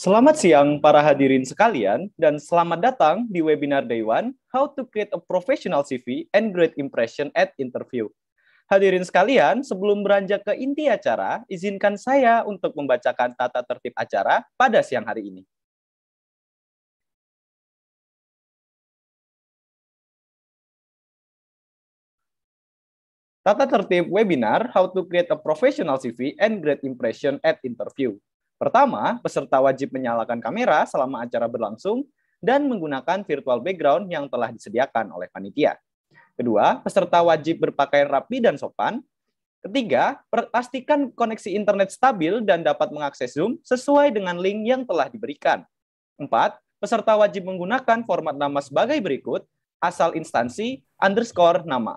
Selamat siang para hadirin sekalian dan selamat datang di webinar Day one How to Create a Professional CV and Great Impression at Interview. Hadirin sekalian, sebelum beranjak ke inti acara, izinkan saya untuk membacakan tata tertib acara pada siang hari ini. Tata tertib webinar How to Create a Professional CV and Great Impression at Interview. Pertama, peserta wajib menyalakan kamera selama acara berlangsung dan menggunakan virtual background yang telah disediakan oleh panitia. Kedua, peserta wajib berpakaian rapi dan sopan. Ketiga, pastikan koneksi internet stabil dan dapat mengakses Zoom sesuai dengan link yang telah diberikan. Empat, peserta wajib menggunakan format nama sebagai berikut, asal instansi, underscore nama.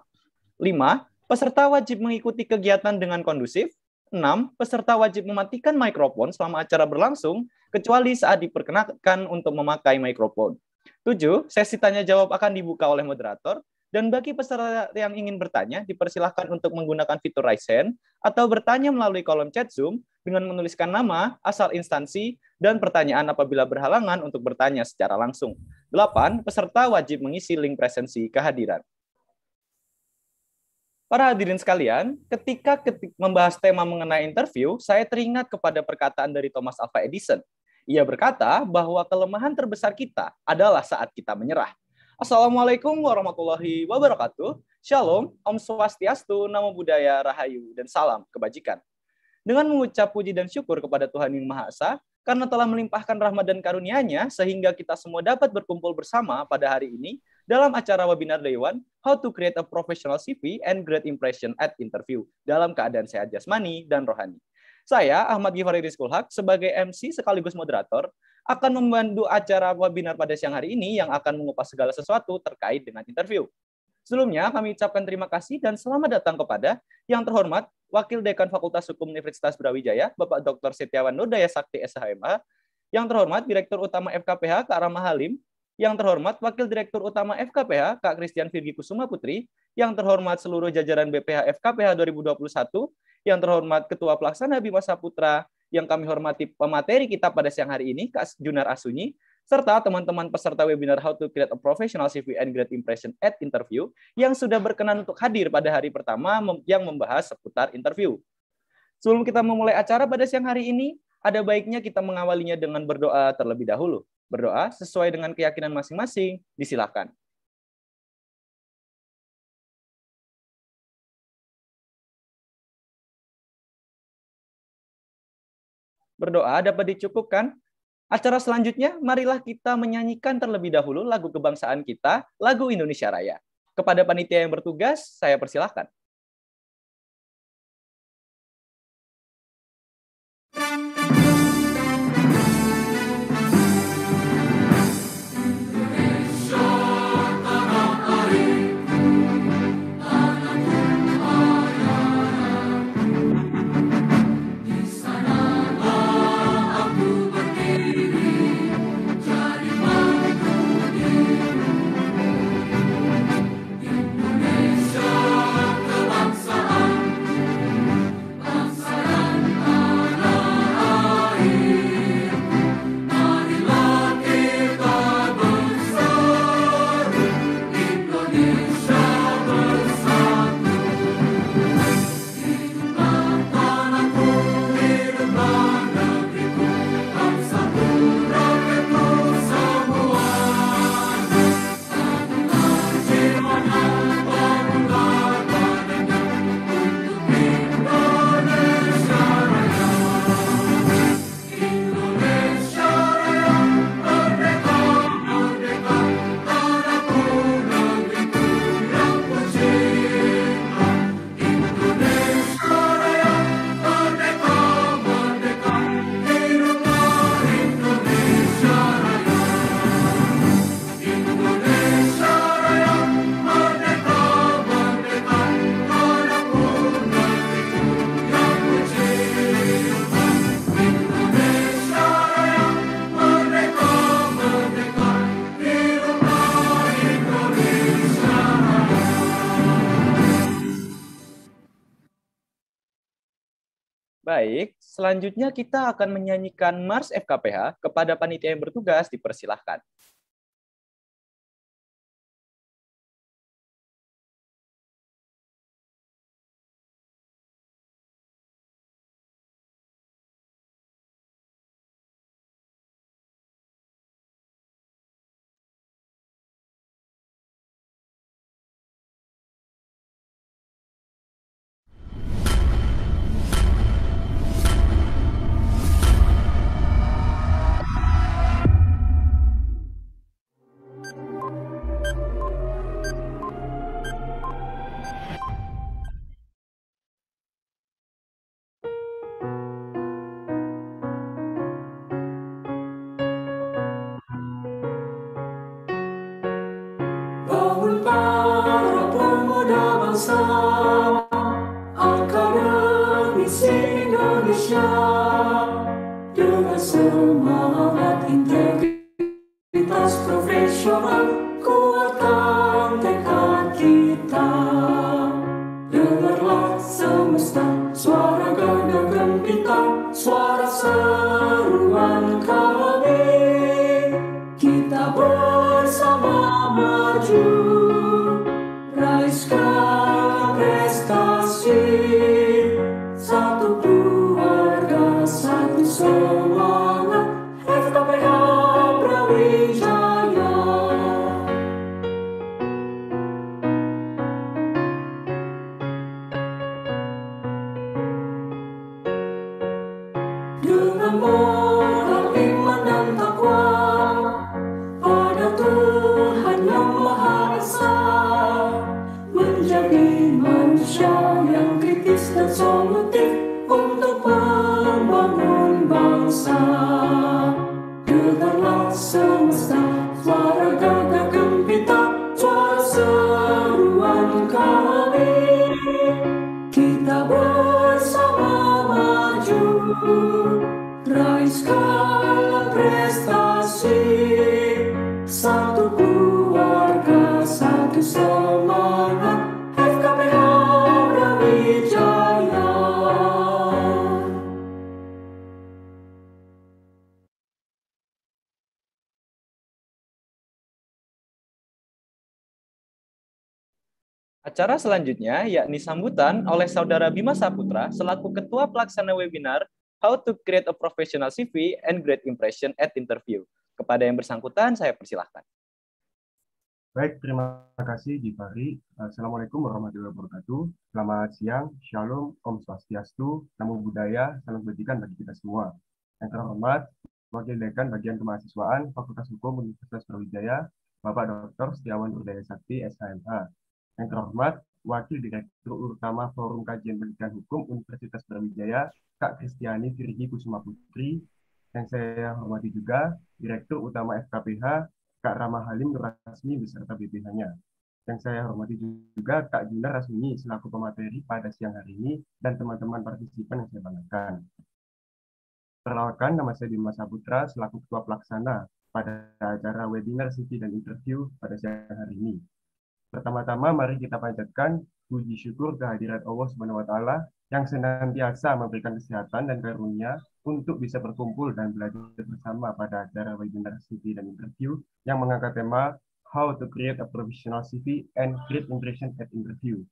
Lima, peserta wajib mengikuti kegiatan dengan kondusif, 6. Peserta wajib mematikan mikrofon selama acara berlangsung, kecuali saat diperkenalkan untuk memakai mikrofon. 7. Sesi tanya-jawab akan dibuka oleh moderator, dan bagi peserta yang ingin bertanya, dipersilahkan untuk menggunakan fitur Raise Hand atau bertanya melalui kolom chat Zoom dengan menuliskan nama, asal instansi, dan pertanyaan apabila berhalangan untuk bertanya secara langsung. 8. Peserta wajib mengisi link presensi kehadiran. Para hadirin sekalian, ketika ketik membahas tema mengenai interview, saya teringat kepada perkataan dari Thomas Alva Edison. Ia berkata bahwa kelemahan terbesar kita adalah saat kita menyerah. Assalamualaikum warahmatullahi wabarakatuh. Shalom, Om Swastiastu, Namo Buddhaya, Rahayu, dan Salam Kebajikan. Dengan mengucap puji dan syukur kepada Tuhan Yang Maha Esa, karena telah melimpahkan rahmat dan karunia-Nya, sehingga kita semua dapat berkumpul bersama pada hari ini dalam acara webinar Day One, How to Create a Professional CV and Great Impression at Interview dalam keadaan sehat jasmani dan rohani. Saya, Ahmad Gifari Rizkulhak, sebagai MC sekaligus moderator, akan membantu acara webinar pada siang hari ini yang akan mengupas segala sesuatu terkait dengan interview. Sebelumnya, kami ucapkan terima kasih dan selamat datang kepada yang terhormat Wakil Dekan Fakultas Hukum Universitas Brawijaya, Bapak Dr. Setiawan Nurdaya Sakti SHMA, yang terhormat Direktur Utama FKPH, Kak Rama Halim, yang terhormat Wakil Direktur Utama FKPH, Kak Christian Virgi Kusuma Putri, yang terhormat seluruh jajaran BPH FKPH 2021, yang terhormat Ketua Pelaksana Bima Saputra, yang kami hormati pemateri kita pada siang hari ini, Kak Junar Asunyi, serta teman-teman peserta webinar How to Create a Professional CV and Great Impression at Interview yang sudah berkenan untuk hadir pada hari pertama yang membahas seputar interview. Sebelum kita memulai acara pada siang hari ini, ada baiknya kita mengawalinya dengan berdoa terlebih dahulu berdoa sesuai dengan keyakinan masing-masing. Disilakan. Berdoa dapat dicukupkan. Acara selanjutnya, marilah kita menyanyikan terlebih dahulu lagu kebangsaan kita, lagu Indonesia Raya. Kepada panitia yang bertugas, saya persilahkan. baik, selanjutnya kita akan menyanyikan Mars FKPH kepada panitia yang bertugas, dipersilahkan. Acara selanjutnya yakni sambutan oleh Saudara Bima Saputra selaku Ketua Pelaksana Webinar How to Create a Professional CV and Great Impression at Interview. Kepada yang bersangkutan, saya persilahkan. Baik, terima kasih Jifari. Eh, Assalamualaikum warahmatullahi wabarakatuh. Selamat siang, shalom, om swastiastu, namo budaya, salam kebajikan bagi kita semua. Yang terhormat, Wakil Dekan Bagian Kemahasiswaan Fakultas Hukum Universitas Brawijaya, Bapak Dr. Setiawan Udaya Sakti, SHMH. Yang terhormat, Wakil Direktur Utama Forum Kajian Pendidikan Hukum Universitas Brawijaya, Kak Kristiani Virgi Kusuma Putri, yang saya hormati juga Direktur Utama FKPH, Kak Rama Halim Rasmi beserta BPH-nya. Yang saya hormati juga Kak Juna Rasmi selaku pemateri pada siang hari ini dan teman-teman partisipan yang saya banggakan. Perkenalkan, nama saya dimas Saputra selaku Ketua Pelaksana pada acara webinar sisi dan Interview pada siang hari ini. Pertama-tama mari kita panjatkan puji syukur kehadiran Allah Subhanahu wa taala yang senantiasa memberikan kesehatan dan karunia untuk bisa berkumpul dan belajar bersama pada acara webinar CV dan interview yang mengangkat tema How to Create a Professional CV and Create Impression at Interview.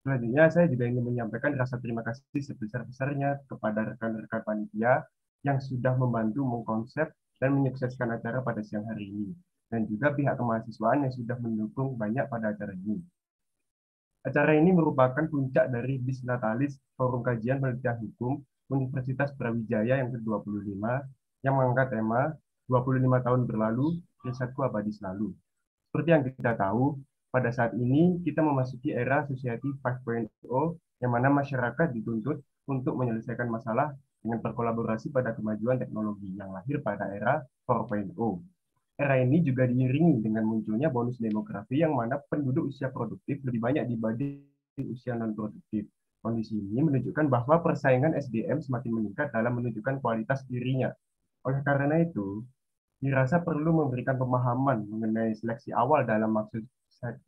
Selanjutnya, saya juga ingin menyampaikan rasa terima kasih sebesar-besarnya kepada rekan-rekan panitia yang sudah membantu mengkonsep dan menyukseskan acara pada siang hari ini dan juga pihak kemahasiswaan yang sudah mendukung banyak pada acara ini. Acara ini merupakan puncak dari natalis Forum Kajian Penelitian Hukum Universitas Brawijaya yang ke-25 yang mengangkat tema 25 tahun berlalu, risetku abadi selalu. Seperti yang kita tahu, pada saat ini kita memasuki era society 5.0 yang mana masyarakat dituntut untuk menyelesaikan masalah dengan berkolaborasi pada kemajuan teknologi yang lahir pada era 4.0 Era ini juga diiringi dengan munculnya bonus demografi yang mana penduduk usia produktif lebih banyak dibanding usia non-produktif. Kondisi ini menunjukkan bahwa persaingan SDM semakin meningkat dalam menunjukkan kualitas dirinya. Oleh karena itu, dirasa perlu memberikan pemahaman mengenai seleksi awal dalam maksud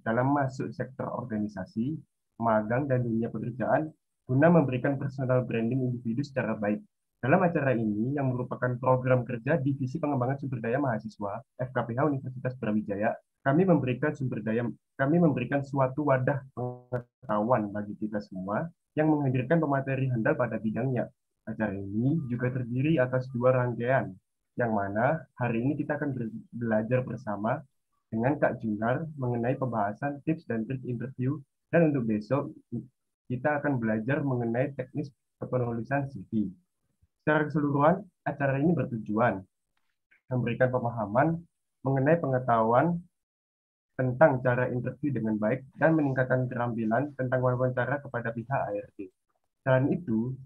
dalam masuk sektor organisasi, magang, dan dunia pekerjaan guna memberikan personal branding individu secara baik. Dalam acara ini, yang merupakan program kerja Divisi Pengembangan Sumber Daya Mahasiswa FKPH Universitas Brawijaya, kami memberikan sumber daya, kami memberikan suatu wadah pengetahuan bagi kita semua yang menghadirkan pemateri handal pada bidangnya. Acara ini juga terdiri atas dua rangkaian, yang mana hari ini kita akan belajar bersama dengan Kak Junar mengenai pembahasan tips dan trik interview, dan untuk besok kita akan belajar mengenai teknis penulisan CV. Secara keseluruhan, acara ini bertujuan memberikan pemahaman mengenai pengetahuan tentang cara interview dengan baik dan meningkatkan keterampilan tentang wawancara kepada pihak ART. Selain itu,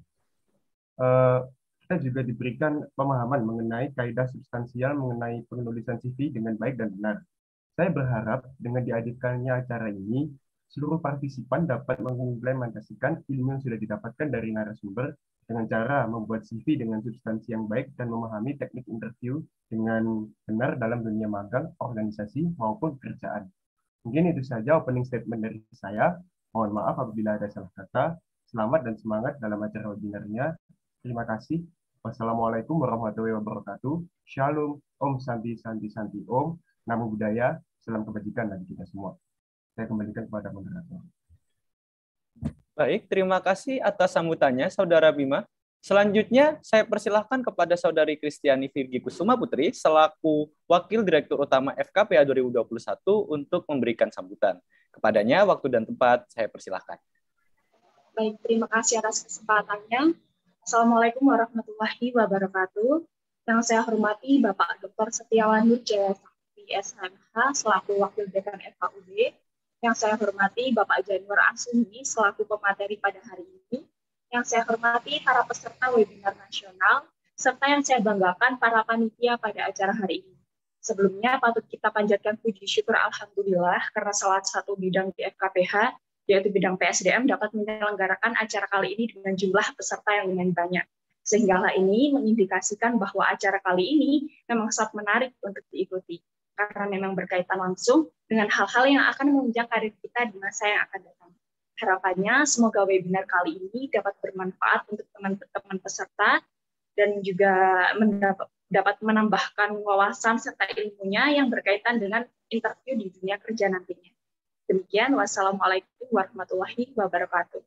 eh, kita juga diberikan pemahaman mengenai kaidah substansial mengenai penulisan CV dengan baik dan benar. Saya berharap dengan diadakannya acara ini, seluruh partisipan dapat mengimplementasikan ilmu yang sudah didapatkan dari narasumber dengan cara membuat CV dengan substansi yang baik dan memahami teknik interview dengan benar dalam dunia magang, organisasi, maupun pekerjaan. Mungkin itu saja opening statement dari saya. Mohon maaf apabila ada salah kata. Selamat dan semangat dalam acara webinarnya. Terima kasih. Wassalamualaikum warahmatullahi wabarakatuh. Shalom, Om Santi Santi Santi Om. Namo Buddhaya, salam kebajikan bagi kita semua. Saya kembalikan kepada moderator. Baik, terima kasih atas sambutannya, Saudara Bima. Selanjutnya, saya persilahkan kepada Saudari Kristiani Virgi Kusuma Putri, selaku Wakil Direktur Utama FKPA 2021 untuk memberikan sambutan. Kepadanya, waktu dan tempat saya persilahkan. Baik, terima kasih atas kesempatannya. Assalamualaikum warahmatullahi wabarakatuh. Yang saya hormati Bapak Dr. Setiawan Nurjaya, Sakti SMH selaku Wakil Dekan FKUB, yang saya hormati Bapak Januar ini selaku pemateri pada hari ini. Yang saya hormati para peserta webinar nasional, serta yang saya banggakan para panitia pada acara hari ini. Sebelumnya patut kita panjatkan puji syukur Alhamdulillah karena salah satu bidang di FKPH, yaitu bidang PSDM dapat menyelenggarakan acara kali ini dengan jumlah peserta yang lumayan banyak. Sehingga hal ini mengindikasikan bahwa acara kali ini memang sangat menarik untuk diikuti karena memang berkaitan langsung dengan hal-hal yang akan menunjang karir kita di masa yang akan datang. Harapannya semoga webinar kali ini dapat bermanfaat untuk teman-teman peserta dan juga mendapat, dapat menambahkan wawasan serta ilmunya yang berkaitan dengan interview di dunia kerja nantinya. Demikian, wassalamualaikum warahmatullahi wabarakatuh.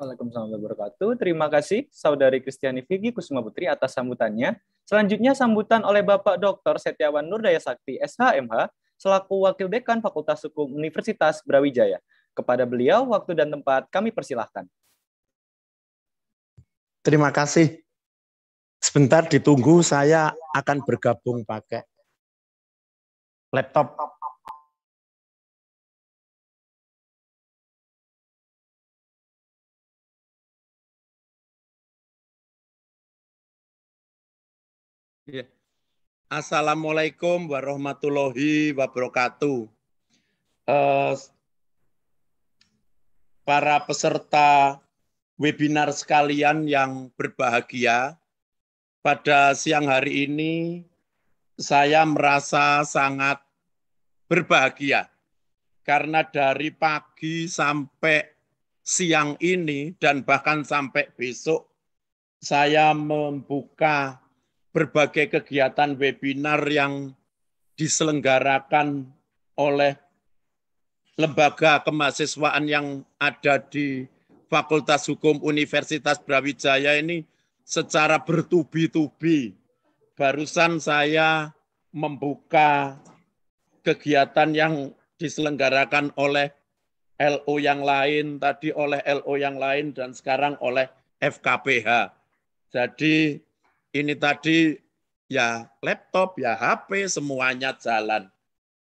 Waalaikumsalam warahmatullahi wabarakatuh. Terima kasih Saudari Kristiani Figi Kusuma Putri atas sambutannya. Selanjutnya sambutan oleh Bapak Dr. Setiawan Nurdaya Sakti, SHMH, selaku Wakil Dekan Fakultas Hukum Universitas Brawijaya. Kepada beliau, waktu dan tempat kami persilahkan. Terima kasih. Sebentar ditunggu, saya akan bergabung pakai laptop. Ya. Assalamualaikum warahmatullahi wabarakatuh. Uh, para peserta webinar sekalian yang berbahagia, pada siang hari ini saya merasa sangat berbahagia karena dari pagi sampai siang ini dan bahkan sampai besok saya membuka berbagai kegiatan webinar yang diselenggarakan oleh lembaga kemahasiswaan yang ada di Fakultas Hukum Universitas Brawijaya ini secara bertubi-tubi. Barusan saya membuka kegiatan yang diselenggarakan oleh LO yang lain, tadi oleh LO yang lain, dan sekarang oleh FKPH. Jadi ini tadi ya laptop, ya HP, semuanya jalan.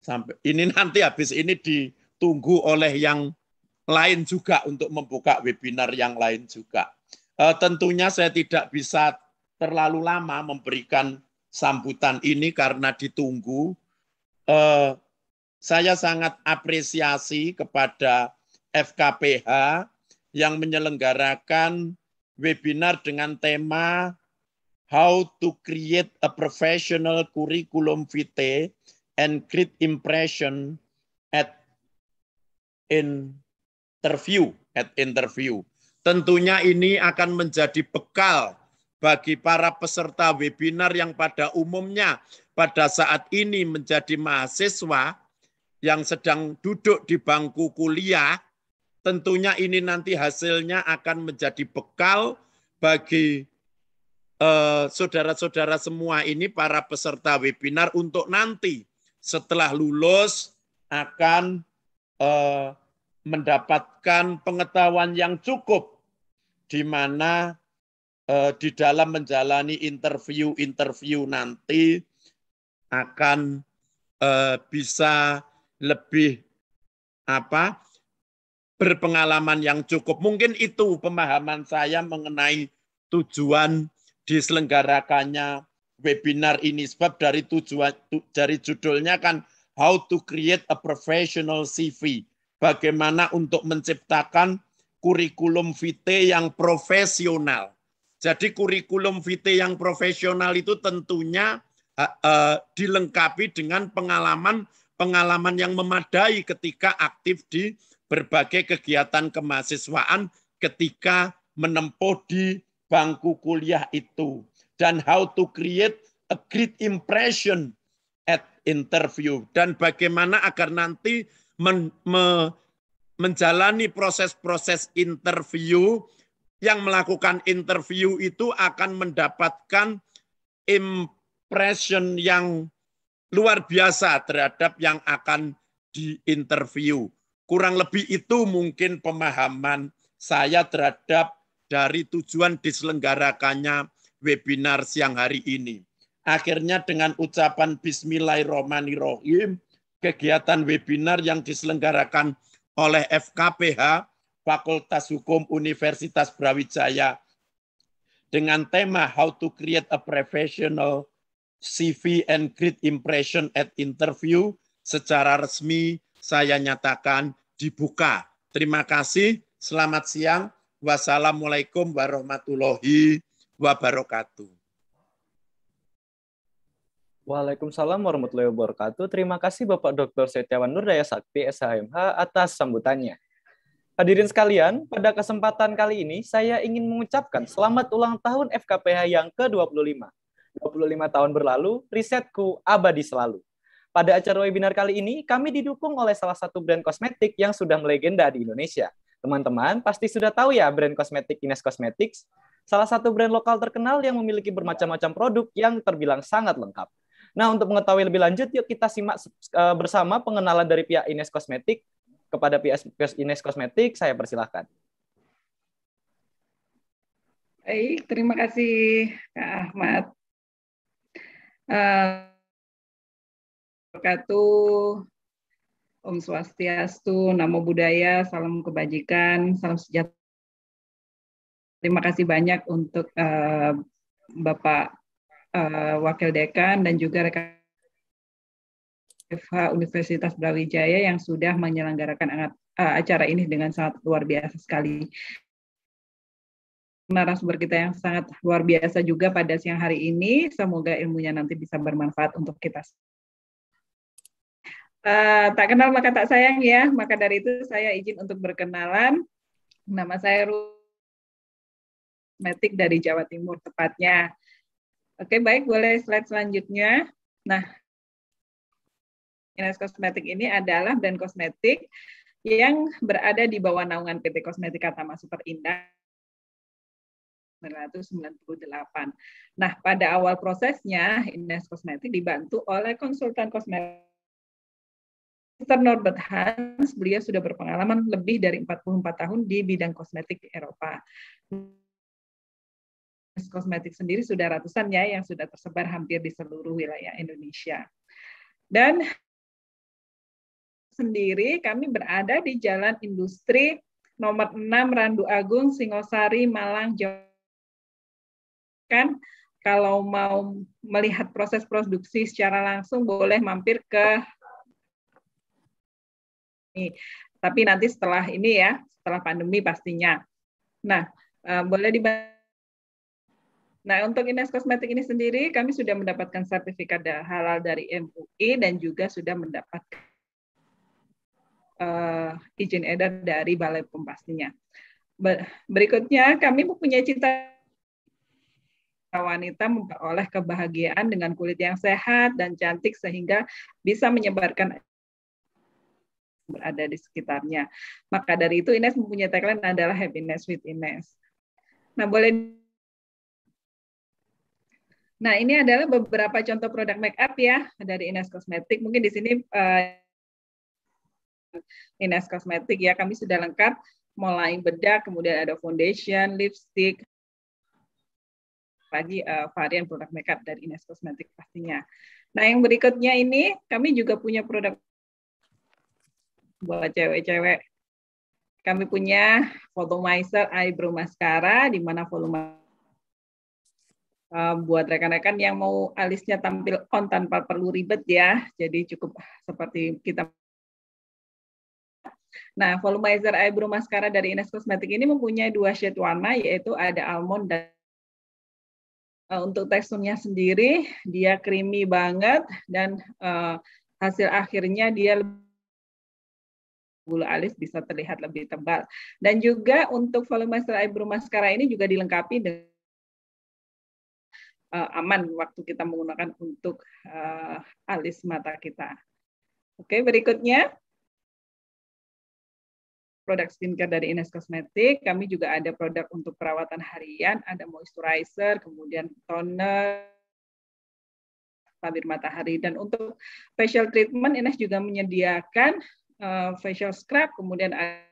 Sampai ini nanti habis ini ditunggu oleh yang lain juga untuk membuka webinar yang lain juga. E, tentunya saya tidak bisa terlalu lama memberikan sambutan ini karena ditunggu. E, saya sangat apresiasi kepada FKPH yang menyelenggarakan webinar dengan tema how to create a professional curriculum vitae and create impression at interview at interview. Tentunya ini akan menjadi bekal bagi para peserta webinar yang pada umumnya pada saat ini menjadi mahasiswa yang sedang duduk di bangku kuliah, tentunya ini nanti hasilnya akan menjadi bekal bagi Eh, saudara-saudara uh, semua ini para peserta webinar untuk nanti setelah lulus akan uh, mendapatkan pengetahuan yang cukup di mana uh, di dalam menjalani interview-interview nanti akan uh, bisa lebih apa berpengalaman yang cukup. Mungkin itu pemahaman saya mengenai tujuan diselenggarakannya webinar ini sebab dari tujuan tu, dari judulnya kan how to create a professional CV. Bagaimana untuk menciptakan kurikulum vitae yang profesional. Jadi kurikulum vitae yang profesional itu tentunya uh, uh, dilengkapi dengan pengalaman-pengalaman yang memadai ketika aktif di berbagai kegiatan kemahasiswaan ketika menempuh di bangku kuliah itu dan how to create a great impression at interview dan bagaimana agar nanti men, me, menjalani proses-proses interview yang melakukan interview itu akan mendapatkan impression yang luar biasa terhadap yang akan diinterview. Kurang lebih itu mungkin pemahaman saya terhadap dari tujuan diselenggarakannya webinar siang hari ini. Akhirnya dengan ucapan Bismillahirrahmanirrahim, kegiatan webinar yang diselenggarakan oleh FKPH, Fakultas Hukum Universitas Brawijaya, dengan tema How to Create a Professional CV and Great Impression at Interview, secara resmi saya nyatakan dibuka. Terima kasih, selamat siang. Wassalamualaikum warahmatullahi wabarakatuh. Waalaikumsalam warahmatullahi wabarakatuh. Terima kasih Bapak Dr. Setiawan Nurdaya Sakti, SHMH, atas sambutannya. Hadirin sekalian, pada kesempatan kali ini saya ingin mengucapkan selamat ulang tahun FKPH yang ke-25. 25 tahun berlalu, risetku abadi selalu. Pada acara webinar kali ini, kami didukung oleh salah satu brand kosmetik yang sudah melegenda di Indonesia, Teman-teman pasti sudah tahu ya brand kosmetik Ines Cosmetics, salah satu brand lokal terkenal yang memiliki bermacam-macam produk yang terbilang sangat lengkap. Nah, untuk mengetahui lebih lanjut, yuk kita simak eh, bersama pengenalan dari pihak Ines Cosmetics kepada pihak Ines Cosmetics. Saya persilahkan. Baik, terima kasih Kak Ahmad. Uh, eh, berkatu Om Swastiastu, Namo Buddhaya, Salam Kebajikan, Salam Sejahtera. Terima kasih banyak untuk uh, Bapak uh, Wakil Dekan dan juga rekan FH Universitas Brawijaya yang sudah menyelenggarakan eh, acara ini dengan sangat luar biasa sekali. Narasumber kita yang sangat luar biasa juga pada siang hari ini. Semoga ilmunya nanti bisa bermanfaat untuk kita Eh, tak kenal maka tak sayang ya. Maka dari itu saya izin untuk berkenalan. Nama saya Metik dari Jawa Timur tepatnya. Oke, baik boleh slide selanjutnya. Nah, Ines Kosmetik ini adalah brand kosmetik yang berada di bawah naungan PT Kosmetika Tama Super Indah 1998. Nah, pada awal prosesnya, Ines Kosmetik dibantu oleh konsultan kosmetik Mr. Norbert Hans, beliau sudah berpengalaman lebih dari 44 tahun di bidang kosmetik di Eropa. Kosmetik sendiri sudah ratusan ya yang sudah tersebar hampir di seluruh wilayah Indonesia. Dan sendiri kami berada di Jalan Industri nomor 6 Randu Agung, Singosari, Malang, Jawa. Kan kalau mau melihat proses produksi secara langsung boleh mampir ke ini. Tapi nanti setelah ini ya, setelah pandemi pastinya. Nah, eh, boleh dibantu Nah, untuk Ines Kosmetik ini sendiri, kami sudah mendapatkan sertifikat halal dari MUI dan juga sudah mendapatkan uh, izin edar dari Balai POM Berikutnya, kami mempunyai cita wanita memperoleh kebahagiaan dengan kulit yang sehat dan cantik sehingga bisa menyebarkan berada di sekitarnya. Maka dari itu Ines mempunyai tagline adalah happiness with Ines. Nah, boleh Nah, ini adalah beberapa contoh produk make up ya dari Ines Kosmetik. Mungkin di sini uh, Ines Kosmetik ya kami sudah lengkap mulai bedak, kemudian ada foundation, lipstick, lagi uh, varian produk makeup dari Ines Kosmetik pastinya. Nah, yang berikutnya ini kami juga punya produk buat cewek-cewek. Kami punya volumizer eyebrow mascara di mana volume uh, buat rekan-rekan yang mau alisnya tampil on tanpa perlu ribet ya. Jadi cukup seperti kita Nah, volumizer eyebrow mascara dari Ines Cosmetic ini mempunyai dua shade warna, yaitu ada almond dan eh, untuk teksturnya sendiri dia creamy banget dan uh, hasil akhirnya dia lebih bulu alis bisa terlihat lebih tebal. Dan juga untuk volume eyebrow mascara ini juga dilengkapi dengan uh, aman waktu kita menggunakan untuk uh, alis mata kita. Oke, berikutnya produk skincare dari Ines Kosmetik. Kami juga ada produk untuk perawatan harian, ada moisturizer, kemudian toner, tabir matahari. Dan untuk facial treatment, Ines juga menyediakan uh, facial scrub, kemudian ada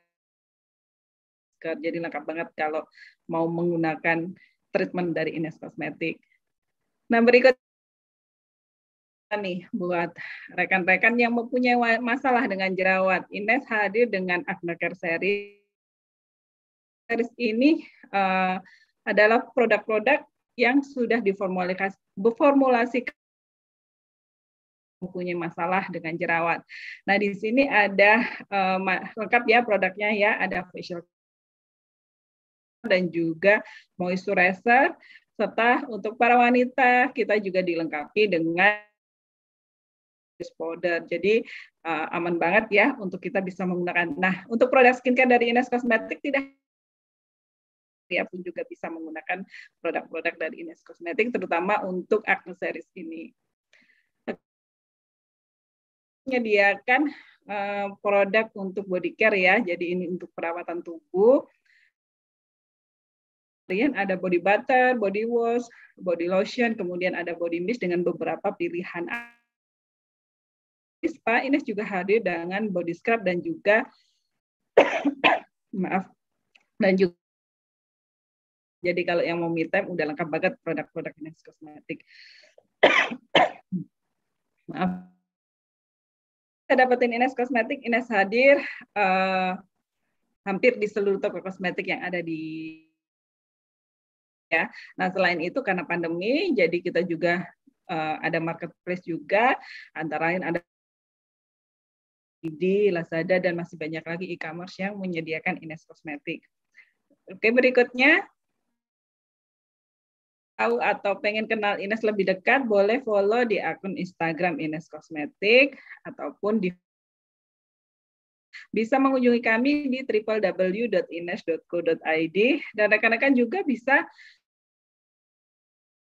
Jadi lengkap banget kalau mau menggunakan treatment dari Ines Kosmetik. Nah, berikut nih buat rekan-rekan yang mempunyai masalah dengan jerawat. Ines hadir dengan Acne Care Series. Series ini uh, adalah produk-produk yang sudah diformulasikan mempunyai masalah dengan jerawat. Nah, di sini ada uh, lengkap ya produknya ya, ada facial dan juga moisturizer serta untuk para wanita kita juga dilengkapi dengan powder. Jadi uh, aman banget ya untuk kita bisa menggunakan. Nah, untuk produk skincare dari Ines Cosmetic tidak ya pun juga bisa menggunakan produk-produk dari Ines Cosmetic terutama untuk acne series ini menyediakan uh, produk untuk body care ya. Jadi ini untuk perawatan tubuh. Kemudian ada body butter, body wash, body lotion, kemudian ada body mist dengan beberapa pilihan. Spa ini juga hadir dengan body scrub dan juga maaf dan juga jadi kalau yang mau me time udah lengkap banget produk-produk Ines kosmetik. maaf saya dapetin Ines Kosmetik, Ines hadir uh, hampir di seluruh toko kosmetik yang ada di ya. Nah selain itu karena pandemi, jadi kita juga uh, ada marketplace juga, antara lain ada di Lazada dan masih banyak lagi e-commerce yang menyediakan Ines Kosmetik. Oke berikutnya tahu atau pengen kenal Ines lebih dekat, boleh follow di akun Instagram Ines Kosmetik ataupun di bisa mengunjungi kami di www.ines.co.id dan rekan-rekan juga bisa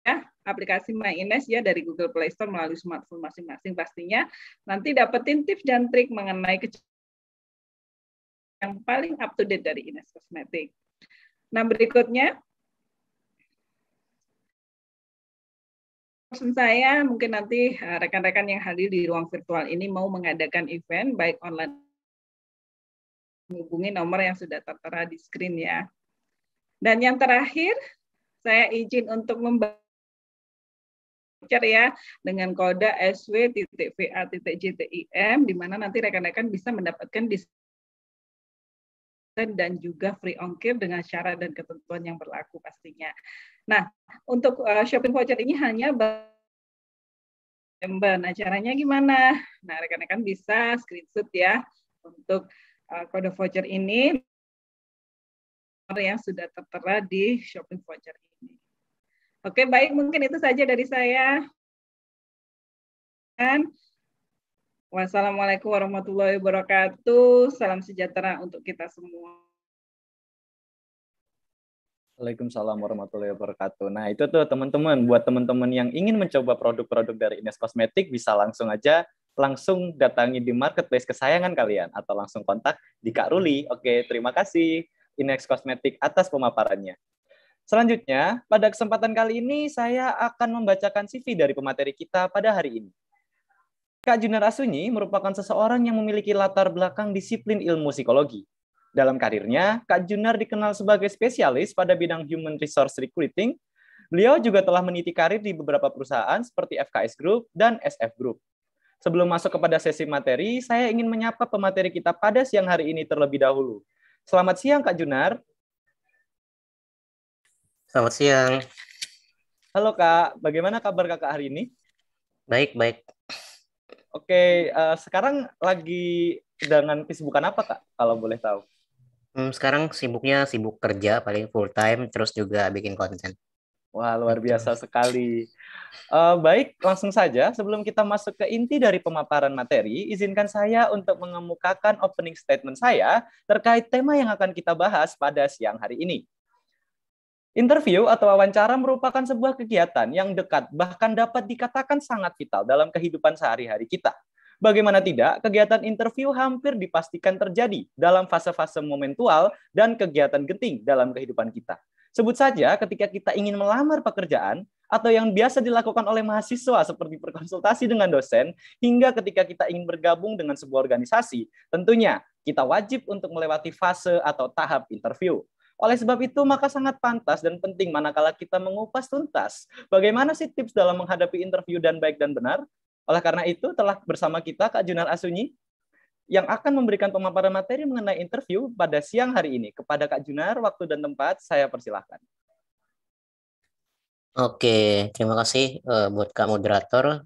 ya aplikasi My Ines ya dari Google Play Store melalui smartphone masing-masing pastinya nanti dapetin tips dan trik mengenai yang paling up to date dari Ines Kosmetik. Nah berikutnya Pesan saya mungkin nanti eh, rekan-rekan yang hadir di ruang virtual ini mau mengadakan event baik online menghubungi nomor yang sudah tertera di screen ya. Dan yang terakhir, saya izin untuk membaca ya dengan kode SW.VA.JTIM di mana nanti rekan-rekan bisa mendapatkan diskon konsisten dan juga free ongkir dengan syarat dan ketentuan yang berlaku pastinya. Nah, untuk uh, shopping voucher ini hanya Emben, nah caranya gimana? Nah, rekan-rekan kan bisa screenshot ya untuk uh, kode voucher ini yang sudah tertera di shopping voucher ini. Oke, baik mungkin itu saja dari saya. Dan Wassalamualaikum warahmatullahi wabarakatuh. Salam sejahtera untuk kita semua. Waalaikumsalam warahmatullahi wabarakatuh. Nah itu tuh teman-teman, buat teman-teman yang ingin mencoba produk-produk dari Ines Kosmetik bisa langsung aja langsung datangi di marketplace kesayangan kalian atau langsung kontak di Kak Ruli. Oke, terima kasih Ines Kosmetik atas pemaparannya. Selanjutnya, pada kesempatan kali ini saya akan membacakan CV dari pemateri kita pada hari ini. Kak Junar Asunyi merupakan seseorang yang memiliki latar belakang disiplin ilmu psikologi. Dalam karirnya, Kak Junar dikenal sebagai spesialis pada bidang human resource recruiting. Beliau juga telah meniti karir di beberapa perusahaan seperti FKS Group dan SF Group. Sebelum masuk kepada sesi materi, saya ingin menyapa pemateri kita pada siang hari ini terlebih dahulu. Selamat siang, Kak Junar. Selamat siang. Halo, Kak. Bagaimana kabar Kakak hari ini? Baik, baik. Oke, uh, sekarang lagi dengan kesibukan apa kak? Kalau boleh tahu? Hmm, sekarang sibuknya sibuk kerja paling full time, terus juga bikin konten. Wah luar biasa sekali. Uh, baik, langsung saja sebelum kita masuk ke inti dari pemaparan materi, izinkan saya untuk mengemukakan opening statement saya terkait tema yang akan kita bahas pada siang hari ini. Interview atau wawancara merupakan sebuah kegiatan yang dekat, bahkan dapat dikatakan sangat vital dalam kehidupan sehari-hari kita. Bagaimana tidak, kegiatan interview hampir dipastikan terjadi dalam fase-fase momentual dan kegiatan genting dalam kehidupan kita. Sebut saja ketika kita ingin melamar pekerjaan atau yang biasa dilakukan oleh mahasiswa seperti berkonsultasi dengan dosen, hingga ketika kita ingin bergabung dengan sebuah organisasi, tentunya kita wajib untuk melewati fase atau tahap interview. Oleh sebab itu, maka sangat pantas dan penting manakala kita mengupas tuntas bagaimana sih tips dalam menghadapi interview dan baik dan benar. Oleh karena itu, telah bersama kita Kak Junar Asunyi yang akan memberikan pemaparan materi mengenai interview pada siang hari ini. Kepada Kak Junar, waktu dan tempat saya persilahkan. Oke, terima kasih eh, buat Kak Moderator.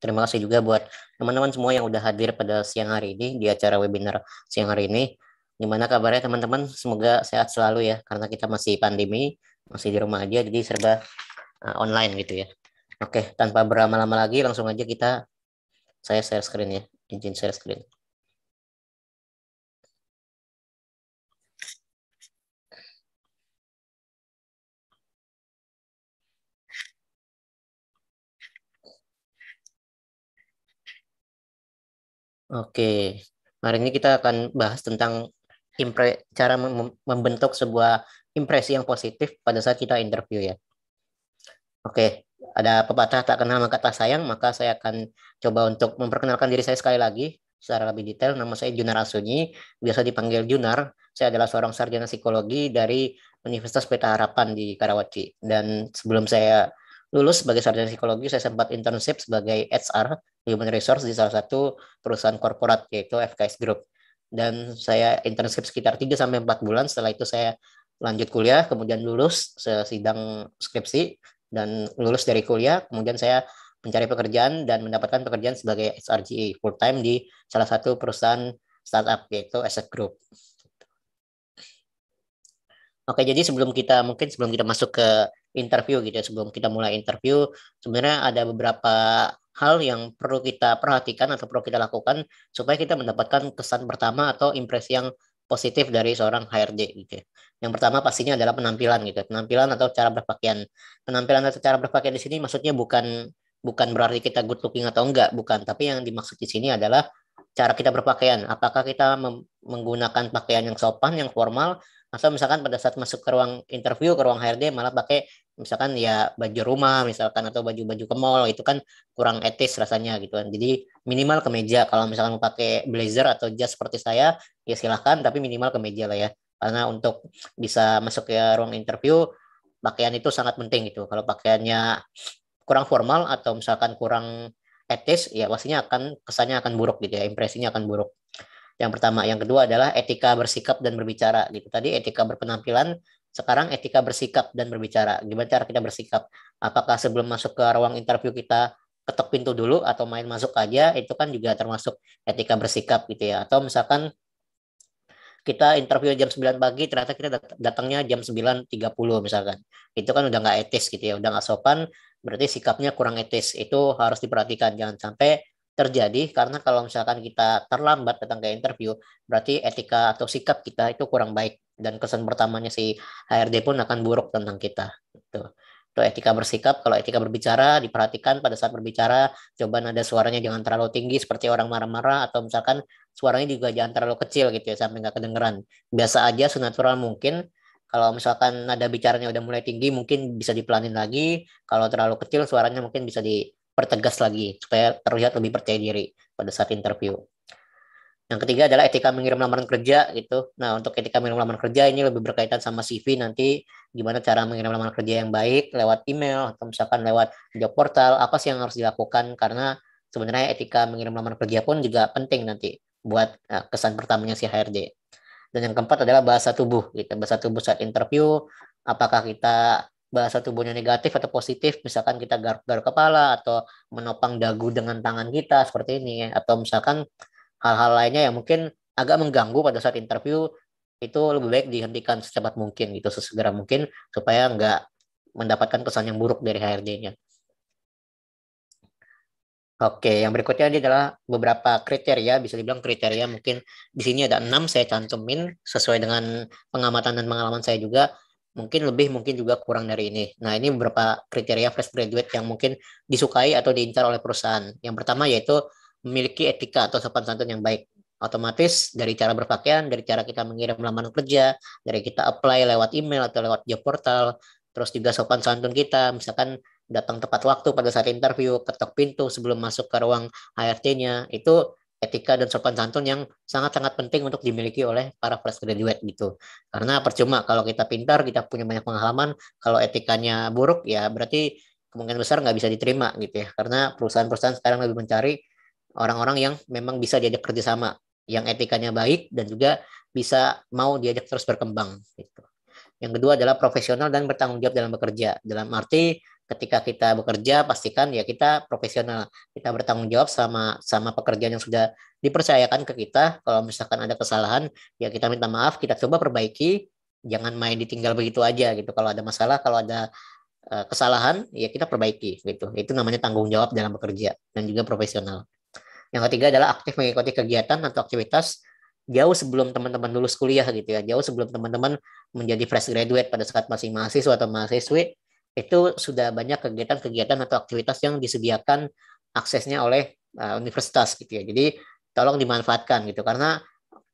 Terima kasih juga buat teman-teman semua yang sudah hadir pada siang hari ini di acara webinar siang hari ini. Gimana kabarnya teman-teman? Semoga sehat selalu ya, karena kita masih pandemi, masih di rumah aja, jadi serba uh, online gitu ya. Oke, tanpa berlama-lama lagi, langsung aja kita, saya share screen ya, izin share screen. Oke, hari ini kita akan bahas tentang impre cara membentuk sebuah impresi yang positif pada saat kita interview ya. Oke, ada pepatah tak kenal maka tak sayang, maka saya akan coba untuk memperkenalkan diri saya sekali lagi secara lebih detail. Nama saya Junar Asunyi, biasa dipanggil Junar. Saya adalah seorang sarjana psikologi dari Universitas Peta Harapan di Karawaci. Dan sebelum saya lulus sebagai sarjana psikologi, saya sempat internship sebagai HR, Human Resource di salah satu perusahaan korporat yaitu FKS Group dan saya internship sekitar 3 sampai 4 bulan setelah itu saya lanjut kuliah kemudian lulus sidang skripsi dan lulus dari kuliah kemudian saya mencari pekerjaan dan mendapatkan pekerjaan sebagai SRGE full time di salah satu perusahaan startup yaitu Asset Group. Oke, jadi sebelum kita mungkin sebelum kita masuk ke interview gitu ya, sebelum kita mulai interview sebenarnya ada beberapa hal yang perlu kita perhatikan atau perlu kita lakukan supaya kita mendapatkan kesan pertama atau impresi yang positif dari seorang HRD gitu. Ya. Yang pertama pastinya adalah penampilan gitu, ya, penampilan atau cara berpakaian. Penampilan atau cara berpakaian di sini maksudnya bukan bukan berarti kita good looking atau enggak, bukan, tapi yang dimaksud di sini adalah cara kita berpakaian. Apakah kita menggunakan pakaian yang sopan, yang formal masa misalkan pada saat masuk ke ruang interview ke ruang HRD malah pakai misalkan ya baju rumah misalkan atau baju-baju ke mall itu kan kurang etis rasanya gitu kan jadi minimal ke meja kalau misalkan mau pakai blazer atau jas seperti saya ya silahkan tapi minimal ke meja lah ya karena untuk bisa masuk ke ruang interview pakaian itu sangat penting gitu kalau pakaiannya kurang formal atau misalkan kurang etis ya pastinya akan kesannya akan buruk gitu ya impresinya akan buruk yang pertama, yang kedua adalah etika bersikap dan berbicara gitu. Tadi etika berpenampilan, sekarang etika bersikap dan berbicara. Gimana cara kita bersikap? Apakah sebelum masuk ke ruang interview kita ketok pintu dulu atau main masuk aja itu kan juga termasuk etika bersikap gitu ya. Atau misalkan kita interview jam 9 pagi ternyata kita datangnya jam 9.30 misalkan. Itu kan udah nggak etis gitu ya, udah nggak sopan, berarti sikapnya kurang etis. Itu harus diperhatikan jangan sampai terjadi karena kalau misalkan kita terlambat datang ke interview berarti etika atau sikap kita itu kurang baik dan kesan pertamanya si HRD pun akan buruk tentang kita itu itu etika bersikap kalau etika berbicara diperhatikan pada saat berbicara coba nada suaranya jangan terlalu tinggi seperti orang marah-marah atau misalkan suaranya juga jangan terlalu kecil gitu ya sampai nggak kedengeran biasa aja senatural mungkin kalau misalkan nada bicaranya udah mulai tinggi mungkin bisa dipelanin lagi kalau terlalu kecil suaranya mungkin bisa di pertegas lagi supaya terlihat lebih percaya diri pada saat interview. Yang ketiga adalah etika mengirim lamaran kerja gitu. Nah, untuk etika mengirim lamaran kerja ini lebih berkaitan sama CV nanti gimana cara mengirim lamaran kerja yang baik lewat email atau misalkan lewat job portal, apa sih yang harus dilakukan karena sebenarnya etika mengirim lamaran kerja pun juga penting nanti buat eh, kesan pertamanya si HRD. Dan yang keempat adalah bahasa tubuh gitu. Bahasa tubuh saat interview, apakah kita bahasa tubuhnya negatif atau positif, misalkan kita garuk-garuk kepala atau menopang dagu dengan tangan kita seperti ini, atau misalkan hal-hal lainnya yang mungkin agak mengganggu pada saat interview itu lebih baik dihentikan secepat mungkin gitu, sesegera mungkin supaya nggak mendapatkan pesan yang buruk dari HRD-nya. Oke, yang berikutnya ini adalah beberapa kriteria, bisa dibilang kriteria mungkin di sini ada enam saya cantumin sesuai dengan pengamatan dan pengalaman saya juga mungkin lebih mungkin juga kurang dari ini. Nah, ini beberapa kriteria fresh graduate yang mungkin disukai atau diincar oleh perusahaan. Yang pertama yaitu memiliki etika atau sopan santun yang baik. Otomatis dari cara berpakaian, dari cara kita mengirim lamaran kerja, dari kita apply lewat email atau lewat job portal, terus juga sopan santun kita, misalkan datang tepat waktu pada saat interview, ketok pintu sebelum masuk ke ruang HRT-nya, itu etika dan sopan santun yang sangat-sangat penting untuk dimiliki oleh para fresh graduate gitu. Karena percuma kalau kita pintar, kita punya banyak pengalaman, kalau etikanya buruk ya berarti kemungkinan besar nggak bisa diterima gitu ya. Karena perusahaan-perusahaan sekarang lebih mencari orang-orang yang memang bisa diajak kerjasama, yang etikanya baik dan juga bisa mau diajak terus berkembang gitu. Yang kedua adalah profesional dan bertanggung jawab dalam bekerja. Dalam arti ketika kita bekerja pastikan ya kita profesional kita bertanggung jawab sama sama pekerjaan yang sudah dipercayakan ke kita kalau misalkan ada kesalahan ya kita minta maaf kita coba perbaiki jangan main ditinggal begitu aja gitu kalau ada masalah kalau ada eh, kesalahan ya kita perbaiki gitu itu namanya tanggung jawab dalam bekerja dan juga profesional yang ketiga adalah aktif mengikuti kegiatan atau aktivitas jauh sebelum teman-teman lulus kuliah gitu ya jauh sebelum teman-teman menjadi fresh graduate pada saat masih mahasiswa atau mahasiswi itu sudah banyak kegiatan-kegiatan atau aktivitas yang disediakan aksesnya oleh uh, universitas gitu ya. Jadi tolong dimanfaatkan gitu karena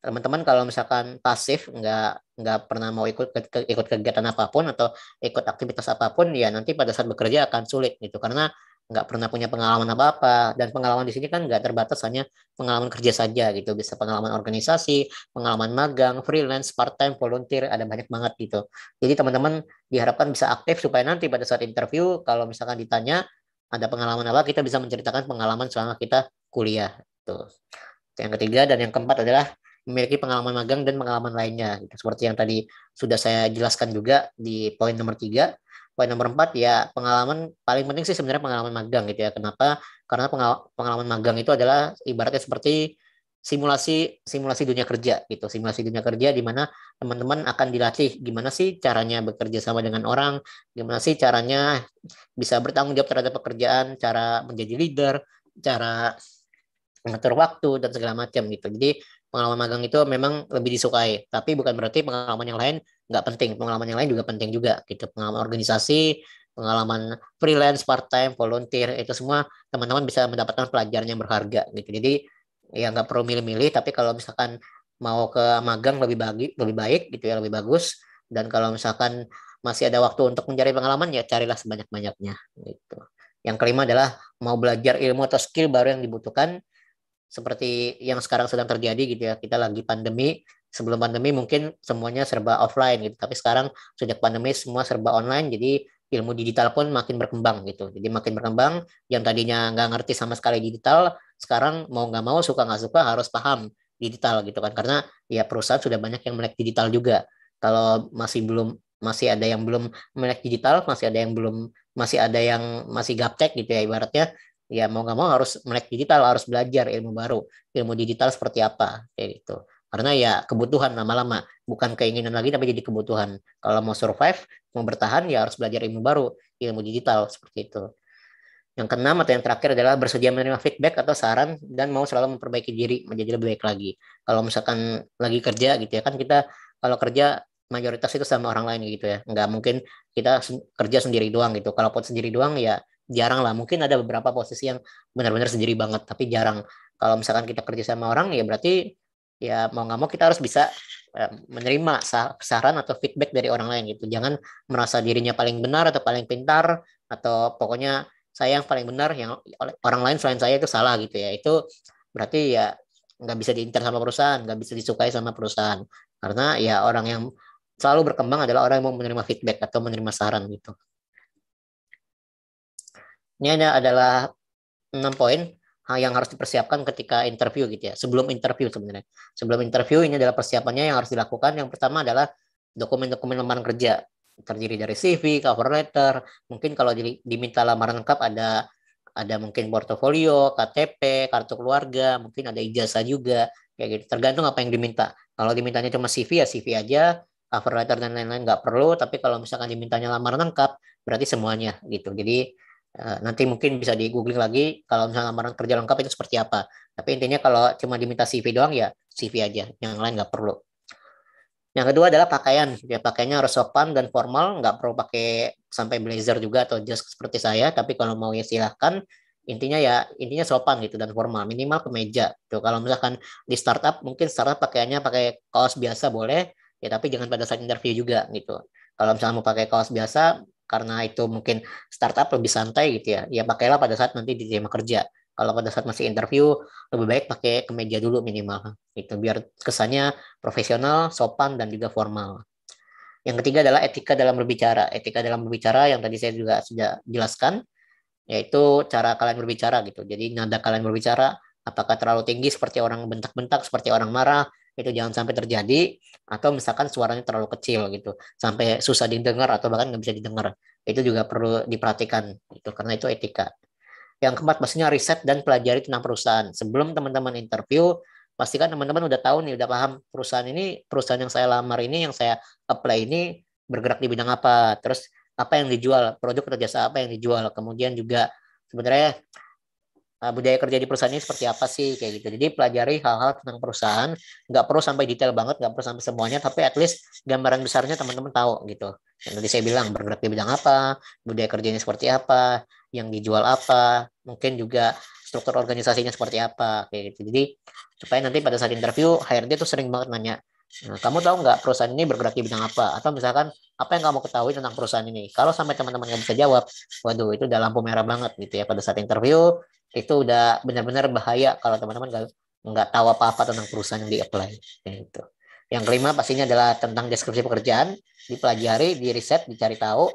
teman-teman kalau misalkan pasif nggak nggak pernah mau ikut ke, ikut kegiatan apapun atau ikut aktivitas apapun ya nanti pada saat bekerja akan sulit gitu karena nggak pernah punya pengalaman apa-apa dan pengalaman di sini kan nggak terbatas hanya pengalaman kerja saja gitu bisa pengalaman organisasi pengalaman magang freelance part time volunteer ada banyak banget gitu jadi teman-teman diharapkan bisa aktif supaya nanti pada saat interview kalau misalkan ditanya ada pengalaman apa kita bisa menceritakan pengalaman selama kita kuliah itu yang ketiga dan yang keempat adalah memiliki pengalaman magang dan pengalaman lainnya gitu. seperti yang tadi sudah saya jelaskan juga di poin nomor tiga poin nomor empat ya pengalaman paling penting sih sebenarnya pengalaman magang gitu ya. Kenapa? Karena pengalaman magang itu adalah ibaratnya seperti simulasi simulasi dunia kerja gitu simulasi dunia kerja di mana teman-teman akan dilatih gimana sih caranya bekerja sama dengan orang gimana sih caranya bisa bertanggung jawab terhadap pekerjaan cara menjadi leader cara mengatur waktu dan segala macam gitu jadi pengalaman magang itu memang lebih disukai tapi bukan berarti pengalaman yang lain nggak penting pengalaman yang lain juga penting juga gitu pengalaman organisasi pengalaman freelance part time volunteer itu semua teman-teman bisa mendapatkan pelajaran yang berharga gitu jadi ya nggak perlu milih-milih tapi kalau misalkan mau ke magang lebih bagi lebih baik gitu ya lebih bagus dan kalau misalkan masih ada waktu untuk mencari pengalaman ya carilah sebanyak-banyaknya gitu yang kelima adalah mau belajar ilmu atau skill baru yang dibutuhkan seperti yang sekarang sedang terjadi gitu ya kita lagi pandemi sebelum pandemi mungkin semuanya serba offline gitu tapi sekarang sejak pandemi semua serba online jadi ilmu digital pun makin berkembang gitu jadi makin berkembang yang tadinya nggak ngerti sama sekali digital sekarang mau nggak mau suka nggak suka harus paham digital gitu kan karena ya perusahaan sudah banyak yang melek digital juga kalau masih belum masih ada yang belum melek digital masih ada yang belum masih ada yang masih gaptek gitu ya ibaratnya ya mau nggak mau harus melek digital harus belajar ilmu baru ilmu digital seperti apa kayak gitu karena ya kebutuhan lama-lama bukan keinginan lagi tapi jadi kebutuhan kalau mau survive mau bertahan ya harus belajar ilmu baru ilmu digital seperti itu yang keenam atau yang terakhir adalah bersedia menerima feedback atau saran dan mau selalu memperbaiki diri menjadi lebih baik lagi kalau misalkan lagi kerja gitu ya kan kita kalau kerja mayoritas itu sama orang lain gitu ya nggak mungkin kita kerja sendiri doang gitu kalau pun sendiri doang ya jarang lah mungkin ada beberapa posisi yang benar-benar sendiri banget tapi jarang kalau misalkan kita kerja sama orang ya berarti ya mau nggak mau kita harus bisa eh, menerima saran atau feedback dari orang lain gitu jangan merasa dirinya paling benar atau paling pintar atau pokoknya saya yang paling benar yang orang lain selain saya itu salah gitu ya itu berarti ya nggak bisa diinter sama perusahaan nggak bisa disukai sama perusahaan karena ya orang yang selalu berkembang adalah orang yang mau menerima feedback atau menerima saran gitu ini adalah enam poin yang harus dipersiapkan ketika interview gitu ya. Sebelum interview sebenarnya. Sebelum interview ini adalah persiapannya yang harus dilakukan. Yang pertama adalah dokumen-dokumen lamaran kerja terdiri dari CV, cover letter, mungkin kalau di, diminta lamaran lengkap ada ada mungkin portofolio, KTP, kartu keluarga, mungkin ada ijazah juga, kayak gitu. Tergantung apa yang diminta. Kalau dimintanya cuma CV ya CV aja, cover letter dan lain-lain nggak perlu. Tapi kalau misalkan dimintanya lamaran lengkap, berarti semuanya gitu. Jadi Ya, nanti mungkin bisa di googling lagi kalau misalnya lamaran kerja lengkap itu seperti apa. Tapi intinya kalau cuma diminta CV doang ya CV aja, yang lain nggak perlu. Yang kedua adalah pakaian. Ya pakainya harus sopan dan formal, nggak perlu pakai sampai blazer juga atau jas seperti saya. Tapi kalau mau ya silahkan. Intinya ya intinya sopan gitu dan formal. Minimal kemeja. Tuh kalau misalkan di startup mungkin startup pakaiannya pakai kaos biasa boleh, ya tapi jangan pada saat interview juga gitu. Kalau misalnya mau pakai kaos biasa, karena itu mungkin startup lebih santai gitu ya ya pakailah pada saat nanti diterima kerja kalau pada saat masih interview lebih baik pakai kemeja dulu minimal itu biar kesannya profesional sopan dan juga formal yang ketiga adalah etika dalam berbicara etika dalam berbicara yang tadi saya juga sudah jelaskan yaitu cara kalian berbicara gitu jadi nada kalian berbicara apakah terlalu tinggi seperti orang bentak-bentak seperti orang marah itu jangan sampai terjadi atau misalkan suaranya terlalu kecil gitu sampai susah didengar atau bahkan nggak bisa didengar itu juga perlu diperhatikan itu karena itu etika yang keempat pastinya riset dan pelajari tentang perusahaan sebelum teman-teman interview pastikan teman-teman udah tahu nih udah paham perusahaan ini perusahaan yang saya lamar ini yang saya apply ini bergerak di bidang apa terus apa yang dijual produk atau jasa apa yang dijual kemudian juga sebenarnya uh, budaya kerja di perusahaan ini seperti apa sih kayak gitu. Jadi pelajari hal-hal tentang perusahaan, nggak perlu sampai detail banget, nggak perlu sampai semuanya, tapi at least gambaran besarnya teman-teman tahu gitu. Yang tadi saya bilang bergerak di bidang apa, budaya kerjanya seperti apa, yang dijual apa, mungkin juga struktur organisasinya seperti apa kayak gitu. Jadi supaya nanti pada saat interview HRD tuh sering banget nanya, Nah, kamu tahu nggak perusahaan ini bergerak di bidang apa? Atau misalkan apa yang kamu ketahui tentang perusahaan ini? Kalau sampai teman-teman nggak bisa jawab, waduh itu udah lampu merah banget gitu ya pada saat interview itu udah benar-benar bahaya kalau teman-teman nggak tahu apa-apa tentang perusahaan yang di-apply. Ya, itu. Yang kelima pastinya adalah tentang deskripsi pekerjaan, dipelajari, diriset, dicari tahu.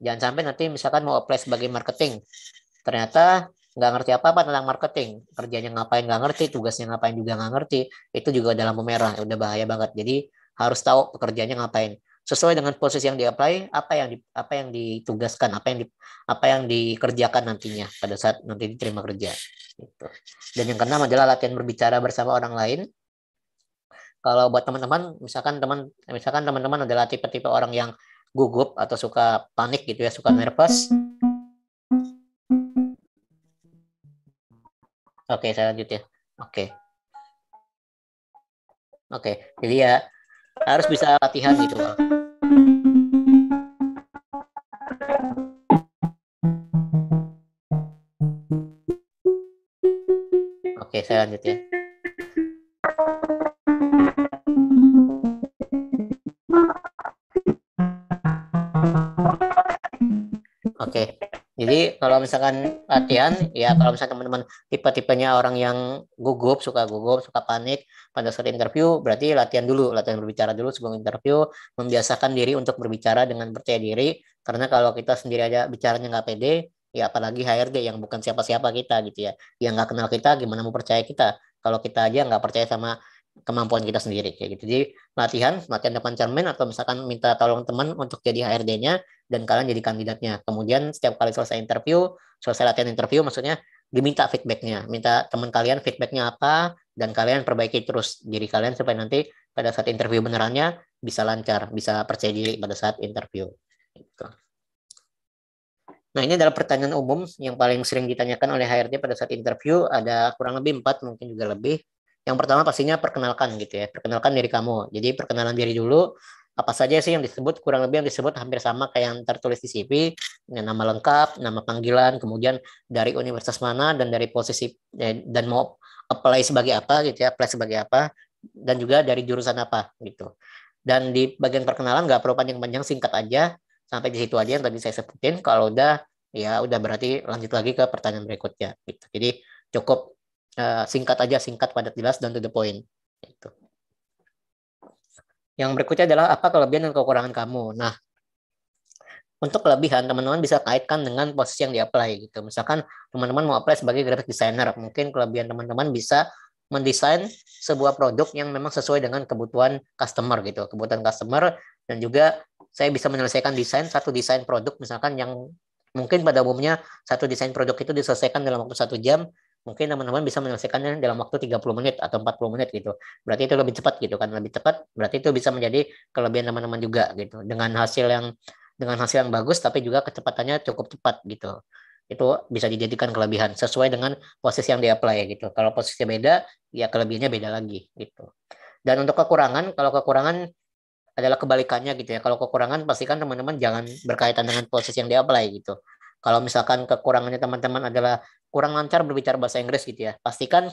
Jangan sampai nanti misalkan mau apply sebagai marketing, ternyata nggak ngerti apa-apa tentang marketing, kerjanya ngapain nggak ngerti, tugasnya ngapain juga nggak ngerti, itu juga dalam merah, udah bahaya banget. Jadi harus tahu pekerjaannya ngapain sesuai dengan posisi yang diapply apa yang di, apa yang ditugaskan apa yang di, apa yang dikerjakan nantinya pada saat nanti diterima kerja gitu. dan yang keenam adalah latihan berbicara bersama orang lain kalau buat teman-teman misalkan teman misalkan teman-teman adalah tipe-tipe orang yang gugup atau suka panik gitu ya suka nervous oke okay, saya lanjut ya oke okay. oke okay, jadi ya harus bisa latihan gitu loh. Oke, saya lanjut ya. Oke. Jadi kalau misalkan latihan, ya kalau misalkan teman-teman tipe-tipenya orang yang gugup, suka gugup, suka panik pada saat interview, berarti latihan dulu, latihan berbicara dulu sebelum interview, membiasakan diri untuk berbicara dengan percaya diri, karena kalau kita sendiri aja bicaranya nggak pede, ya apalagi HRD yang bukan siapa-siapa kita gitu ya, yang nggak kenal kita, gimana mau percaya kita? Kalau kita aja nggak percaya sama kemampuan kita sendiri ya gitu. Jadi latihan, latihan depan cermin atau misalkan minta tolong teman untuk jadi HRD-nya dan kalian jadi kandidatnya. Kemudian setiap kali selesai interview, selesai latihan interview maksudnya diminta feedbacknya, minta teman kalian feedbacknya apa dan kalian perbaiki terus diri kalian supaya nanti pada saat interview benerannya bisa lancar, bisa percaya diri pada saat interview. Gitu. Nah ini adalah pertanyaan umum yang paling sering ditanyakan oleh HRD pada saat interview ada kurang lebih empat mungkin juga lebih. Yang pertama pastinya perkenalkan gitu ya, perkenalkan diri kamu. Jadi perkenalan diri dulu, apa saja sih yang disebut kurang lebih yang disebut hampir sama kayak yang tertulis di CV ya, nama lengkap nama panggilan kemudian dari universitas mana dan dari posisi eh, dan mau apply sebagai apa gitu ya apply sebagai apa dan juga dari jurusan apa gitu dan di bagian perkenalan nggak perlu panjang-panjang singkat aja sampai di situ aja yang tadi saya sebutin kalau udah ya udah berarti lanjut lagi ke pertanyaan berikutnya gitu jadi cukup eh, singkat aja singkat padat jelas dan to the point itu yang berikutnya adalah apa kelebihan dan kekurangan kamu. Nah, untuk kelebihan teman-teman bisa kaitkan dengan posisi yang di gitu. Misalkan teman-teman mau apply sebagai graphic designer, mungkin kelebihan teman-teman bisa mendesain sebuah produk yang memang sesuai dengan kebutuhan customer gitu, kebutuhan customer dan juga saya bisa menyelesaikan desain satu desain produk misalkan yang mungkin pada umumnya satu desain produk itu diselesaikan dalam waktu satu jam, mungkin teman-teman bisa menyelesaikannya dalam waktu 30 menit atau 40 menit gitu. Berarti itu lebih cepat gitu kan, lebih cepat berarti itu bisa menjadi kelebihan teman-teman juga gitu dengan hasil yang dengan hasil yang bagus tapi juga kecepatannya cukup cepat gitu. Itu bisa dijadikan kelebihan sesuai dengan posisi yang di-apply gitu. Kalau posisi beda, ya kelebihannya beda lagi gitu. Dan untuk kekurangan, kalau kekurangan adalah kebalikannya gitu ya. Kalau kekurangan pastikan teman-teman jangan berkaitan dengan posisi yang di-apply gitu. Kalau misalkan kekurangannya teman-teman adalah kurang lancar berbicara bahasa Inggris gitu ya, pastikan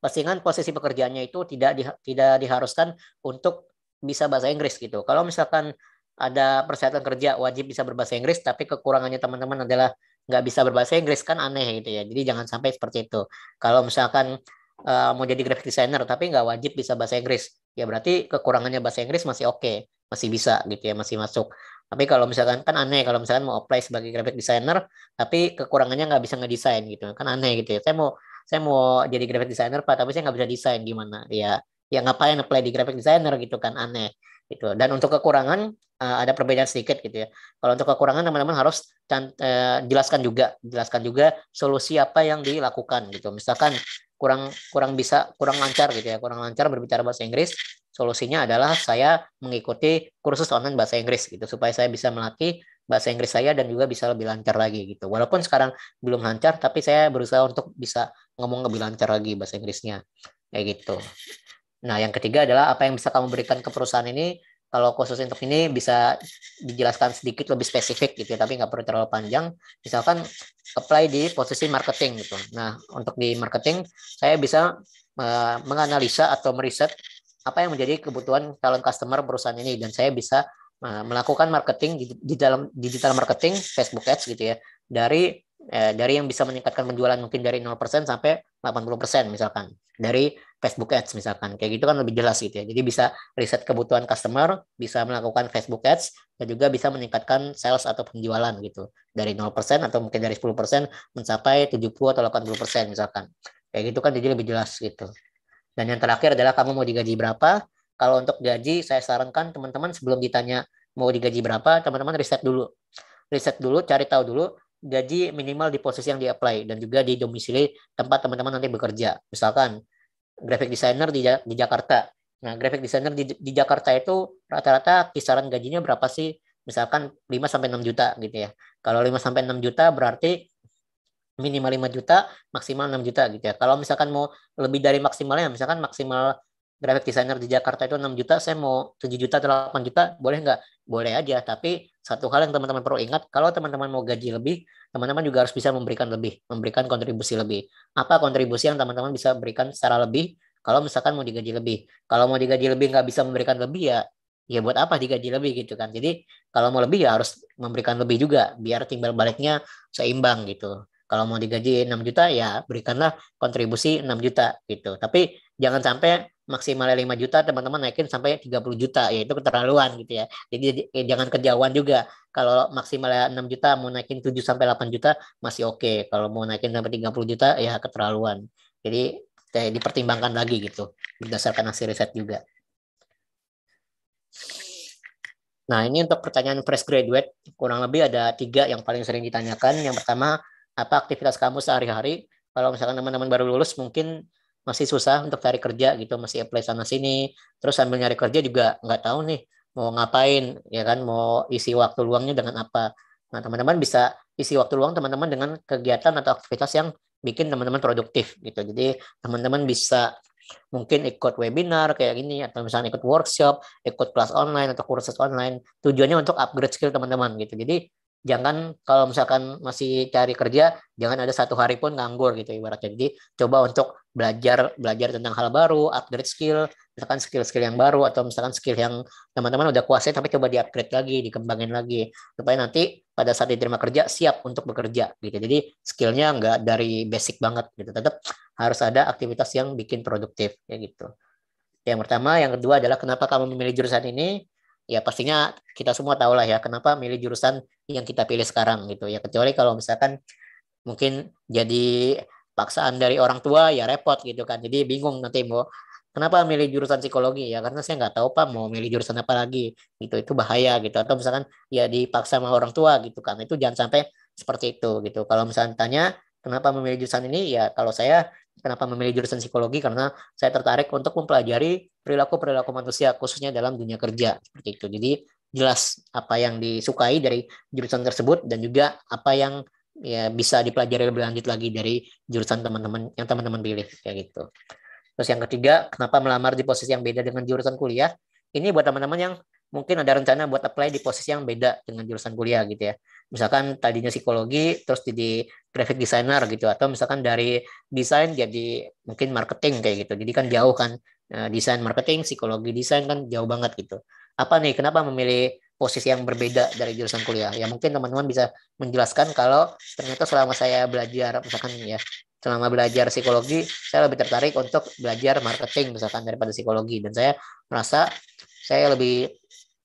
pastikan posisi pekerjaannya itu tidak di, tidak diharuskan untuk bisa bahasa Inggris gitu. Kalau misalkan ada persyaratan kerja wajib bisa berbahasa Inggris, tapi kekurangannya teman-teman adalah nggak bisa berbahasa Inggris kan aneh gitu ya. Jadi jangan sampai seperti itu. Kalau misalkan uh, mau jadi graphic designer tapi nggak wajib bisa bahasa Inggris, ya berarti kekurangannya bahasa Inggris masih oke. Okay masih bisa gitu ya masih masuk tapi kalau misalkan kan aneh kalau misalkan mau apply sebagai graphic designer tapi kekurangannya nggak bisa ngedesain gitu kan aneh gitu ya saya mau saya mau jadi graphic designer pak tapi saya nggak bisa desain gimana ya ya ngapain apply di graphic designer gitu kan aneh gitu dan untuk kekurangan eh, ada perbedaan sedikit gitu ya kalau untuk kekurangan teman-teman harus eh, jelaskan juga jelaskan juga solusi apa yang dilakukan gitu misalkan kurang kurang bisa kurang lancar gitu ya kurang lancar berbicara bahasa Inggris Solusinya adalah saya mengikuti kursus online bahasa Inggris gitu supaya saya bisa melatih bahasa Inggris saya dan juga bisa lebih lancar lagi gitu. Walaupun sekarang belum lancar tapi saya berusaha untuk bisa ngomong lebih lancar lagi bahasa Inggrisnya. Kayak gitu. Nah, yang ketiga adalah apa yang bisa kamu berikan ke perusahaan ini kalau khusus untuk ini bisa dijelaskan sedikit lebih spesifik gitu ya, tapi nggak perlu terlalu panjang. Misalkan apply di posisi marketing gitu. Nah, untuk di marketing saya bisa eh, menganalisa atau meriset apa yang menjadi kebutuhan calon customer perusahaan ini dan saya bisa eh, melakukan marketing di, di dalam digital marketing Facebook Ads gitu ya dari eh, dari yang bisa meningkatkan penjualan mungkin dari 0% sampai 80% misalkan dari Facebook Ads misalkan kayak gitu kan lebih jelas gitu ya jadi bisa riset kebutuhan customer bisa melakukan Facebook Ads dan juga bisa meningkatkan sales atau penjualan gitu dari 0% atau mungkin dari 10% mencapai 70 atau 80% misalkan kayak gitu kan jadi lebih jelas gitu dan yang terakhir adalah kamu mau digaji berapa. Kalau untuk gaji, saya sarankan teman-teman sebelum ditanya mau digaji berapa, teman-teman riset dulu. Riset dulu, cari tahu dulu gaji minimal di posisi yang di-apply dan juga di domisili tempat teman-teman nanti bekerja. Misalkan graphic designer di, di Jakarta. Nah, graphic designer di, di Jakarta itu rata-rata kisaran gajinya berapa sih? Misalkan 5 sampai 6 juta gitu ya. Kalau 5 sampai 6 juta berarti minimal 5 juta, maksimal 6 juta gitu ya. Kalau misalkan mau lebih dari maksimalnya, misalkan maksimal graphic designer di Jakarta itu 6 juta, saya mau 7 juta atau 8 juta, boleh nggak? Boleh aja, tapi satu hal yang teman-teman perlu ingat, kalau teman-teman mau gaji lebih, teman-teman juga harus bisa memberikan lebih, memberikan kontribusi lebih. Apa kontribusi yang teman-teman bisa berikan secara lebih kalau misalkan mau digaji lebih? Kalau mau digaji lebih nggak bisa memberikan lebih ya, ya buat apa digaji lebih gitu kan. Jadi kalau mau lebih ya harus memberikan lebih juga, biar timbal baliknya seimbang gitu kalau mau digaji 6 juta ya berikanlah kontribusi 6 juta gitu. Tapi jangan sampai maksimalnya 5 juta teman-teman naikin sampai 30 juta ya itu keterlaluan gitu ya. Jadi eh, jangan kejauhan juga. Kalau maksimalnya 6 juta mau naikin 7 sampai 8 juta masih oke. Okay. Kalau mau naikin sampai 30 juta ya keterlaluan. Jadi eh, dipertimbangkan lagi gitu berdasarkan hasil riset juga. Nah, ini untuk pertanyaan fresh graduate, kurang lebih ada tiga yang paling sering ditanyakan. Yang pertama, apa aktivitas kamu sehari-hari. Kalau misalkan teman-teman baru lulus mungkin masih susah untuk cari kerja gitu, masih apply sana sini. Terus sambil nyari kerja juga nggak tahu nih mau ngapain, ya kan, mau isi waktu luangnya dengan apa. Nah, teman-teman bisa isi waktu luang teman-teman dengan kegiatan atau aktivitas yang bikin teman-teman produktif gitu. Jadi teman-teman bisa mungkin ikut webinar kayak gini atau misalnya ikut workshop, ikut kelas online atau kursus online. Tujuannya untuk upgrade skill teman-teman gitu. Jadi jangan kalau misalkan masih cari kerja jangan ada satu hari pun nganggur gitu ibaratnya jadi coba untuk belajar belajar tentang hal baru upgrade skill misalkan skill-skill yang baru atau misalkan skill yang teman-teman udah kuasai tapi coba diupgrade lagi dikembangin lagi supaya nanti pada saat diterima kerja siap untuk bekerja gitu jadi skillnya nggak dari basic banget gitu tetap harus ada aktivitas yang bikin produktif ya gitu yang pertama yang kedua adalah kenapa kamu memilih jurusan ini ya pastinya kita semua tahu lah ya kenapa milih jurusan yang kita pilih sekarang gitu ya kecuali kalau misalkan mungkin jadi paksaan dari orang tua ya repot gitu kan jadi bingung nanti mau kenapa milih jurusan psikologi ya karena saya nggak tahu pak mau milih jurusan apa lagi gitu itu bahaya gitu atau misalkan ya dipaksa sama orang tua gitu kan itu jangan sampai seperti itu gitu kalau misalnya tanya kenapa memilih jurusan ini ya kalau saya Kenapa memilih jurusan psikologi? Karena saya tertarik untuk mempelajari perilaku-perilaku manusia khususnya dalam dunia kerja seperti itu. Jadi jelas apa yang disukai dari jurusan tersebut dan juga apa yang ya bisa dipelajari lebih lanjut lagi dari jurusan teman-teman yang teman-teman pilih kayak gitu. Terus yang ketiga, kenapa melamar di posisi yang beda dengan jurusan kuliah? Ini buat teman-teman yang mungkin ada rencana buat apply di posisi yang beda dengan jurusan kuliah gitu ya misalkan tadinya psikologi terus jadi graphic designer gitu atau misalkan dari desain jadi mungkin marketing kayak gitu jadi kan jauh kan eh, desain marketing psikologi desain kan jauh banget gitu apa nih kenapa memilih posisi yang berbeda dari jurusan kuliah ya mungkin teman-teman bisa menjelaskan kalau ternyata selama saya belajar misalkan ya selama belajar psikologi saya lebih tertarik untuk belajar marketing misalkan daripada psikologi dan saya merasa saya lebih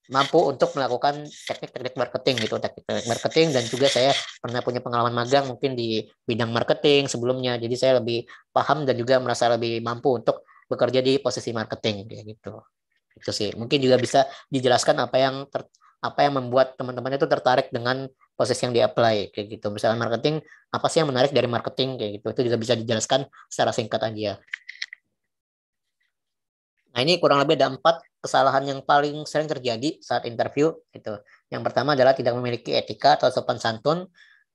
mampu untuk melakukan teknik-teknik marketing gitu, teknik-teknik marketing dan juga saya pernah punya pengalaman magang mungkin di bidang marketing sebelumnya. Jadi saya lebih paham dan juga merasa lebih mampu untuk bekerja di posisi marketing gitu. Itu sih. Mungkin juga bisa dijelaskan apa yang ter, apa yang membuat teman-teman itu tertarik dengan posisi yang di-apply kayak gitu. Misalnya marketing, apa sih yang menarik dari marketing kayak gitu. Itu juga bisa dijelaskan secara singkat aja. Nah, ini kurang lebih ada empat kesalahan yang paling sering terjadi saat interview itu. Yang pertama adalah tidak memiliki etika atau sopan santun.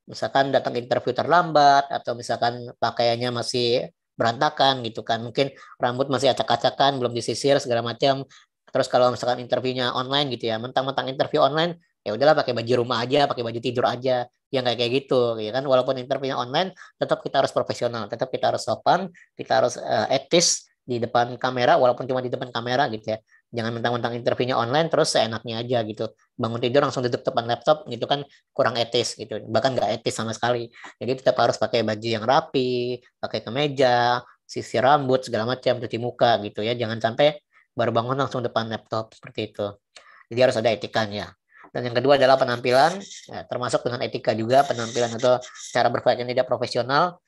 Misalkan datang interview terlambat atau misalkan pakaiannya masih berantakan gitu kan. Mungkin rambut masih acak-acakan, belum disisir segala macam. Terus kalau misalkan interviewnya online gitu ya, mentang-mentang interview online ya udahlah pakai baju rumah aja, pakai baju tidur aja, yang kayak kayak gitu, ya kan? Walaupun interviewnya online, tetap kita harus profesional, tetap kita harus sopan, kita harus uh, etis, di depan kamera walaupun cuma di depan kamera gitu ya jangan mentang-mentang interviewnya online terus seenaknya aja gitu bangun tidur langsung duduk depan laptop gitu kan kurang etis gitu bahkan nggak etis sama sekali jadi tetap harus pakai baju yang rapi pakai kemeja sisir rambut segala macam cuci muka gitu ya jangan sampai baru bangun langsung depan laptop seperti itu jadi harus ada etikanya dan yang kedua adalah penampilan ya, termasuk dengan etika juga penampilan atau cara berpakaian tidak profesional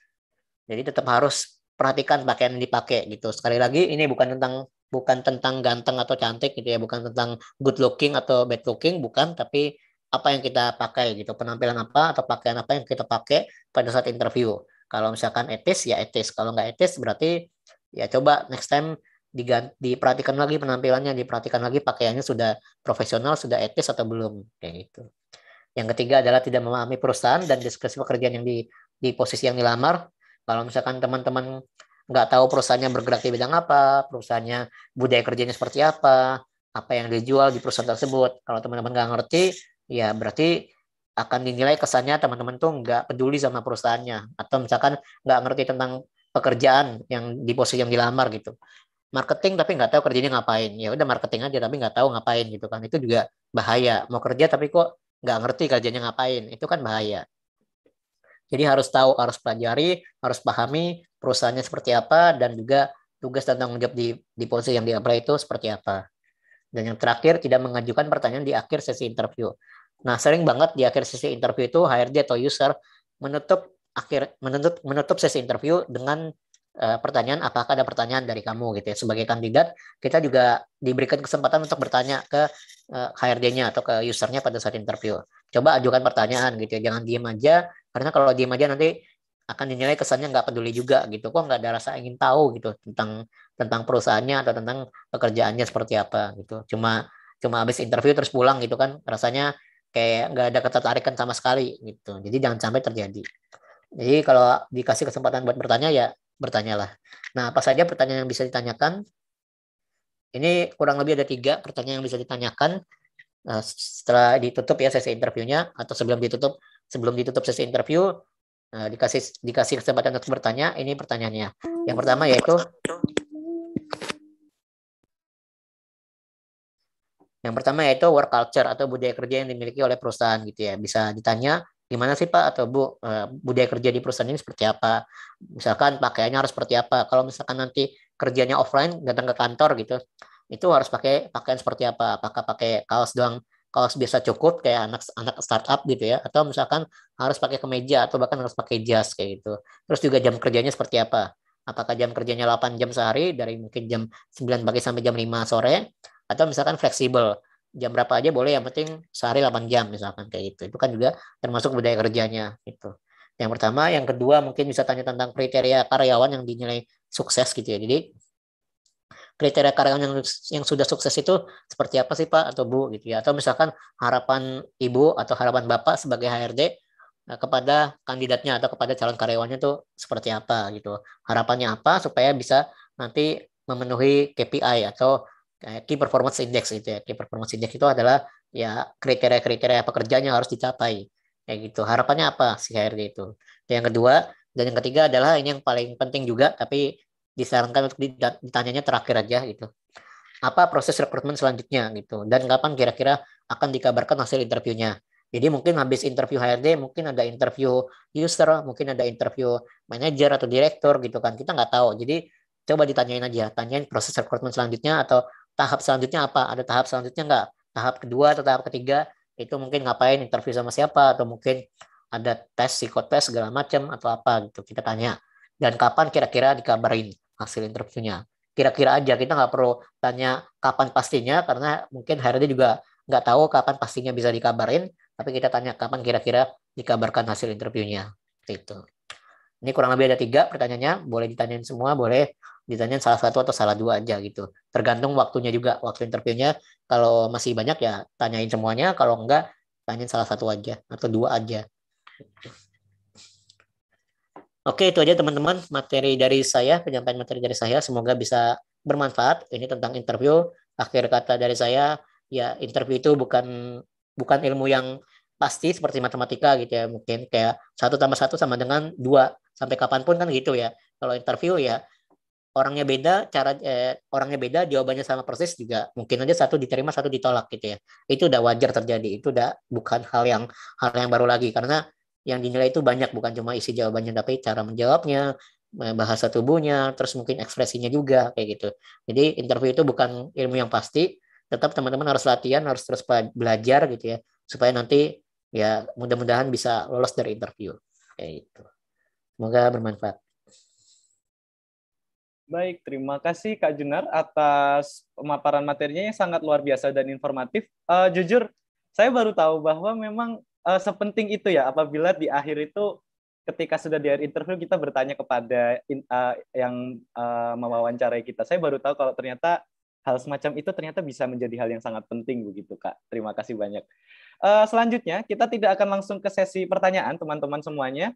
jadi tetap harus perhatikan pakaian yang dipakai gitu. Sekali lagi ini bukan tentang bukan tentang ganteng atau cantik gitu ya, bukan tentang good looking atau bad looking, bukan, tapi apa yang kita pakai gitu, penampilan apa atau pakaian apa yang kita pakai pada saat interview. Kalau misalkan etis ya etis, kalau nggak etis berarti ya coba next time diganti, diperhatikan lagi penampilannya, diperhatikan lagi pakaiannya sudah profesional, sudah etis atau belum kayak gitu. Yang ketiga adalah tidak memahami perusahaan dan deskripsi pekerjaan yang di di posisi yang dilamar kalau misalkan teman-teman nggak tahu perusahaannya bergerak di bidang apa, perusahaannya budaya kerjanya seperti apa, apa yang dijual di perusahaan tersebut. Kalau teman-teman nggak ngerti, ya berarti akan dinilai kesannya teman-teman tuh nggak peduli sama perusahaannya atau misalkan nggak ngerti tentang pekerjaan yang di posisi yang dilamar gitu marketing tapi nggak tahu kerjanya ngapain ya udah marketing aja tapi nggak tahu ngapain gitu kan itu juga bahaya mau kerja tapi kok nggak ngerti kerjanya ngapain itu kan bahaya jadi harus tahu, harus pelajari, harus pahami perusahaannya seperti apa dan juga tugas dan tanggung jawab di, di posisi yang diapply itu seperti apa. Dan yang terakhir, tidak mengajukan pertanyaan di akhir sesi interview. Nah, sering banget di akhir sesi interview itu HRD atau user menutup akhir menutup menutup sesi interview dengan uh, pertanyaan apakah ada pertanyaan dari kamu gitu ya. Sebagai kandidat, kita juga diberikan kesempatan untuk bertanya ke uh, eh, HRD-nya atau ke usernya pada saat interview. Coba ajukan pertanyaan gitu ya. Jangan diam aja, karena kalau diem aja nanti akan dinilai kesannya nggak peduli juga gitu kok nggak ada rasa ingin tahu gitu tentang tentang perusahaannya atau tentang pekerjaannya seperti apa gitu cuma cuma habis interview terus pulang gitu kan rasanya kayak nggak ada ketertarikan sama sekali gitu jadi jangan sampai terjadi jadi kalau dikasih kesempatan buat bertanya ya bertanyalah nah apa saja pertanyaan yang bisa ditanyakan ini kurang lebih ada tiga pertanyaan yang bisa ditanyakan eh, setelah ditutup ya sesi interviewnya atau sebelum ditutup sebelum ditutup sesi interview eh, dikasih dikasih kesempatan untuk bertanya. Ini pertanyaannya. Yang pertama yaitu yang pertama yaitu work culture atau budaya kerja yang dimiliki oleh perusahaan gitu ya. Bisa ditanya gimana sih Pak atau Bu eh, budaya kerja di perusahaan ini seperti apa? Misalkan pakaiannya harus seperti apa? Kalau misalkan nanti kerjanya offline datang ke kantor gitu, itu harus pakai pakaian seperti apa? Apakah pakai kaos doang kalau biasa cukup kayak anak anak startup gitu ya atau misalkan harus pakai kemeja atau bahkan harus pakai jas kayak gitu terus juga jam kerjanya seperti apa apakah jam kerjanya 8 jam sehari dari mungkin jam 9 pagi sampai jam 5 sore atau misalkan fleksibel jam berapa aja boleh yang penting sehari 8 jam misalkan kayak gitu itu kan juga termasuk budaya kerjanya itu. yang pertama yang kedua mungkin bisa tanya tentang kriteria karyawan yang dinilai sukses gitu ya jadi kriteria karyawan yang yang sudah sukses itu seperti apa sih Pak atau Bu gitu ya atau misalkan harapan Ibu atau harapan Bapak sebagai HRD eh, kepada kandidatnya atau kepada calon karyawannya itu seperti apa gitu harapannya apa supaya bisa nanti memenuhi KPI atau eh, key performance index itu ya key performance index itu adalah ya kriteria-kriteria pekerjaan yang harus dicapai kayak gitu harapannya apa si HRD itu yang kedua dan yang ketiga adalah ini yang paling penting juga tapi disarankan untuk ditanyanya terakhir aja gitu. Apa proses rekrutmen selanjutnya gitu dan kapan kira-kira akan dikabarkan hasil interviewnya. Jadi mungkin habis interview HRD mungkin ada interview user, mungkin ada interview manager atau direktur gitu kan. Kita nggak tahu. Jadi coba ditanyain aja, tanyain proses rekrutmen selanjutnya atau tahap selanjutnya apa? Ada tahap selanjutnya nggak? Tahap kedua atau tahap ketiga itu mungkin ngapain interview sama siapa atau mungkin ada tes psikotest segala macam atau apa gitu kita tanya dan kapan kira-kira dikabarin hasil interviewnya. Kira-kira aja kita nggak perlu tanya kapan pastinya karena mungkin HRD juga nggak tahu kapan pastinya bisa dikabarin, tapi kita tanya kapan kira-kira dikabarkan hasil interviewnya. Itu. Ini kurang lebih ada tiga pertanyaannya, boleh ditanyain semua, boleh ditanyain salah satu atau salah dua aja gitu. Tergantung waktunya juga, waktu interviewnya. Kalau masih banyak ya tanyain semuanya, kalau enggak tanyain salah satu aja atau dua aja. Oke, itu aja teman-teman materi dari saya, penyampaian materi dari saya. Semoga bisa bermanfaat. Ini tentang interview. Akhir kata dari saya, ya interview itu bukan bukan ilmu yang pasti seperti matematika gitu ya. Mungkin kayak satu tambah satu sama dengan dua sampai kapanpun kan gitu ya. Kalau interview ya orangnya beda, cara eh, orangnya beda, jawabannya sama persis juga. Mungkin aja satu diterima, satu ditolak gitu ya. Itu udah wajar terjadi. Itu udah bukan hal yang hal yang baru lagi karena yang dinilai itu banyak bukan cuma isi jawabannya tapi cara menjawabnya eh, bahasa tubuhnya terus mungkin ekspresinya juga kayak gitu jadi interview itu bukan ilmu yang pasti tetap teman-teman harus latihan harus terus belajar gitu ya supaya nanti ya mudah-mudahan bisa lolos dari interview kayak gitu semoga bermanfaat Baik, terima kasih Kak Junar atas pemaparan materinya yang sangat luar biasa dan informatif. Uh, jujur, saya baru tahu bahwa memang uh, sepenting itu ya apabila di akhir itu ketika sudah di akhir interview kita bertanya kepada in, uh, yang uh, mewawancarai kita. Saya baru tahu kalau ternyata hal semacam itu ternyata bisa menjadi hal yang sangat penting begitu Kak. Terima kasih banyak. Uh, selanjutnya kita tidak akan langsung ke sesi pertanyaan teman-teman semuanya.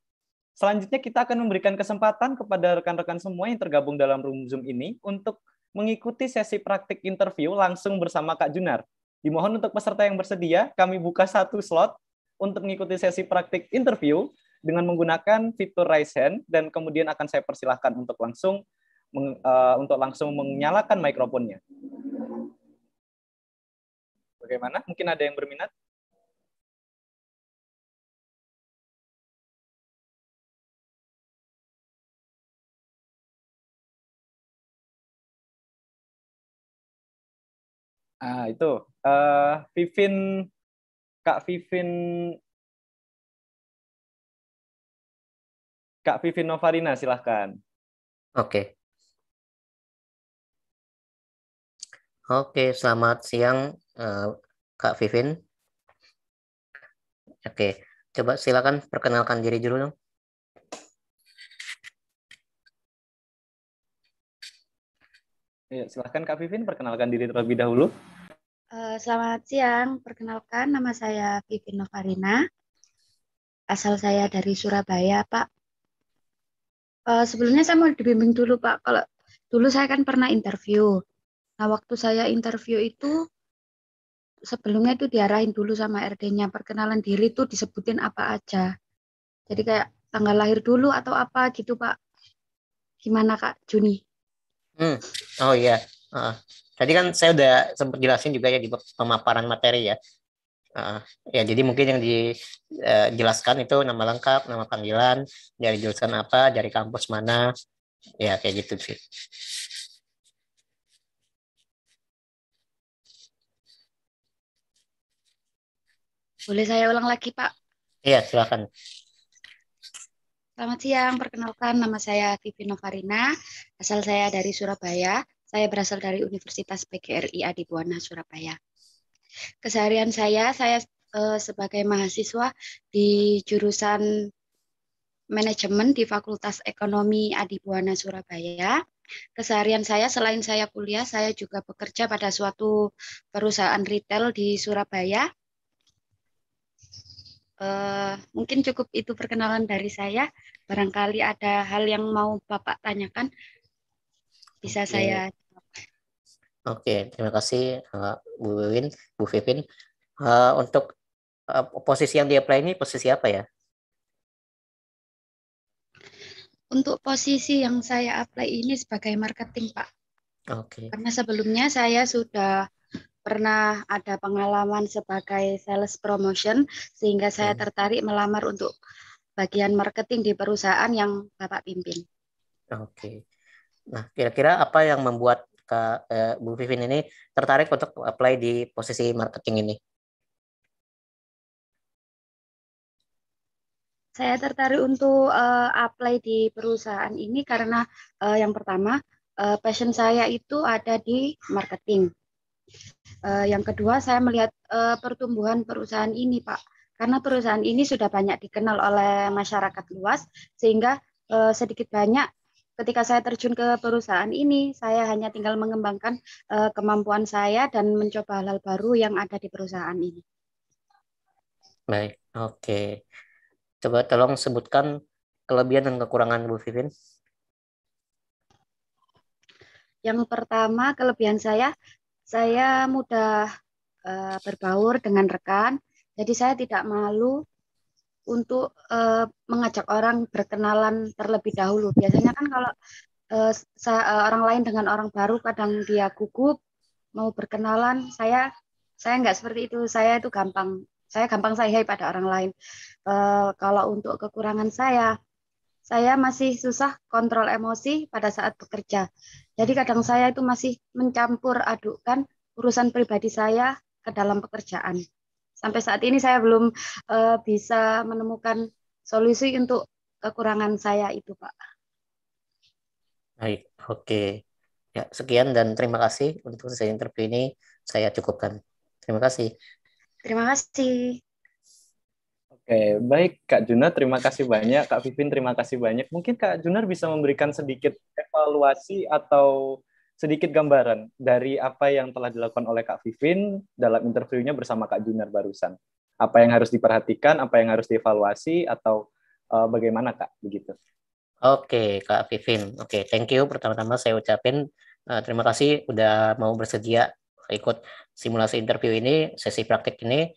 Selanjutnya kita akan memberikan kesempatan kepada rekan-rekan semua yang tergabung dalam room Zoom ini untuk mengikuti sesi praktik interview langsung bersama Kak Junar. Dimohon untuk peserta yang bersedia, kami buka satu slot untuk mengikuti sesi praktik interview dengan menggunakan fitur raise hand dan kemudian akan saya persilahkan untuk langsung eh, untuk langsung menyalakan mikrofonnya. Bagaimana? Mungkin ada yang berminat? Ah, itu. Uh, Vivin Kak Vivin Kak Vivin Novarina silahkan. Oke. Oke, selamat siang uh, Kak Vivin. Oke, coba silakan perkenalkan diri dulu dong. Ya, silahkan Kak Vivin perkenalkan diri terlebih dahulu. Selamat siang, perkenalkan nama saya Vivi Novarina. Asal saya dari Surabaya, Pak. Eh, sebelumnya saya mau dibimbing dulu, Pak. Kalau dulu saya kan pernah interview. Nah, waktu saya interview itu sebelumnya itu diarahin dulu sama RD-nya perkenalan diri itu disebutin apa aja. Jadi kayak tanggal lahir dulu atau apa gitu, Pak. Gimana, Kak Juni? Hmm. Oh iya. Yeah. Uh. Tadi kan saya udah sempat jelasin juga ya di pemaparan materi ya. Uh, ya jadi mungkin yang dijelaskan eh, uh, itu nama lengkap, nama panggilan, dari jurusan apa, dari kampus mana, ya kayak gitu sih. Boleh saya ulang lagi Pak? Iya silakan. Selamat siang, perkenalkan nama saya Vivi Novarina, asal saya dari Surabaya. Saya berasal dari Universitas PGRI Adibuana, Surabaya. Keseharian saya, saya eh, sebagai mahasiswa di jurusan manajemen di Fakultas Ekonomi Adibuana, Surabaya. Keseharian saya selain saya kuliah, saya juga bekerja pada suatu perusahaan retail di Surabaya. Uh, mungkin cukup itu perkenalan dari saya. Barangkali ada hal yang mau Bapak tanyakan, bisa okay. saya Oke, okay, terima kasih eh, Bu Win, Bu Vivin. Uh, untuk uh, posisi yang dia play ini posisi apa ya? Untuk posisi yang saya apply ini sebagai marketing, Pak. Oke. Okay. Karena sebelumnya saya sudah pernah ada pengalaman sebagai sales promotion sehingga saya hmm. tertarik melamar untuk bagian marketing di perusahaan yang Bapak pimpin. Oke. Okay. Nah, kira-kira apa yang membuat ke eh, Bu Vivin ini tertarik untuk apply di posisi marketing ini? Saya tertarik untuk uh, apply di perusahaan ini karena uh, yang pertama uh, passion saya itu ada di marketing. Uh, yang kedua saya melihat uh, pertumbuhan perusahaan ini, Pak. Karena perusahaan ini sudah banyak dikenal oleh masyarakat luas sehingga uh, sedikit banyak ketika saya terjun ke perusahaan ini, saya hanya tinggal mengembangkan uh, kemampuan saya dan mencoba hal-hal baru yang ada di perusahaan ini. Baik, oke. Okay. Coba tolong sebutkan kelebihan dan kekurangan Bu Vivin. Yang pertama, kelebihan saya, saya mudah uh, berbaur dengan rekan, jadi saya tidak malu untuk uh, mengajak orang berkenalan terlebih dahulu. Biasanya kan kalau uh, uh, orang lain dengan orang baru kadang dia gugup mau berkenalan. Saya saya nggak seperti itu. Saya itu gampang. Saya gampang saya hey pada orang lain. Uh, kalau untuk kekurangan saya, saya masih susah kontrol emosi pada saat bekerja. Jadi kadang saya itu masih mencampur adukkan urusan pribadi saya ke dalam pekerjaan. Sampai saat ini saya belum uh, bisa menemukan solusi untuk kekurangan saya itu, Pak. Baik, oke. Ya, sekian dan terima kasih untuk sesi interview ini saya cukupkan. Terima kasih. Terima kasih. Oke, baik Kak Junar, terima kasih banyak. Kak Vivin, terima kasih banyak. Mungkin Kak Junar bisa memberikan sedikit evaluasi atau sedikit gambaran dari apa yang telah dilakukan oleh Kak Vivin dalam interviewnya bersama Kak Junior barusan. Apa yang harus diperhatikan, apa yang harus dievaluasi, atau uh, bagaimana Kak? Begitu. Oke, okay, Kak Vivin. Oke, okay, thank you. Pertama-tama saya ucapin uh, terima kasih udah mau bersedia ikut simulasi interview ini, sesi praktik ini.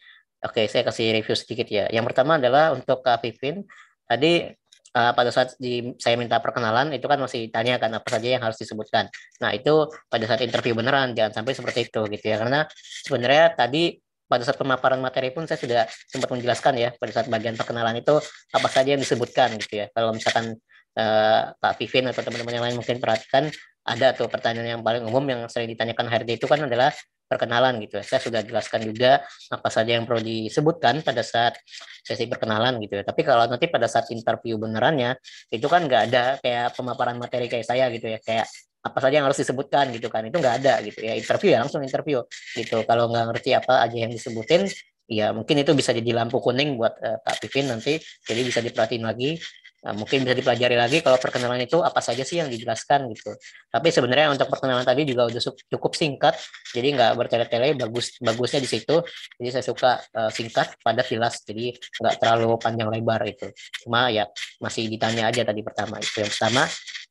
Oke, okay, saya kasih review sedikit ya. Yang pertama adalah untuk Kak Vivin, tadi uh, pada saat di, saya minta perkenalan itu kan masih kan apa saja yang harus disebutkan. Nah itu pada saat interview beneran jangan sampai seperti itu gitu ya karena sebenarnya tadi pada saat pemaparan materi pun saya sudah sempat menjelaskan ya pada saat bagian perkenalan itu apa saja yang disebutkan gitu ya. Kalau misalkan uh, Pak Vivin atau teman-teman yang lain mungkin perhatikan ada tuh pertanyaan yang paling umum yang sering ditanyakan HRD itu kan adalah perkenalan gitu ya. Saya sudah jelaskan juga apa saja yang perlu disebutkan pada saat sesi perkenalan gitu ya. Tapi kalau nanti pada saat interview benerannya itu kan nggak ada kayak pemaparan materi kayak saya gitu ya. Kayak apa saja yang harus disebutkan gitu kan itu nggak ada gitu ya interview ya langsung interview gitu kalau nggak ngerti apa aja yang disebutin ya mungkin itu bisa jadi lampu kuning buat uh, eh, Kak Pipin nanti jadi bisa diperhatiin lagi Nah, mungkin bisa dipelajari lagi kalau perkenalan itu apa saja sih yang dijelaskan gitu. Tapi sebenarnya untuk perkenalan tadi juga udah cukup singkat, jadi nggak bertele-tele. Bagus bagusnya di situ. Jadi saya suka uh, singkat, padat, jelas. Jadi nggak terlalu panjang lebar itu. Cuma ya masih ditanya aja tadi pertama itu yang pertama.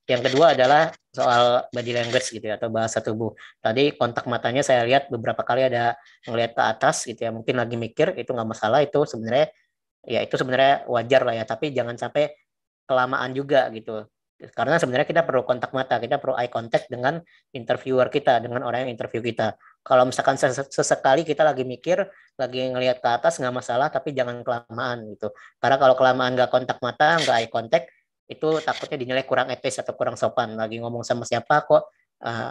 Yang kedua adalah soal body language gitu ya, atau bahasa tubuh. Tadi kontak matanya saya lihat beberapa kali ada melihat ke atas gitu ya, mungkin lagi mikir itu nggak masalah itu sebenarnya ya itu sebenarnya wajar lah ya, tapi jangan sampai kelamaan juga gitu karena sebenarnya kita perlu kontak mata kita perlu eye contact dengan interviewer kita dengan orang yang interview kita kalau misalkan sesekali kita lagi mikir lagi ngelihat ke atas nggak masalah tapi jangan kelamaan gitu karena kalau kelamaan nggak kontak mata nggak eye contact itu takutnya dinilai kurang etis atau kurang sopan lagi ngomong sama siapa kok uh,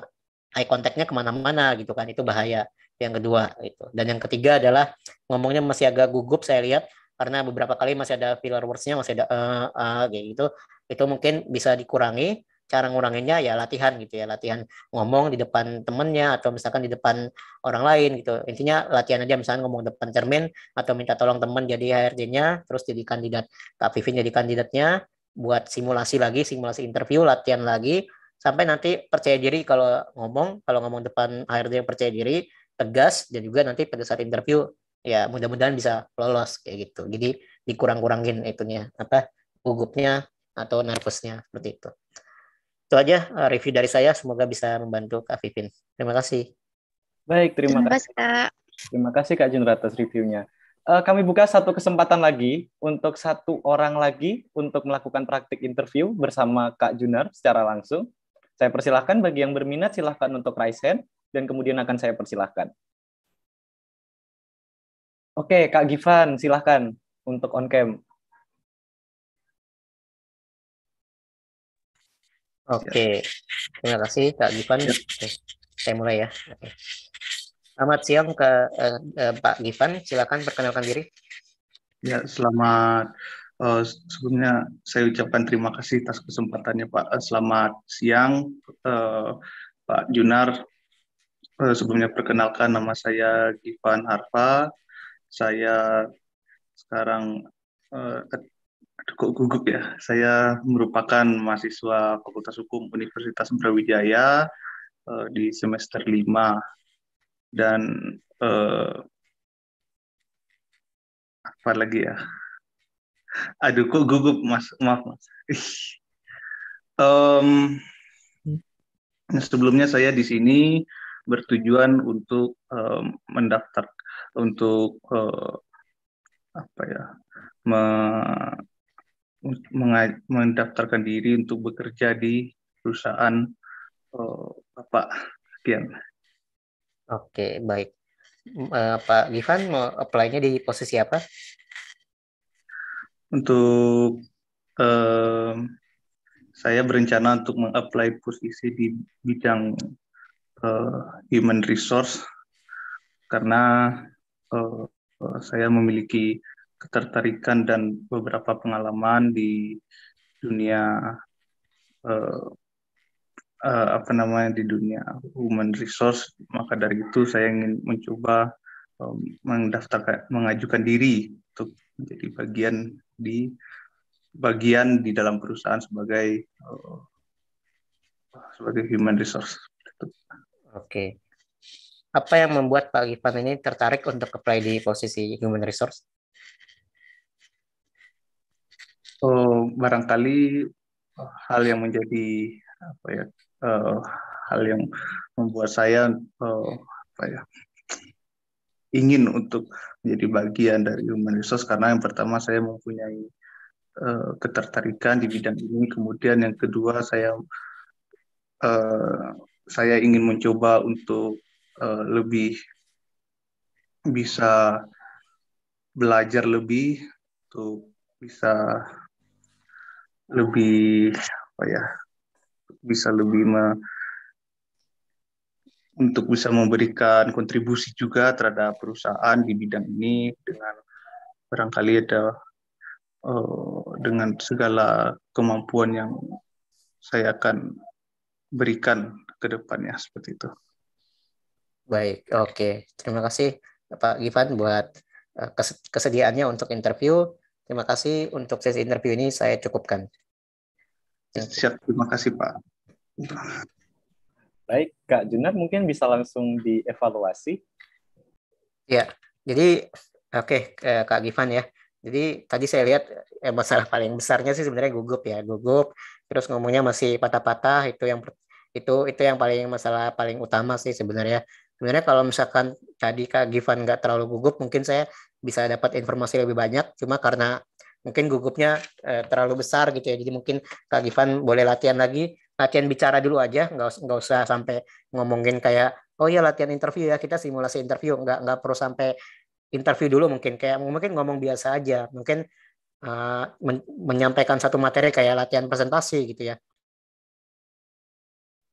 eye contactnya kemana-mana gitu kan itu bahaya yang kedua itu dan yang ketiga adalah ngomongnya masih agak gugup saya lihat karena beberapa kali masih ada filler words-nya masih ada uh, uh, kayak gitu itu mungkin bisa dikurangi cara nguranginnya ya latihan gitu ya latihan ngomong di depan temennya atau misalkan di depan orang lain gitu intinya latihan aja misalkan ngomong depan cermin atau minta tolong temen jadi HRD-nya terus jadi kandidat Kak Vivin jadi kandidatnya buat simulasi lagi simulasi interview latihan lagi sampai nanti percaya diri kalau ngomong kalau ngomong depan HRD yang percaya diri tegas dan juga nanti pada saat interview ya mudah-mudahan bisa lolos kayak gitu jadi dikurang-kurangin itunya apa gugupnya atau nervousnya seperti itu itu aja eh, review dari saya semoga bisa membantu Kak Vivin terima kasih baik terima, terima kasih Kak terima kasih Kak Junra atas reviewnya eh, kami buka satu kesempatan lagi untuk satu orang lagi untuk melakukan praktik interview bersama Kak Junar secara langsung saya persilahkan bagi yang berminat silahkan untuk raise hand dan kemudian akan saya persilahkan. Oke, Kak Givan silahkan untuk on cam. Oke, terima kasih Kak Givan. saya mulai ya. Selamat siang ke eh, eh, Pak Givan silakan perkenalkan diri. Ya, selamat Uh, sebelumnya saya ucapkan terima kasih atas kesempatannya Pak. Eh, selamat siang uh, Pak Junar. Uh, sebelumnya perkenalkan nama saya Givan Arfa saya sekarang uh, kok gugup ya. Saya merupakan mahasiswa Fakultas Hukum Universitas Brawijaya uh, di semester lima dan uh, apa lagi ya? Aduh kok gugup Mas, maaf Mas. um, sebelumnya saya di sini bertujuan untuk um, mendaftar untuk uh, apa ya me, mendaftarkan diri untuk bekerja di perusahaan uh, Bapak Dian. Oke, baik. Uh, Pak Givan mau apply-nya di posisi apa? Untuk uh, saya berencana untuk mengapply posisi di bidang uh, human resource karena uh, saya memiliki ketertarikan dan beberapa pengalaman di dunia uh, uh, apa namanya di dunia human resource maka dari itu saya ingin mencoba um, mendaftarkan mengajukan diri untuk menjadi bagian di bagian di dalam perusahaan sebagai uh, sebagai human resource. Oke apa yang membuat Pak Givan ini tertarik untuk apply di posisi human resource? Oh, barangkali hal yang menjadi apa ya uh, hal yang membuat saya uh, apa ya ingin untuk menjadi bagian dari human resource karena yang pertama saya mempunyai uh, ketertarikan di bidang ini kemudian yang kedua saya uh, saya ingin mencoba untuk Eh, lebih bisa belajar lebih untuk bisa lebih apa ya bisa lebih me, untuk bisa memberikan kontribusi juga terhadap perusahaan di bidang ini dengan barangkali ada uh, dengan segala kemampuan yang saya akan berikan ke depannya seperti itu. Baik, oke. Okay. Terima kasih Pak Givan buat eh, kesediaannya untuk interview. Terima kasih untuk sesi interview ini saya cukupkan. Siap, terima kasih Pak. Baik, Kak Junat mungkin bisa langsung dievaluasi. Ya, jadi oke okay, eh, Kak Givan ya. Jadi tadi saya lihat eh, masalah paling besarnya sih sebenarnya gugup ya, gugup. Terus ngomongnya masih patah-patah itu yang itu itu yang paling masalah paling utama sih sebenarnya sebenarnya kalau misalkan tadi Kak Givan nggak terlalu gugup mungkin saya bisa dapat informasi lebih banyak cuma karena mungkin gugupnya eh, terlalu besar gitu ya jadi mungkin Kak Givan boleh latihan lagi latihan bicara dulu aja nggak usah nggak usah sampai ngomongin kayak oh iya latihan interview ya kita simulasi interview nggak nggak perlu sampai interview dulu mungkin kayak mungkin ngomong biasa aja mungkin uh, men menyampaikan satu materi kayak latihan presentasi gitu ya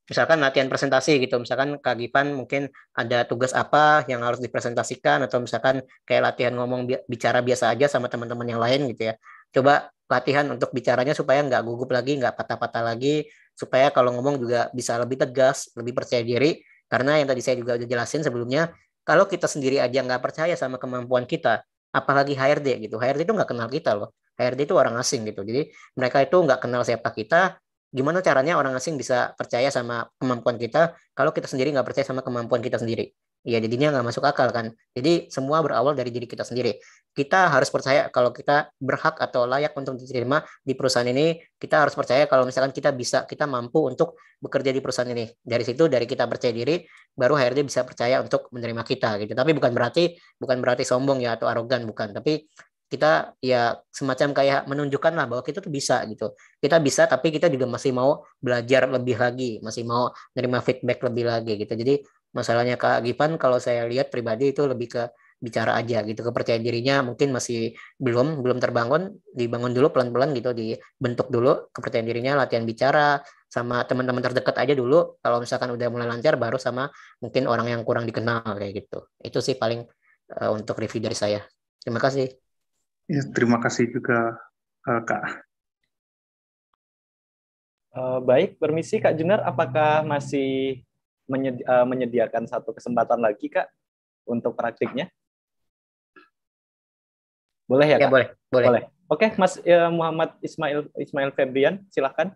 misalkan latihan presentasi gitu misalkan kagipan mungkin ada tugas apa yang harus dipresentasikan atau misalkan kayak latihan ngomong bicara biasa aja sama teman-teman yang lain gitu ya coba latihan untuk bicaranya supaya nggak gugup lagi nggak patah-patah lagi supaya kalau ngomong juga bisa lebih tegas lebih percaya diri karena yang tadi saya juga udah jelasin sebelumnya kalau kita sendiri aja nggak percaya sama kemampuan kita apalagi HRD gitu HRD itu nggak kenal kita loh HRD itu orang asing gitu jadi mereka itu nggak kenal siapa kita gimana caranya orang asing bisa percaya sama kemampuan kita kalau kita sendiri nggak percaya sama kemampuan kita sendiri ya jadinya nggak masuk akal kan jadi semua berawal dari diri kita sendiri kita harus percaya kalau kita berhak atau layak untuk diterima di perusahaan ini kita harus percaya kalau misalkan kita bisa kita mampu untuk bekerja di perusahaan ini dari situ dari kita percaya diri baru HRD bisa percaya untuk menerima kita gitu tapi bukan berarti bukan berarti sombong ya atau arogan bukan tapi kita ya semacam kayak menunjukkan lah bahwa kita tuh bisa gitu. Kita bisa tapi kita juga masih mau belajar lebih lagi, masih mau nerima feedback lebih lagi gitu. Jadi masalahnya Kak Gipan kalau saya lihat pribadi itu lebih ke bicara aja gitu kepercayaan dirinya mungkin masih belum belum terbangun dibangun dulu pelan-pelan gitu dibentuk dulu kepercayaan dirinya latihan bicara sama teman-teman terdekat aja dulu kalau misalkan udah mulai lancar baru sama mungkin orang yang kurang dikenal kayak gitu itu sih paling uh, untuk review dari saya terima kasih Ya, terima kasih juga uh, Kak. Uh, baik, permisi Kak Junar, apakah masih menyedi uh, eh, menyediakan satu kesempatan lagi Kak untuk praktiknya? Boleh ya, ya Kak? Ya, boleh, boleh. boleh. Oke, okay, Mas uh, Muhammad Ismail Ismail Febrian, silahkan.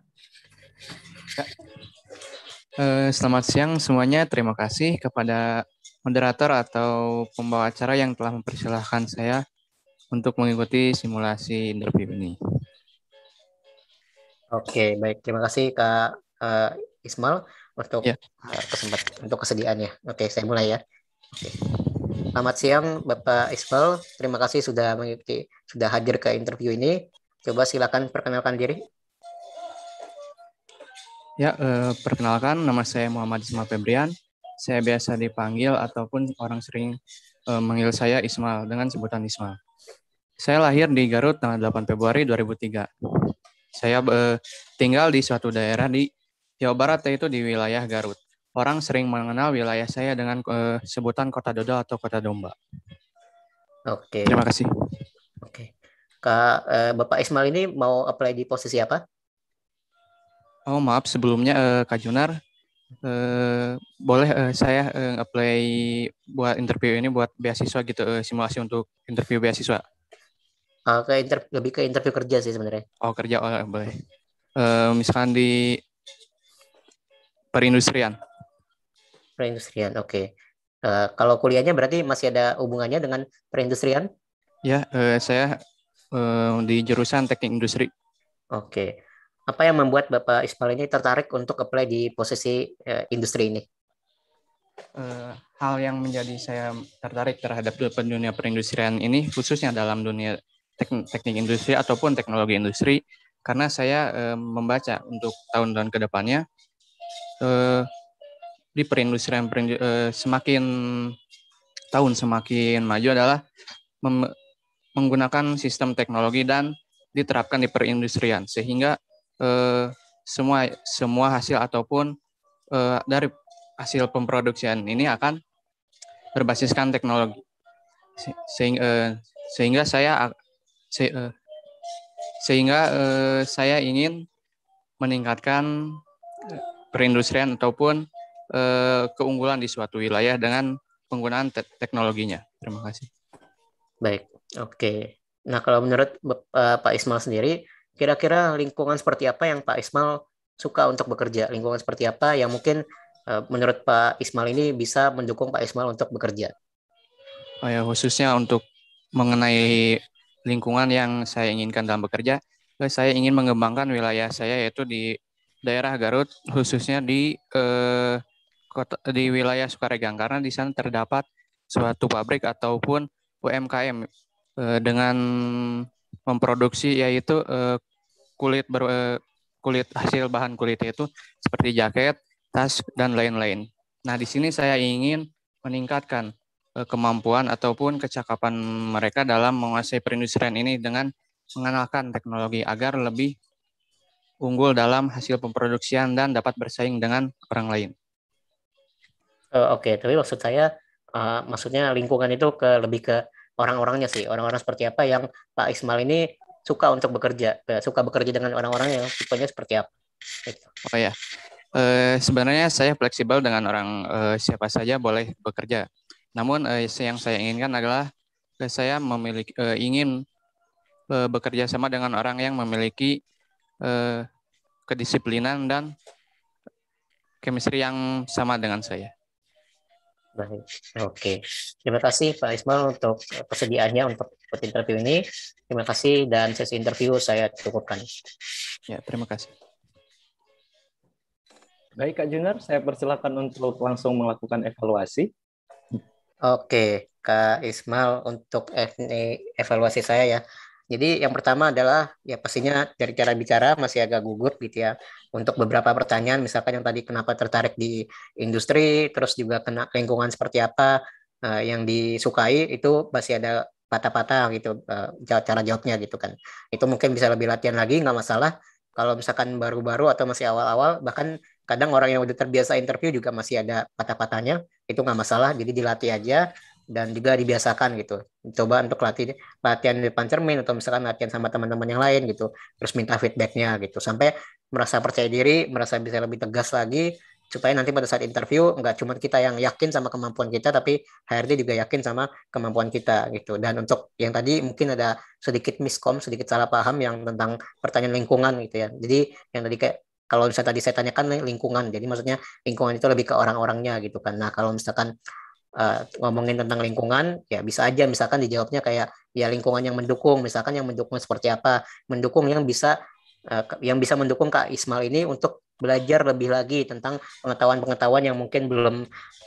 Uh, selamat siang semuanya. Terima kasih kepada moderator atau pembawa acara yang telah mempersilahkan saya untuk mengikuti simulasi interview ini. Oke, baik. Terima kasih Kak uh, Ismail untuk ya. uh, kesempatan untuk kesediaannya. Oke, saya mulai ya. Oke. Selamat siang Bapak Ismail. Terima kasih sudah mengikuti sudah hadir ke interview ini. Coba silakan perkenalkan diri. Ya, eh, perkenalkan nama saya Muhammad Ismail Febrian. Saya biasa dipanggil ataupun orang sering eh, manggil saya Ismail dengan sebutan Ismail. Saya lahir di Garut tanggal 8 Februari 2003. Saya eh, tinggal di suatu daerah di Jawa Barat yaitu di wilayah Garut. Orang sering mengenal wilayah saya dengan eh, sebutan Kota Dodo atau Kota Domba. Oke. Terima kasih. Oke. Kak eh, Bapak Ismail ini mau apply di posisi apa? Oh, maaf sebelumnya eh, Kak Junar Uh, boleh uh, saya uh, eh, apply buat interview ini buat beasiswa gitu uh, simulasi untuk interview beasiswa uh, ke inter lebih ke interview kerja sih sebenarnya oh kerja oh boleh uh, misalkan di perindustrian perindustrian oke okay. uh, eh, kalau kuliahnya berarti masih ada hubungannya dengan perindustrian ya uh, saya uh, di jurusan teknik industri oke okay. apa yang membuat bapak Ismail ini tertarik untuk apply di posisi uh, industri ini uh, hal yang menjadi saya tertarik terhadap dunia perindustrian ini khususnya dalam dunia teknik industri ataupun teknologi industri karena saya e, membaca untuk tahun-tahun kedepannya e, eh, di perindustrian e, semakin tahun semakin maju adalah menggunakan sistem teknologi dan diterapkan di perindustrian sehingga e, semua semua hasil ataupun e, dari hasil pemproduksian ini akan berbasiskan teknologi sehingga, sehingga saya Se uh, sehingga uh, saya ingin meningkatkan eh, perindustrian ataupun uh, keunggulan di suatu wilayah dengan penggunaan te teknologinya. Terima kasih. Baik, oke. Okay. Nah, kalau menurut uh, Pak Ismail sendiri, kira-kira lingkungan seperti apa yang Pak Ismail suka untuk bekerja? Lingkungan seperti apa yang mungkin uh, menurut Pak Ismail ini bisa mendukung Pak Ismail untuk bekerja? Oh ya, khususnya untuk mengenai lingkungan yang saya inginkan dalam bekerja, eh, saya ingin mengembangkan wilayah saya yaitu di daerah Garut khususnya di eh, kota, di wilayah Sukaregang karena di sana terdapat suatu pabrik ataupun UMKM eh, dengan memproduksi yaitu eh, kulit ber, eh, kulit hasil bahan kulit itu seperti jaket, tas dan lain-lain. Nah, di sini saya ingin meningkatkan Eh, kemampuan ataupun kecakapan mereka dalam menguasai perindustrian ini dengan mengenalkan teknologi agar lebih unggul dalam hasil pemproduksian dan dapat bersaing dengan orang lain. Uh, Oke, okay. tapi maksud saya, uh, maksudnya lingkungan itu ke lebih ke orang-orangnya sih, orang-orang seperti apa yang Pak Ismail ini suka untuk bekerja, suka bekerja dengan orang-orang yang tipenya seperti apa. Oke gitu. Oh ya, uh, sebenarnya saya fleksibel dengan orang uh, siapa saja boleh bekerja namun eh, yang saya inginkan adalah eh, saya memiliki eh, ingin eh, bekerja sama dengan orang yang memiliki eh, kedisiplinan dan chemistry yang sama dengan saya. Baik, oke. Terima kasih Pak Ismail untuk persediaannya untuk interview ini. Terima kasih dan sesi interview saya cukupkan. Ya, terima kasih. Baik Kak Junar, saya persilakan untuk langsung melakukan evaluasi. Oke, Kak Ismail, untuk evaluasi saya ya. Jadi yang pertama adalah ya pastinya dari cara bicara masih agak gugur gitu ya. Untuk beberapa pertanyaan, misalkan yang tadi kenapa tertarik di industri, terus juga kena lingkungan seperti apa uh, yang disukai itu masih ada patah-patah gitu uh, cara jawabnya gitu kan. Itu mungkin bisa lebih latihan lagi nggak masalah. Kalau misalkan baru-baru atau masih awal-awal, bahkan kadang orang yang udah terbiasa interview juga masih ada patah-patahnya itu nggak masalah jadi dilatih aja dan juga dibiasakan gitu coba untuk latih latihan di depan cermin atau misalkan latihan sama teman-teman yang lain gitu terus minta feedbacknya gitu sampai merasa percaya diri merasa bisa lebih tegas lagi supaya nanti pada saat interview nggak cuma kita yang yakin sama kemampuan kita tapi HRD juga yakin sama kemampuan kita gitu dan untuk yang tadi mungkin ada sedikit miskom sedikit salah paham yang tentang pertanyaan lingkungan gitu ya jadi yang tadi kayak kalau misalnya tadi saya tanyakan lingkungan jadi maksudnya lingkungan itu lebih ke orang-orangnya gitu kan nah kalau misalkan uh, ngomongin tentang lingkungan ya bisa aja misalkan dijawabnya kayak ya lingkungan yang mendukung misalkan yang mendukung seperti apa mendukung yang bisa uh, yang bisa mendukung Kak Ismail ini untuk belajar lebih lagi tentang pengetahuan-pengetahuan yang mungkin belum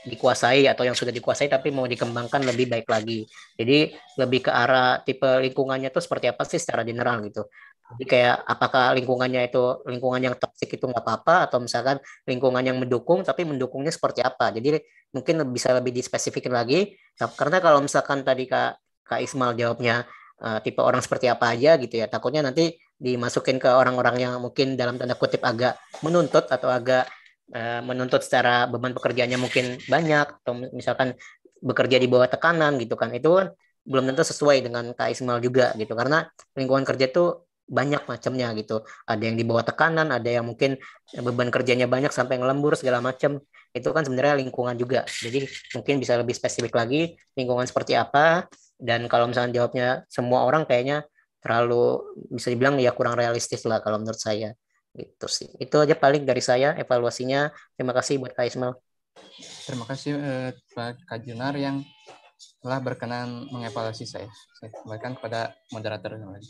dikuasai atau yang sudah dikuasai tapi mau dikembangkan lebih baik lagi. Jadi lebih ke arah tipe lingkungannya itu seperti apa sih secara general gitu. Jadi kayak apakah lingkungannya itu lingkungan yang toksik itu nggak apa-apa atau misalkan lingkungan yang mendukung tapi mendukungnya seperti apa. Jadi mungkin bisa lebih dispesifikin lagi nah, karena kalau misalkan tadi Kak Kak Ismail jawabnya uh, tipe orang seperti apa aja gitu ya. Takutnya nanti dimasukin ke orang-orang yang mungkin dalam tanda kutip agak menuntut atau agak uh, menuntut secara beban pekerjaannya mungkin banyak atau misalkan bekerja di bawah tekanan gitu kan. Itu kan belum tentu sesuai dengan Kak Ismail juga gitu karena lingkungan kerja itu banyak macamnya gitu. Ada yang dibawa tekanan, ada yang mungkin beban kerjanya banyak sampai ngelembur segala macam. Itu kan sebenarnya lingkungan juga. Jadi mungkin bisa lebih spesifik lagi lingkungan seperti apa dan kalau misalnya jawabnya semua orang kayaknya terlalu bisa dibilang ya kurang realistis lah kalau menurut saya. Gitu sih. Itu aja paling dari saya evaluasinya. Terima kasih buat Kak Ismail. Terima kasih eh, Pak Kajunar yang telah berkenan mengevaluasi saya. Saya kembalikan kepada moderator yang lain.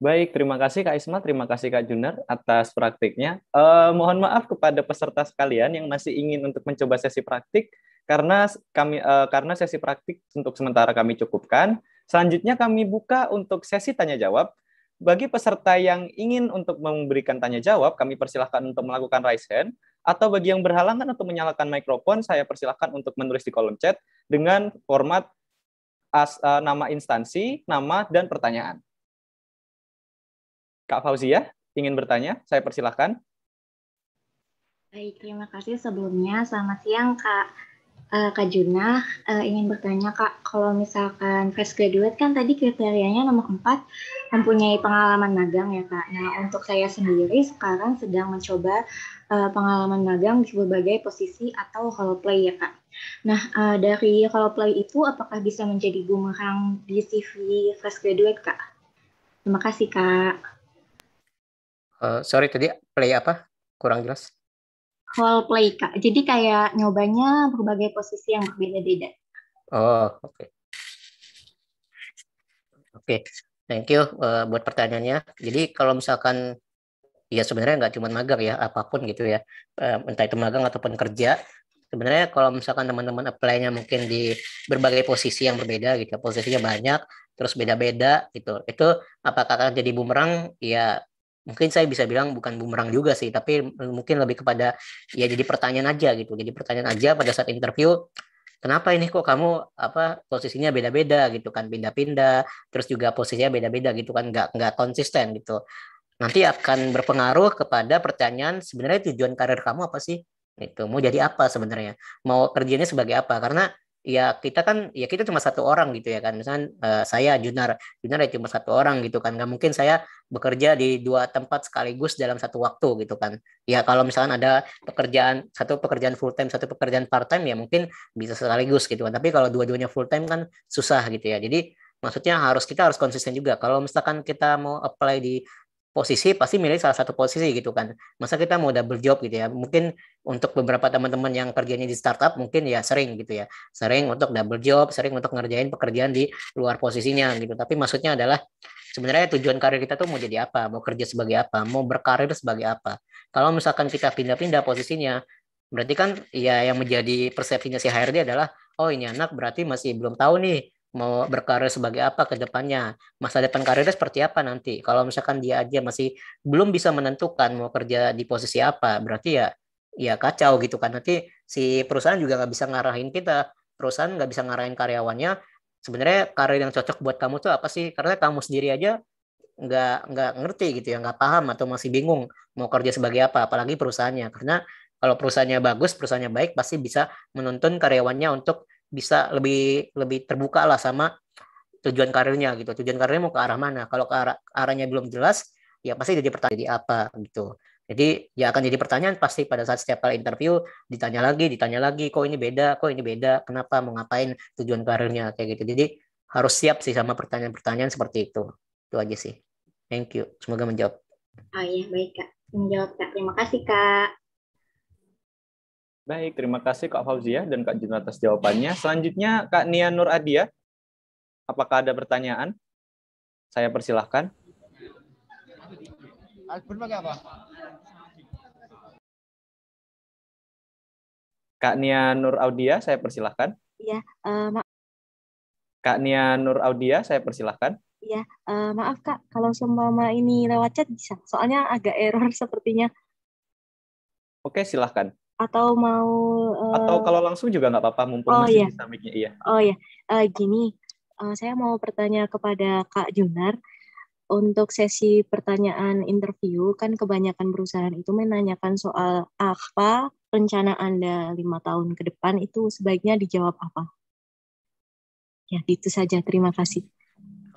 Baik, terima kasih Kak Isma, terima kasih Kak Junar atas praktiknya. Eh, mohon maaf kepada peserta sekalian yang masih ingin untuk mencoba sesi praktik karena kami eh, karena sesi praktik untuk sementara kami cukupkan. Selanjutnya kami buka untuk sesi tanya jawab. Bagi peserta yang ingin untuk memberikan tanya jawab, kami persilahkan untuk melakukan raise hand atau bagi yang berhalangan untuk menyalakan mikrofon, saya persilahkan untuk menulis di kolom chat dengan format as, uh, nama instansi, nama dan pertanyaan. Kak Fauzia ya, ingin bertanya, saya persilahkan. Baik, terima kasih sebelumnya. Selamat siang, Kak. Uh, Kak Juna uh, ingin bertanya Kak, kalau misalkan fresh graduate kan tadi kriterianya nomor 4 mempunyai pengalaman magang ya Kak. Nah untuk saya sendiri sekarang sedang mencoba uh, pengalaman magang di berbagai posisi atau role play ya Kak. Nah uh, dari role play itu apakah bisa menjadi bumerang di CV fresh graduate Kak? Terima kasih Kak. Eh, sorry tadi play apa? Kurang jelas. Role play kak. Jadi kayak nyobanya berbagai posisi yang berbeda-beda. Oh oke. Okay. Oke, okay. thank you uh, buat pertanyaannya. Jadi kalau misalkan ya sebenarnya nggak cuma magang ya, apapun gitu ya, eh, entah itu magang ataupun kerja, sebenarnya kalau misalkan teman-teman apply-nya mungkin di berbagai posisi yang berbeda gitu, posisinya banyak, terus beda-beda gitu. Itu apakah akan jadi bumerang? Ya mungkin saya bisa bilang bukan bumerang juga sih tapi mungkin lebih kepada ya jadi pertanyaan aja gitu jadi pertanyaan aja pada saat interview kenapa ini kok kamu apa posisinya beda-beda gitu kan pindah-pindah terus juga posisinya beda-beda gitu kan nggak nggak konsisten gitu nanti akan berpengaruh kepada pertanyaan sebenarnya tujuan karir kamu apa sih itu mau jadi apa sebenarnya mau kerjanya sebagai apa karena ya kita kan ya kita cuma satu orang gitu ya kan misalnya uh, eh, saya Junar Junar ya cuma satu orang gitu kan nggak mungkin saya bekerja di dua tempat sekaligus dalam satu waktu gitu kan ya kalau misalnya ada pekerjaan satu pekerjaan full time satu pekerjaan part time ya mungkin bisa sekaligus gitu kan tapi kalau dua-duanya full time kan susah gitu ya jadi maksudnya harus kita harus konsisten juga kalau misalkan kita mau apply di posisi pasti milih salah satu posisi gitu kan. Masa kita mau double job gitu ya. Mungkin untuk beberapa teman-teman yang kerjanya di startup mungkin ya sering gitu ya. Sering untuk double job, sering untuk ngerjain pekerjaan di luar posisinya gitu. Tapi maksudnya adalah sebenarnya tujuan karir kita tuh mau jadi apa, mau kerja sebagai apa, mau berkarir sebagai apa. Kalau misalkan kita pindah-pindah posisinya, berarti kan ya yang menjadi persepsinya si HRD adalah oh ini anak berarti masih belum tahu nih mau berkarir sebagai apa ke depannya, masa depan karirnya seperti apa nanti. Kalau misalkan dia aja masih belum bisa menentukan mau kerja di posisi apa, berarti ya ya kacau gitu kan. Nanti si perusahaan juga nggak bisa ngarahin kita, perusahaan nggak bisa ngarahin karyawannya. Sebenarnya karir yang cocok buat kamu tuh apa sih? Karena kamu sendiri aja nggak nggak ngerti gitu ya, nggak paham atau masih bingung mau kerja sebagai apa, apalagi perusahaannya. Karena kalau perusahaannya bagus, perusahaannya baik, pasti bisa menuntun karyawannya untuk bisa lebih lebih terbuka lah sama tujuan karirnya gitu. Tujuan karirnya mau ke arah mana? Kalau ke arah, arahnya belum jelas, ya pasti jadi pertanyaan jadi apa gitu. Jadi ya akan jadi pertanyaan pasti pada saat setiap kali interview ditanya lagi, ditanya lagi, kok ini beda, kok ini beda, kenapa mau ngapain tujuan karirnya kayak gitu. Jadi harus siap sih sama pertanyaan-pertanyaan seperti itu. Itu aja sih. Thank you. Semoga menjawab. Oh iya, baik Kak. Menjawab Kak. Terima kasih Kak. Baik, terima kasih Kak Fauzia dan Kak Jun atas jawabannya. Selanjutnya Kak Nia Nur Adia, apakah ada pertanyaan? Saya persilahkan. Kak Nia Nur Audia, saya persilahkan. Iya, uh, eh, maaf. Kak Nia Nur Audia, saya persilahkan. Iya, uh, maaf Kak, kalau semua ini lewat chat bisa. Soalnya agak error sepertinya. Oke, silahkan atau mau uh, atau eh, kalau langsung juga nggak apa-apa mumpung oh, masih iya. bisa mic iya oh ya uh, gini uh, saya mau bertanya kepada Kak Junar untuk sesi pertanyaan interview kan kebanyakan perusahaan itu menanyakan soal apa rencana Anda lima tahun ke depan itu sebaiknya dijawab apa? Ya, itu saja. Terima kasih.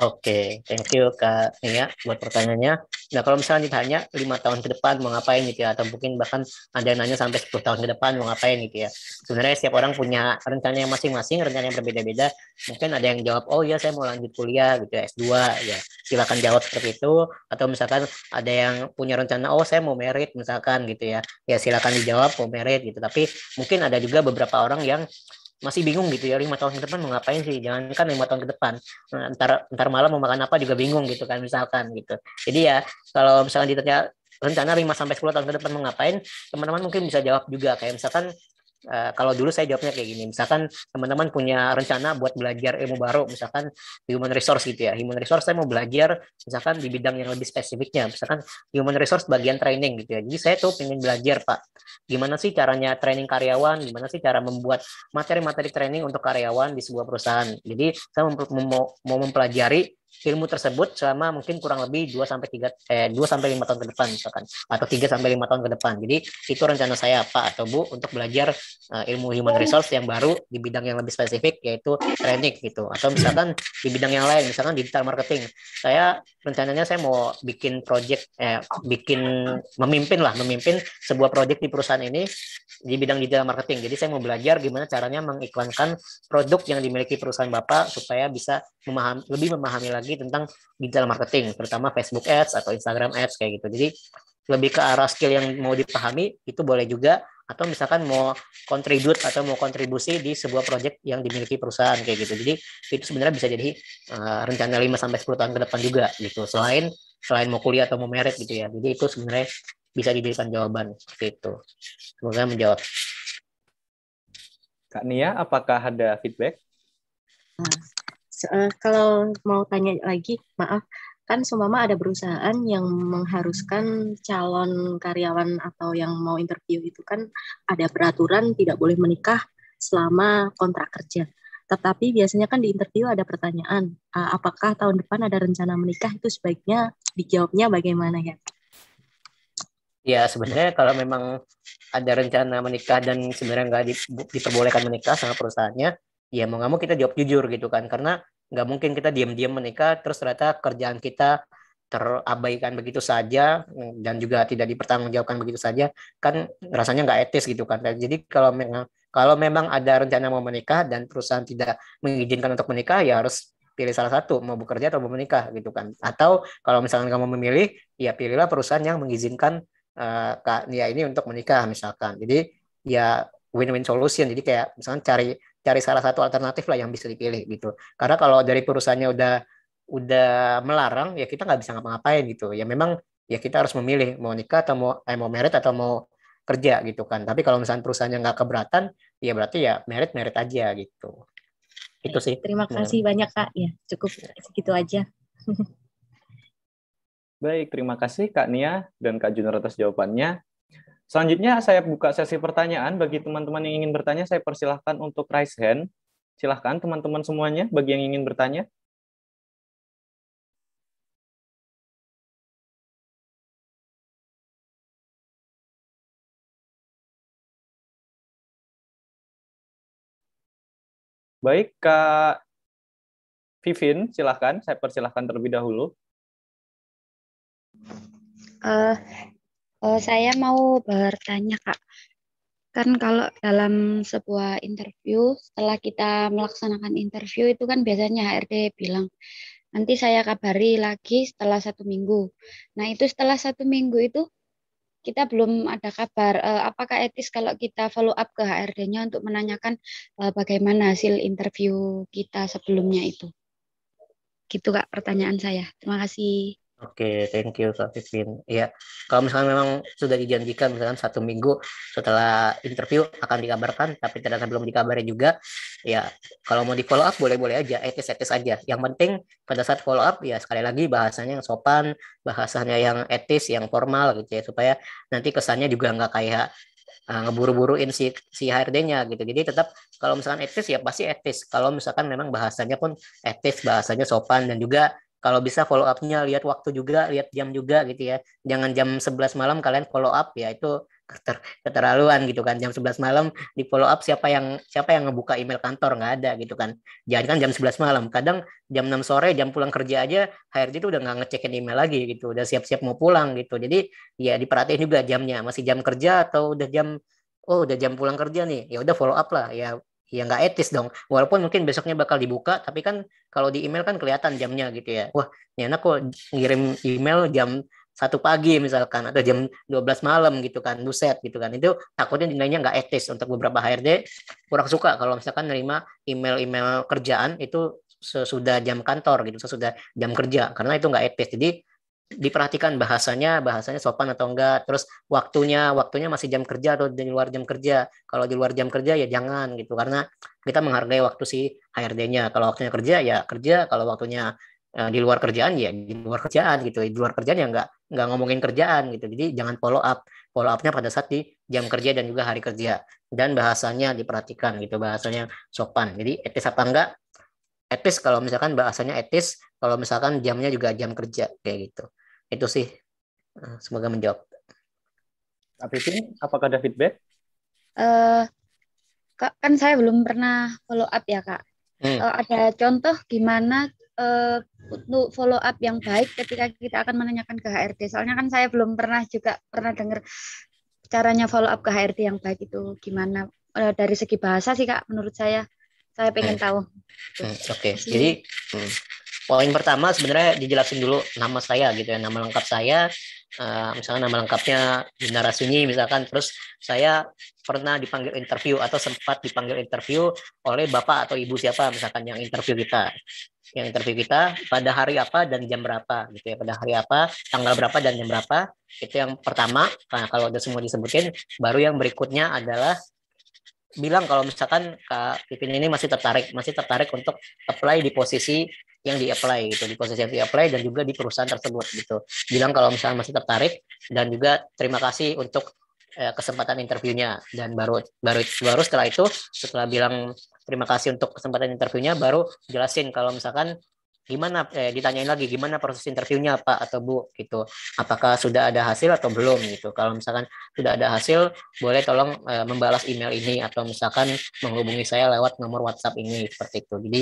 Oke, okay. thank you Kak Nia ya, buat pertanyaannya. Nah, kalau misalnya ditanya 5 tahun ke depan mau ngapain gitu ya, atau mungkin bahkan ada yang nanya sampai 10 tahun ke depan mau ngapain gitu ya. Sebenarnya setiap orang punya rencana yang masing-masing, rencana yang berbeda-beda. Mungkin ada yang jawab, oh iya saya mau lanjut kuliah gitu ya, S2 ya. Silakan jawab seperti itu. Atau misalkan ada yang punya rencana, oh saya mau merit misalkan gitu ya. Ya silakan dijawab mau merit gitu. Tapi mungkin ada juga beberapa orang yang masih bingung gitu ya lima tahun ke depan mau ngapain sih jangan kan lima tahun ke depan nah, ntar ntar malam mau makan apa juga bingung gitu kan misalkan gitu jadi ya kalau misalkan ditanya rencana 5 sampai 10 tahun ke depan mau ngapain, teman-teman mungkin bisa jawab juga kayak misalkan Eh, kalau dulu saya jawabnya kayak gini, misalkan teman-teman punya rencana buat belajar ilmu baru, misalkan human resource gitu ya, human resource saya mau belajar misalkan di bidang yang lebih spesifiknya, misalkan human resource bagian training gitu ya. Jadi saya tuh ingin belajar pak, gimana sih caranya training karyawan, gimana sih cara membuat materi-materi training untuk karyawan di sebuah perusahaan. Jadi saya mau mempelajari ilmu tersebut selama mungkin kurang lebih 2 sampai 3 eh 2 sampai 5 tahun ke depan misalkan atau 3 sampai 5 tahun ke depan. Jadi itu rencana saya Pak atau Bu untuk belajar uh, ilmu human resource yang baru di bidang yang lebih spesifik yaitu training gitu atau misalkan di bidang yang lain misalkan digital marketing. Saya rencananya saya mau bikin project eh bikin memimpin lah memimpin sebuah project di perusahaan ini di bidang digital marketing. Jadi saya mau belajar gimana caranya mengiklankan produk yang dimiliki perusahaan Bapak supaya bisa memaham, lebih memahami lagi lagi tentang digital marketing, terutama Facebook Ads atau Instagram Ads kayak gitu. Jadi lebih ke arah skill yang mau dipahami itu boleh juga atau misalkan mau kontribut atau mau kontribusi di sebuah proyek yang dimiliki perusahaan kayak gitu. Jadi itu sebenarnya bisa jadi uh, rencana 5 sampai 10 tahun ke depan juga gitu. Selain selain mau kuliah atau mau merit gitu ya. Jadi itu sebenarnya bisa diberikan jawaban gitu. Semoga menjawab. Kak Nia, apakah ada feedback? uh, kalau mau tanya lagi, maaf, kan seumpama ada perusahaan yang mengharuskan calon karyawan atau yang mau interview itu kan ada peraturan tidak boleh menikah selama kontrak kerja. Tetapi biasanya kan di interview ada pertanyaan, uh, apakah tahun depan ada rencana menikah itu sebaiknya dijawabnya bagaimana ya? Ya sebenarnya kalau memang ada rencana menikah dan sebenarnya nggak diperbolehkan menikah sama perusahaannya, ya mau nggak mau kita jawab jujur gitu kan karena nggak mungkin kita diam-diam menikah terus ternyata kerjaan kita terabaikan begitu saja dan juga tidak dipertanggungjawabkan begitu saja kan rasanya nggak etis gitu kan jadi kalau memang kalau memang ada rencana mau menikah dan perusahaan tidak mengizinkan untuk menikah ya harus pilih salah satu mau bekerja atau mau menikah gitu kan atau kalau misalnya kamu memilih ya pilihlah perusahaan yang mengizinkan uh, Nia ini untuk menikah misalkan jadi ya win-win solution jadi kayak misalnya cari cari salah satu alternatif lah yang bisa dipilih gitu. Karena kalau dari perusahaannya udah udah melarang ya kita nggak bisa ngapa-ngapain gitu. Ya memang ya kita harus memilih mau nikah atau mau eh, mau merit atau mau kerja gitu kan. Tapi kalau misalnya perusahaannya nggak keberatan, ya berarti ya merit merit aja gitu. Itu sih. Terima kasih nah. banyak kak. Ya cukup iya. segitu aja. Baik, terima kasih Kak Nia dan Kak Junior atas jawabannya. Selanjutnya saya buka sesi pertanyaan bagi teman-teman yang ingin bertanya saya persilahkan untuk raise hand. Silahkan teman-teman semuanya bagi yang ingin bertanya. Baik, Kak Vivin, silahkan. Saya persilahkan terlebih dahulu. Uh, Oh, saya mau bertanya Kak, kan kalau dalam sebuah interview setelah kita melaksanakan interview itu kan biasanya HRD bilang nanti saya kabari lagi setelah satu minggu. Nah itu setelah satu minggu itu kita belum ada kabar. Eh, apakah etis kalau kita follow up ke HRD-nya untuk menanyakan eh, bagaimana hasil interview kita sebelumnya itu? Gitu kak pertanyaan saya. Terima kasih. Oke, okay, thank you Kak Pipin. Ya, kalau misalnya memang sudah dijanjikan misalkan satu minggu setelah interview akan dikabarkan, tapi ternyata belum dikabarin juga, ya kalau mau di follow up boleh-boleh aja, etis-etis aja. Yang penting pada saat follow up ya sekali lagi bahasanya yang sopan, bahasanya yang etis, yang formal gitu ya, supaya nanti kesannya juga nggak kayak uh, ngeburu-buruin si si HRD-nya gitu. Jadi tetap kalau misalkan etis ya pasti etis. Kalau misalkan memang bahasanya pun etis, bahasanya sopan dan juga kalau bisa follow up-nya lihat waktu juga, lihat jam juga gitu ya. Jangan jam 11 malam kalian follow up ya itu keter keterlaluan gitu kan. Jam 11 malam di follow up siapa yang siapa yang ngebuka email kantor nggak ada gitu kan. Jangan kan jam 11 malam. Kadang jam 6 sore jam pulang kerja aja HRD itu udah nggak ngecekin email lagi gitu. Udah siap-siap mau pulang gitu. Jadi ya diperhatiin juga jamnya masih jam kerja atau udah jam oh udah jam pulang kerja nih ya udah follow up lah ya ya nggak etis dong. Walaupun mungkin besoknya bakal dibuka, tapi kan kalau di email kan kelihatan jamnya gitu ya. Wah, ini anak kok ngirim email jam satu pagi misalkan atau jam 12 malam gitu kan buset gitu kan itu takutnya nilainya nggak etis untuk beberapa HRD kurang suka kalau misalkan nerima email-email kerjaan itu sesudah jam kantor gitu sesudah jam kerja karena itu nggak etis jadi diperhatikan bahasanya bahasanya sopan atau enggak terus waktunya waktunya masih jam kerja atau di luar jam kerja kalau di luar jam kerja ya jangan gitu karena kita menghargai waktu si HRD-nya kalau waktunya kerja ya kerja kalau waktunya uh, di luar kerjaan ya di luar kerjaan gitu di luar kerjaan ya enggak enggak ngomongin kerjaan gitu jadi jangan follow up follow up-nya pada saat di jam kerja dan juga hari kerja dan bahasanya diperhatikan gitu bahasanya sopan jadi etis apa enggak etis kalau misalkan bahasanya etis kalau misalkan jamnya juga jam kerja kayak gitu itu sih. Eh, semoga menjawab. ini apakah ada feedback? Uh, kak, kan saya belum pernah follow up ya kak. Hmm. Uh, ada contoh gimana uh, untuk follow up yang baik ketika kita akan menanyakan ke HRD. Soalnya kan saya belum pernah juga pernah dengar caranya follow up ke HRD yang baik itu gimana uh, dari segi bahasa sih kak menurut saya. Saya pengen hmm. tahu. Hmm. Oke, okay. jadi hmm poin pertama sebenarnya dijelasin dulu nama saya gitu ya nama lengkap saya uh, misalnya nama lengkapnya Bunda Rasuni misalkan terus saya pernah dipanggil interview atau sempat dipanggil interview oleh bapak atau ibu siapa misalkan yang interview kita yang interview kita pada hari apa dan jam berapa gitu ya pada hari apa tanggal berapa dan jam berapa itu yang pertama nah, kalau udah semua disebutin baru yang berikutnya adalah bilang kalau misalkan Kak Pipin ini masih tertarik masih tertarik untuk apply di posisi yang di-apply gitu, di posisi yang di-apply dan juga di perusahaan tersebut gitu. Bilang kalau misalnya masih tertarik dan juga terima kasih untuk eh, kesempatan interviewnya dan baru baru baru setelah itu setelah bilang terima kasih untuk kesempatan interviewnya baru jelasin kalau misalkan gimana eh, ditanyain lagi gimana proses interviewnya Pak atau Bu gitu. Apakah sudah ada hasil atau belum gitu. Kalau misalkan sudah ada hasil, boleh tolong eh, membalas email ini atau misalkan menghubungi saya lewat nomor WhatsApp ini seperti itu. Jadi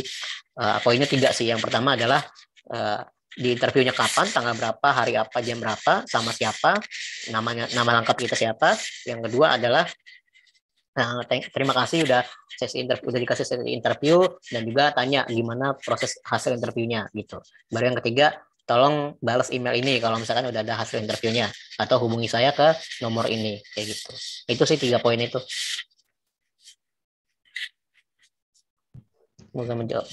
eh, poinnya tiga sih. Yang pertama adalah eh, di interviewnya kapan, tanggal berapa, hari apa, jam berapa, sama siapa, namanya nama lengkap kita siapa. Yang kedua adalah Nah, terima kasih udah sesi interview, udah dikasih sesi interview dan juga tanya gimana proses hasil interviewnya gitu. Baru yang ketiga, tolong balas email ini kalau misalkan udah ada hasil interviewnya atau hubungi saya ke nomor ini kayak gitu. Itu sih tiga poin itu. Semoga menjawab.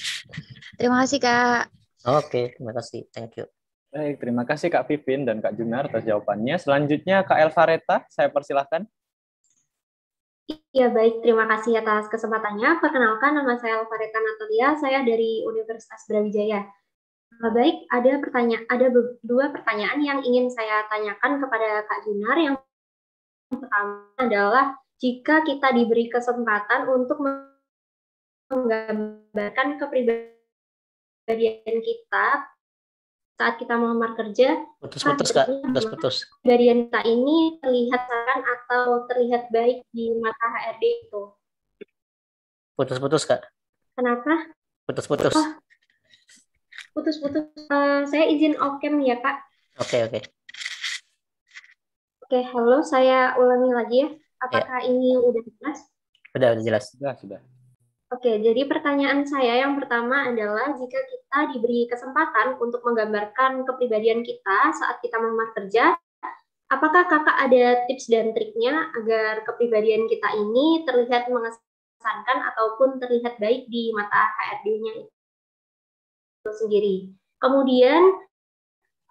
Terima kasih Kak. Oke, terima kasih. Thank you. Baik, terima kasih Kak Vivin dan Kak Junar atas jawabannya. Selanjutnya Kak Elvareta, saya persilahkan. Iya baik, terima kasih atas kesempatannya. Perkenalkan nama saya Alvareta Natalia, saya dari Universitas Brawijaya. Eh, baik, ada pertanyaan, ada dua pertanyaan yang ingin saya tanyakan kepada Kak Junar. Yang pertama adalah jika kita diberi kesempatan untuk menggambarkan kepribadian kita saat kita melamar kerja, putus-putus kak, putus-putus. dari kita ini terlihat saran atau terlihat baik di mata HRD itu. Putus-putus kak. Kenapa? Putus-putus. Oh, putus-putus. Uh, saya izin okem ya kak. Oke okay, oke. Okay. Oke okay, halo, saya ulangi lagi ya. ya. Apakah ya. ini udah jelas? Sudah, udah jelas. Sudah, sudah. Oke, jadi pertanyaan saya yang pertama adalah jika kita diberi kesempatan untuk menggambarkan kepribadian kita saat kita memar kerja, apakah kakak ada tips dan triknya agar kepribadian kita ini terlihat mengesankan ataupun terlihat baik di mata HRD-nya itu sendiri? Kemudian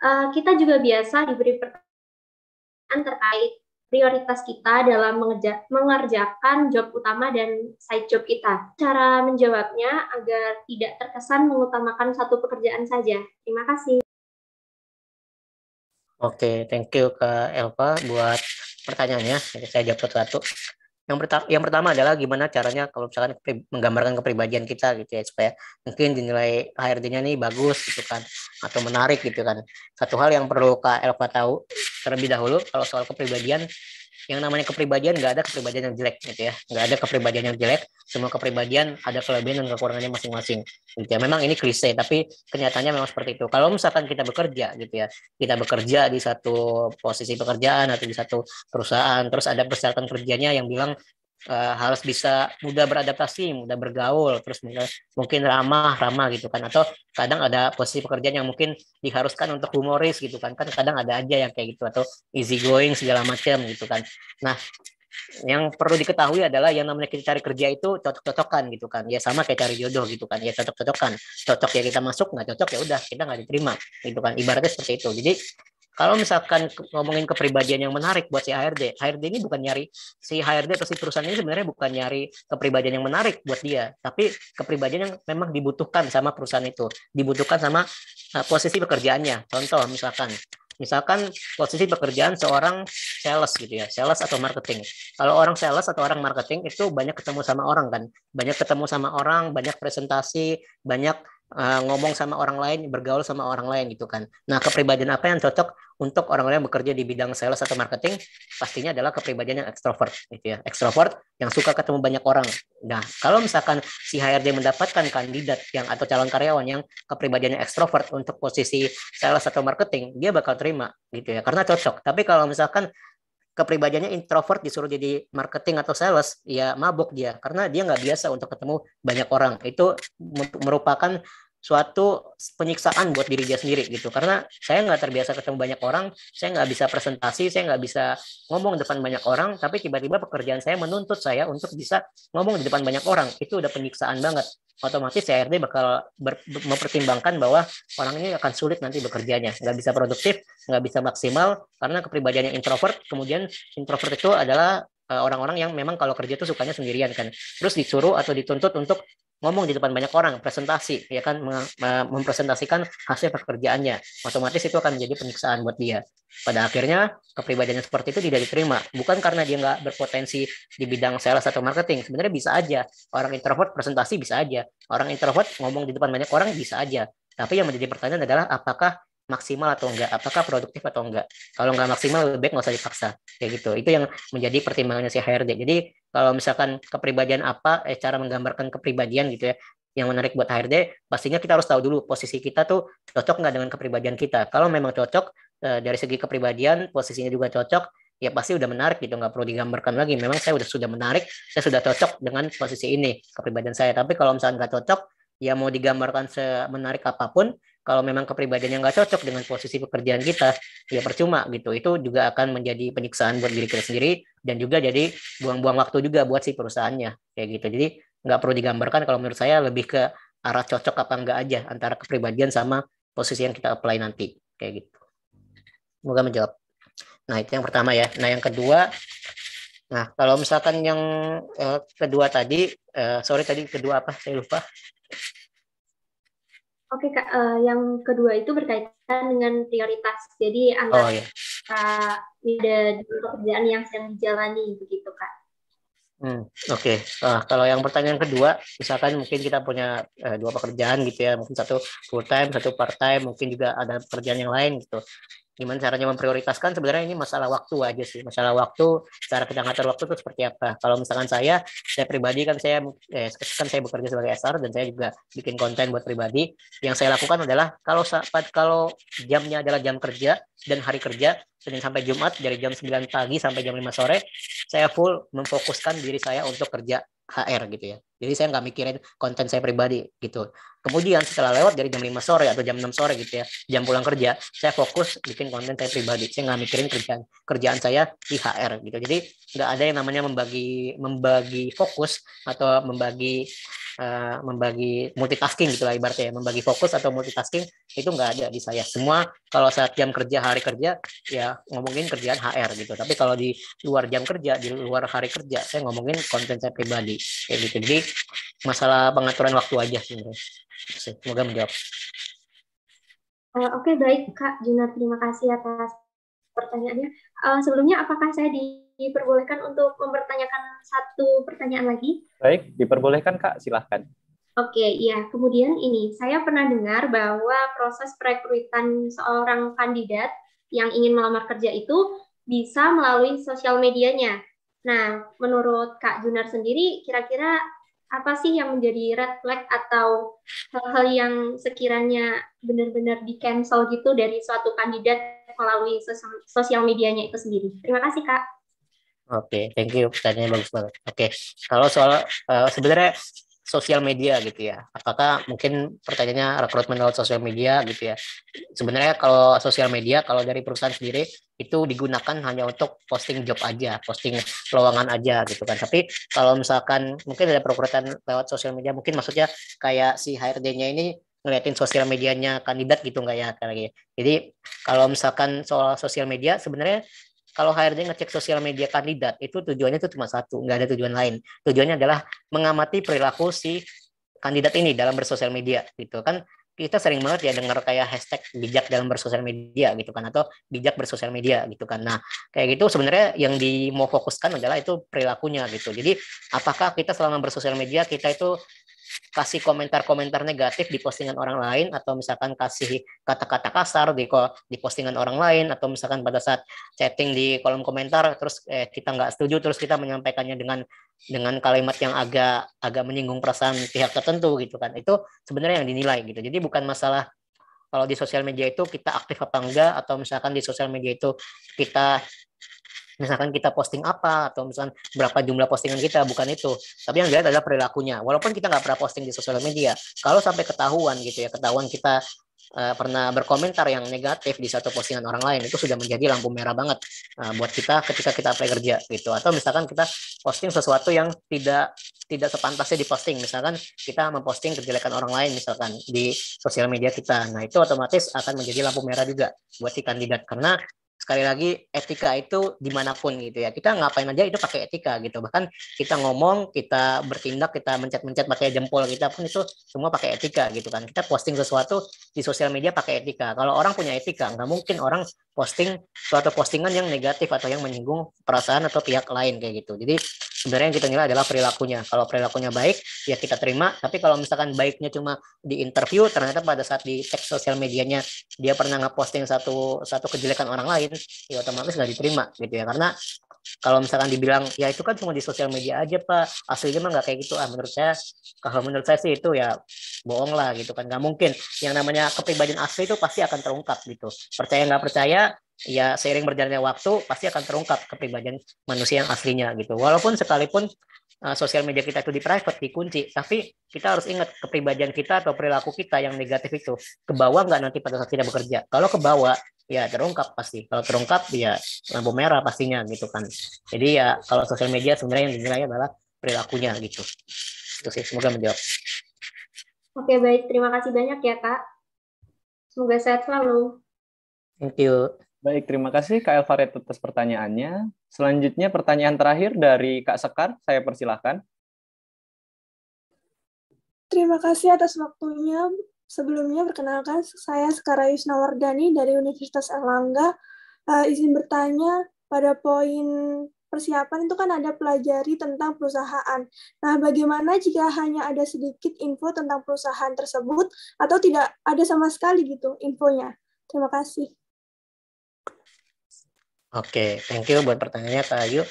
eh, kita juga biasa diberi pertanyaan terkait prioritas kita dalam mengeja- mengerjakan job utama dan side job kita. Cara menjawabnya agar tidak terkesan mengutamakan satu pekerjaan saja. Terima kasih. Oke, thank you ke Elva buat pertanyaannya. saya jawab satu-satu yang pertama yang pertama adalah gimana caranya kalau misalkan menggambarkan kepribadian kita gitu ya supaya mungkin dinilai HRD-nya nih bagus gitu kan atau menarik gitu kan satu hal yang perlu Kak Elva tahu terlebih dahulu kalau soal kepribadian yang namanya kepribadian nggak ada kepribadian yang jelek gitu ya nggak ada kepribadian yang jelek semua kepribadian ada kelebihan dan kekurangannya masing-masing gitu ya memang ini klise tapi kenyataannya memang seperti itu kalau misalkan kita bekerja gitu ya kita bekerja di satu posisi pekerjaan atau di satu perusahaan terus ada persyaratan kerjanya yang bilang uh, harus bisa mudah beradaptasi, mudah bergaul, terus mungkin ramah, ramah gitu kan. Atau kadang ada posisi pekerjaan yang mungkin diharuskan untuk humoris gitu kan. Kan kadang ada aja yang kayak gitu atau easy going segala macam gitu kan. Nah, yang perlu diketahui adalah yang namanya kita cari kerja itu cocok-cocokan gitu kan ya sama kayak cari jodoh gitu kan ya cocok-cocokan cocok ya kita masuk nggak cocok ya udah kita nggak diterima gitu kan ibaratnya seperti itu jadi kalau misalkan ngomongin kepribadian yang menarik buat si HRD, HRD ini bukan nyari si HRD atau si perusahaan ini sebenarnya bukan nyari kepribadian yang menarik buat dia, tapi kepribadian yang memang dibutuhkan sama perusahaan itu, dibutuhkan sama uh, posisi pekerjaannya. Contoh misalkan misalkan posisi pekerjaan seorang sales gitu ya, sales atau marketing. Kalau orang sales atau orang marketing itu banyak ketemu sama orang kan, banyak ketemu sama orang, banyak presentasi, banyak Eh, ngomong sama orang lain, bergaul sama orang lain gitu kan. Nah, kepribadian apa yang cocok untuk orang-orang yang bekerja di bidang sales atau marketing? Pastinya adalah kepribadian yang ekstrovert gitu ya. Ekstrovert yang suka ketemu banyak orang. Nah, kalau misalkan si HRD mendapatkan kandidat yang atau calon karyawan yang kepribadiannya ekstrovert untuk posisi sales atau marketing, dia bakal terima gitu ya karena cocok. Tapi kalau misalkan kepribadiannya introvert disuruh jadi marketing atau sales ya mabuk dia karena dia nggak biasa untuk ketemu banyak orang itu merupakan suatu penyiksaan buat diri dia sendiri gitu karena saya nggak terbiasa ketemu banyak orang saya nggak bisa presentasi saya nggak bisa ngomong di depan banyak orang tapi tiba-tiba pekerjaan saya menuntut saya untuk bisa ngomong di depan banyak orang itu udah penyiksaan banget otomatis CRD bakal ber, mempertimbangkan bahwa orang ini akan sulit nanti bekerjanya nggak bisa produktif nggak bisa maksimal karena kepribadiannya introvert kemudian introvert itu adalah eh, orang-orang yang memang kalau kerja itu sukanya sendirian kan. Terus disuruh atau dituntut untuk ngomong di depan banyak orang, presentasi, ya kan mempresentasikan hasil pekerjaannya. Otomatis itu akan menjadi penyiksaan buat dia. Pada akhirnya kepribadiannya seperti itu tidak diterima. Bukan karena dia nggak berpotensi di bidang sales atau marketing. Sebenarnya bisa aja. Orang introvert presentasi bisa aja. Orang introvert ngomong di depan banyak orang bisa aja. Tapi yang menjadi pertanyaan adalah apakah maksimal atau enggak, apakah produktif atau enggak. Kalau enggak maksimal lebih baik nggak usah dipaksa, kayak gitu. Itu yang menjadi pertimbangannya si HRD. Jadi kalau misalkan kepribadian apa, eh, cara menggambarkan kepribadian gitu ya, yang menarik buat HRD, pastinya kita harus tahu dulu posisi kita tuh cocok enggak dengan kepribadian kita. Kalau memang cocok, eh, dari segi kepribadian, posisinya juga cocok, ya pasti udah menarik gitu nggak perlu digambarkan lagi memang saya udah sudah menarik saya sudah cocok dengan posisi ini kepribadian saya tapi kalau misalkan nggak cocok ya mau digambarkan semenarik apapun kalau memang kepribadiannya nggak cocok dengan posisi pekerjaan kita ya percuma gitu itu juga akan menjadi penyiksaan buat diri kita sendiri dan juga jadi buang-buang waktu juga buat si perusahaannya kayak gitu jadi nggak perlu digambarkan kalau menurut saya lebih ke arah cocok apa enggak aja antara kepribadian sama posisi yang kita apply nanti kayak gitu semoga menjawab nah itu yang pertama ya nah yang kedua Nah, kalau misalkan yang eh, kedua tadi, eh, sorry tadi kedua apa? Saya lupa. Oke kak, uh, yang kedua itu berkaitan dengan prioritas. Jadi antara oh, iya. kak pekerjaan yang sedang dijalani begitu kak. Hmm, Oke, okay. nah, eh, kalau yang pertanyaan kedua, misalkan mungkin kita punya uh, dua pekerjaan gitu ya, mungkin satu full time, satu part time, mungkin juga ada pekerjaan yang lain gitu gimana caranya memprioritaskan sebenarnya ini masalah waktu aja sih masalah waktu cara kita ngatur waktu itu seperti apa kalau misalkan saya saya pribadi kan saya eh, kan saya bekerja sebagai SR dan saya juga bikin konten buat pribadi yang saya lakukan adalah kalau saat kalau jamnya adalah jam kerja dan hari kerja Senin sampai Jumat dari jam 9 pagi sampai jam 5 sore saya full memfokuskan diri saya untuk kerja HR gitu ya. Jadi saya nggak mikirin konten saya pribadi gitu. Kemudian setelah lewat dari jam 5 sore atau jam 6 sore gitu ya, jam pulang kerja, saya fokus bikin konten saya pribadi. Saya nggak mikirin kerjaan kerjaan saya di HR gitu. Jadi nggak ada yang namanya membagi membagi fokus atau membagi uh, membagi multitasking gitu lah ibaratnya, ya. membagi fokus atau multitasking itu nggak ada di saya. Semua kalau saat jam kerja hari kerja ya ngomongin kerjaan HR gitu tapi kalau di luar jam kerja di luar hari kerja saya ngomongin konten saya pribadi kayak gitu jadi masalah pengaturan waktu aja sebenarnya gitu semoga menjawab uh, oke okay, baik kak Juna terima kasih atas pertanyaannya uh, sebelumnya apakah saya diperbolehkan untuk mempertanyakan satu pertanyaan lagi baik diperbolehkan kak silahkan Oke, okay, iya. Kemudian ini, saya pernah dengar bahwa proses perekrutan seorang kandidat yang ingin melamar kerja itu bisa melalui sosial medianya. Nah, menurut Kak Junar sendiri, kira-kira apa sih yang menjadi red flag atau hal-hal yang sekiranya benar-benar di cancel gitu dari suatu kandidat melalui sosial medianya itu sendiri? Terima kasih Kak. Oke, okay, thank you. Pertanyaannya bagus banget. Oke, okay. kalau soal uh, sebenarnya sosial media gitu ya. Apakah mungkin pertanyaannya rekrutmen lewat sosial media gitu ya. Sebenarnya kalau sosial media kalau dari perusahaan sendiri itu digunakan hanya untuk posting job aja, posting lowongan aja gitu kan. Tapi kalau misalkan mungkin ada perekrutan lewat sosial media mungkin maksudnya kayak si HRD-nya ini ngeliatin sosial medianya kandidat gitu nggak ya kayak Jadi kalau misalkan soal sosial media sebenarnya kalau HRD ngecek sosial media kandidat itu tujuannya itu cuma satu, nggak ada tujuan lain. Tujuannya adalah mengamati perilaku si kandidat ini dalam bersosial media gitu kan kita sering banget ya dengar kayak hashtag bijak dalam bersosial media gitu kan atau bijak bersosial media gitu kan nah kayak gitu sebenarnya yang di mau fokuskan adalah itu perilakunya gitu jadi apakah kita selama bersosial media kita itu kasih komentar-komentar negatif di postingan orang lain atau misalkan kasih kata-kata kasar di di postingan orang lain atau misalkan pada saat chatting di kolom komentar terus eh, kita nggak setuju terus kita menyampaikannya dengan dengan kalimat yang agak agak menyinggung perasaan pihak tertentu gitu kan itu sebenarnya yang dinilai gitu jadi bukan masalah kalau di sosial media itu kita aktif apa enggak atau misalkan di sosial media itu kita misalkan kita posting apa atau misalkan berapa jumlah postingan kita bukan itu tapi yang dilihat adalah perilakunya walaupun kita nggak pernah posting di sosial media kalau sampai ketahuan gitu ya ketahuan kita uh, pernah berkomentar yang negatif di satu postingan orang lain itu sudah menjadi lampu merah banget uh, buat kita ketika kita apply kerja gitu atau misalkan kita posting sesuatu yang tidak tidak sepantasnya diposting misalkan kita memposting kejelekan orang lain misalkan di sosial media kita nah itu otomatis akan menjadi lampu merah juga buat si kandidat karena sekali lagi etika itu dimanapun gitu ya kita ngapain aja itu pakai etika gitu bahkan kita ngomong kita bertindak kita mencet-mencet pakai jempol kita pun itu semua pakai etika gitu kan kita posting sesuatu di sosial media pakai etika kalau orang punya etika nggak mungkin orang posting suatu postingan yang negatif atau yang menyinggung perasaan atau pihak lain kayak gitu jadi sebenarnya yang kita nilai adalah perilakunya kalau perilakunya baik ya kita terima tapi kalau misalkan baiknya cuma di interview ternyata pada saat di cek sosial medianya dia pernah ngeposting satu satu kejelekan orang lain ya otomatis nggak diterima gitu ya karena kalau misalkan dibilang ya itu kan cuma di sosial media aja pak aslinya mah nggak kayak gitu ah menurut saya kalau menurut saya sih itu ya bohong lah gitu kan nggak mungkin yang namanya kepribadian asli itu pasti akan terungkap gitu percaya nggak percaya ya seiring berjalannya waktu pasti akan terungkap kepribadian manusia yang aslinya gitu walaupun sekalipun uh, sosial media kita itu di private dikunci tapi kita harus ingat kepribadian kita atau perilaku kita yang negatif itu ke bawah nggak nanti pada saat kita bekerja kalau ke bawah ya terungkap pasti kalau terungkap ya lampu merah pastinya gitu kan jadi ya kalau sosial media sebenarnya yang dinilai adalah perilakunya gitu itu sih semoga menjawab oke baik terima kasih banyak ya kak semoga sehat selalu thank you baik terima kasih kak Elvaret atas pertanyaannya selanjutnya pertanyaan terakhir dari kak Sekar saya persilahkan Terima kasih atas waktunya Sebelumnya perkenalkan saya Sekara Yusna dari Universitas Erlangga. Uh, izin bertanya pada poin persiapan itu kan ada pelajari tentang perusahaan. Nah, bagaimana jika hanya ada sedikit info tentang perusahaan tersebut atau tidak ada sama sekali gitu infonya? Terima kasih. Oke, okay, thank you buat pertanyaannya Kak Ayu.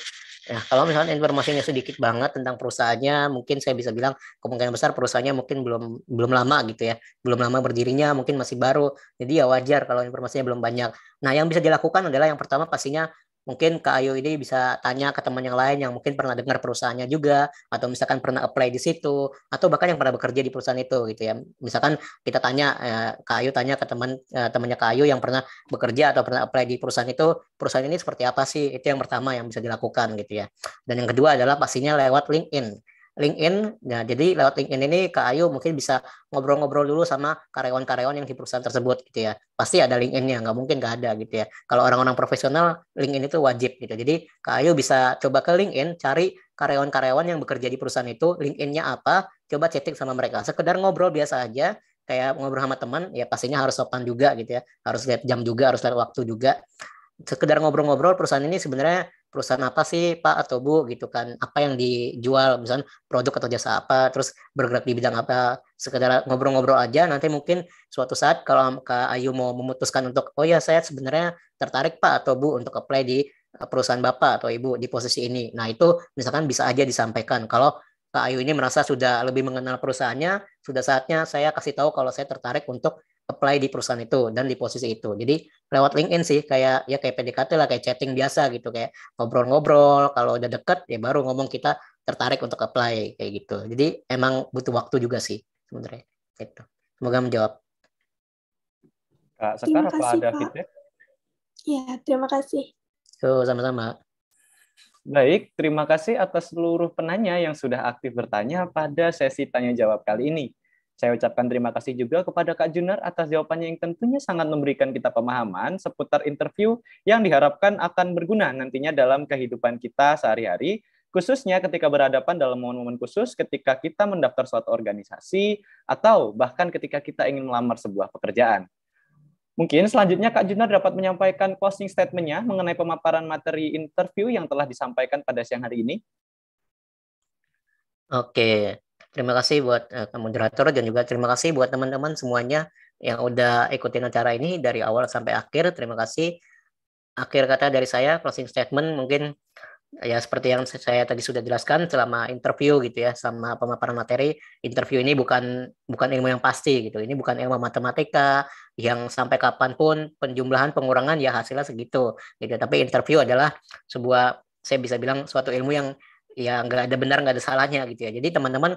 Ya, kalau misalnya informasinya sedikit banget tentang perusahaannya, mungkin saya bisa bilang kemungkinan besar perusahaannya mungkin belum belum lama gitu ya, belum lama berdirinya, mungkin masih baru. Jadi ya wajar kalau informasinya belum banyak. Nah, yang bisa dilakukan adalah yang pertama pastinya mungkin Kak Ayu ini bisa tanya ke teman yang lain yang mungkin pernah dengar perusahaannya juga atau misalkan pernah apply di situ atau bahkan yang pernah bekerja di perusahaan itu gitu ya misalkan kita tanya eh, Kak Ayu tanya ke teman eh, temannya Kak Ayu yang pernah bekerja atau pernah apply di perusahaan itu perusahaan ini seperti apa sih itu yang pertama yang bisa dilakukan gitu ya dan yang kedua adalah pastinya lewat LinkedIn LinkedIn. Nah, jadi lewat LinkedIn ini Kak Ayu mungkin bisa ngobrol-ngobrol dulu sama karyawan-karyawan yang di perusahaan tersebut gitu ya. Pasti ada LinkedIn-nya, nggak mungkin nggak ada gitu ya. Kalau orang-orang profesional, LinkedIn itu wajib gitu. Jadi Kak Ayu bisa coba ke LinkedIn, cari karyawan-karyawan yang bekerja di perusahaan itu, LinkedIn-nya apa, coba chatting sama mereka. Sekedar ngobrol biasa aja, kayak ngobrol sama teman ya pastinya harus sopan juga gitu ya harus lihat jam juga harus lihat waktu juga sekedar ngobrol-ngobrol perusahaan ini sebenarnya perusahaan apa sih Pak atau Bu gitu kan apa yang dijual misalnya produk atau jasa apa terus bergerak di bidang apa sekedar ngobrol-ngobrol aja nanti mungkin suatu saat kalau Kak Ayu mau memutuskan untuk oh ya saya sebenarnya tertarik Pak atau Bu untuk apply di eh, perusahaan Bapak atau Ibu di posisi ini nah itu misalkan bisa aja disampaikan kalau Pak Ayu ini merasa sudah lebih mengenal perusahaannya, sudah saatnya saya kasih tahu kalau saya tertarik untuk apply di perusahaan itu dan di posisi itu. Jadi lewat LinkedIn sih kayak ya kayak PDKT lah kayak chatting biasa gitu kayak ngobrol-ngobrol kalau udah deket ya baru ngomong kita tertarik untuk apply kayak gitu. Jadi emang butuh waktu juga sih sebenarnya. Itu. Semoga menjawab. Kak, sekarang apa ada Pak. feedback? Iya, terima kasih. So, sama-sama. Baik, terima kasih atas seluruh penanya yang sudah aktif bertanya pada sesi tanya jawab kali ini. Saya ucapkan terima kasih juga kepada Kak Junar atas jawabannya yang tentunya sangat memberikan kita pemahaman seputar interview yang diharapkan akan berguna nantinya dalam kehidupan kita sehari-hari, khususnya ketika berhadapan dalam momen-momen khusus ketika kita mendaftar suatu organisasi atau bahkan ketika kita ingin melamar sebuah pekerjaan. Mungkin selanjutnya Kak Junar dapat menyampaikan closing statement-nya mengenai pemaparan materi interview yang telah disampaikan pada siang hari ini. Oke, terima kasih buat uh, moderator dan juga terima kasih buat teman-teman semuanya yang udah ikutin acara ini dari awal sampai akhir. Terima kasih. Akhir kata dari saya, closing statement mungkin ya seperti yang saya tadi sudah jelaskan selama interview gitu ya sama pemaparan materi interview ini bukan bukan ilmu yang pasti gitu ini bukan ilmu matematika yang sampai kapanpun penjumlahan pengurangan ya hasilnya segitu gitu tapi interview adalah sebuah saya bisa bilang suatu ilmu yang ya nggak ada benar nggak ada salahnya gitu ya jadi teman-teman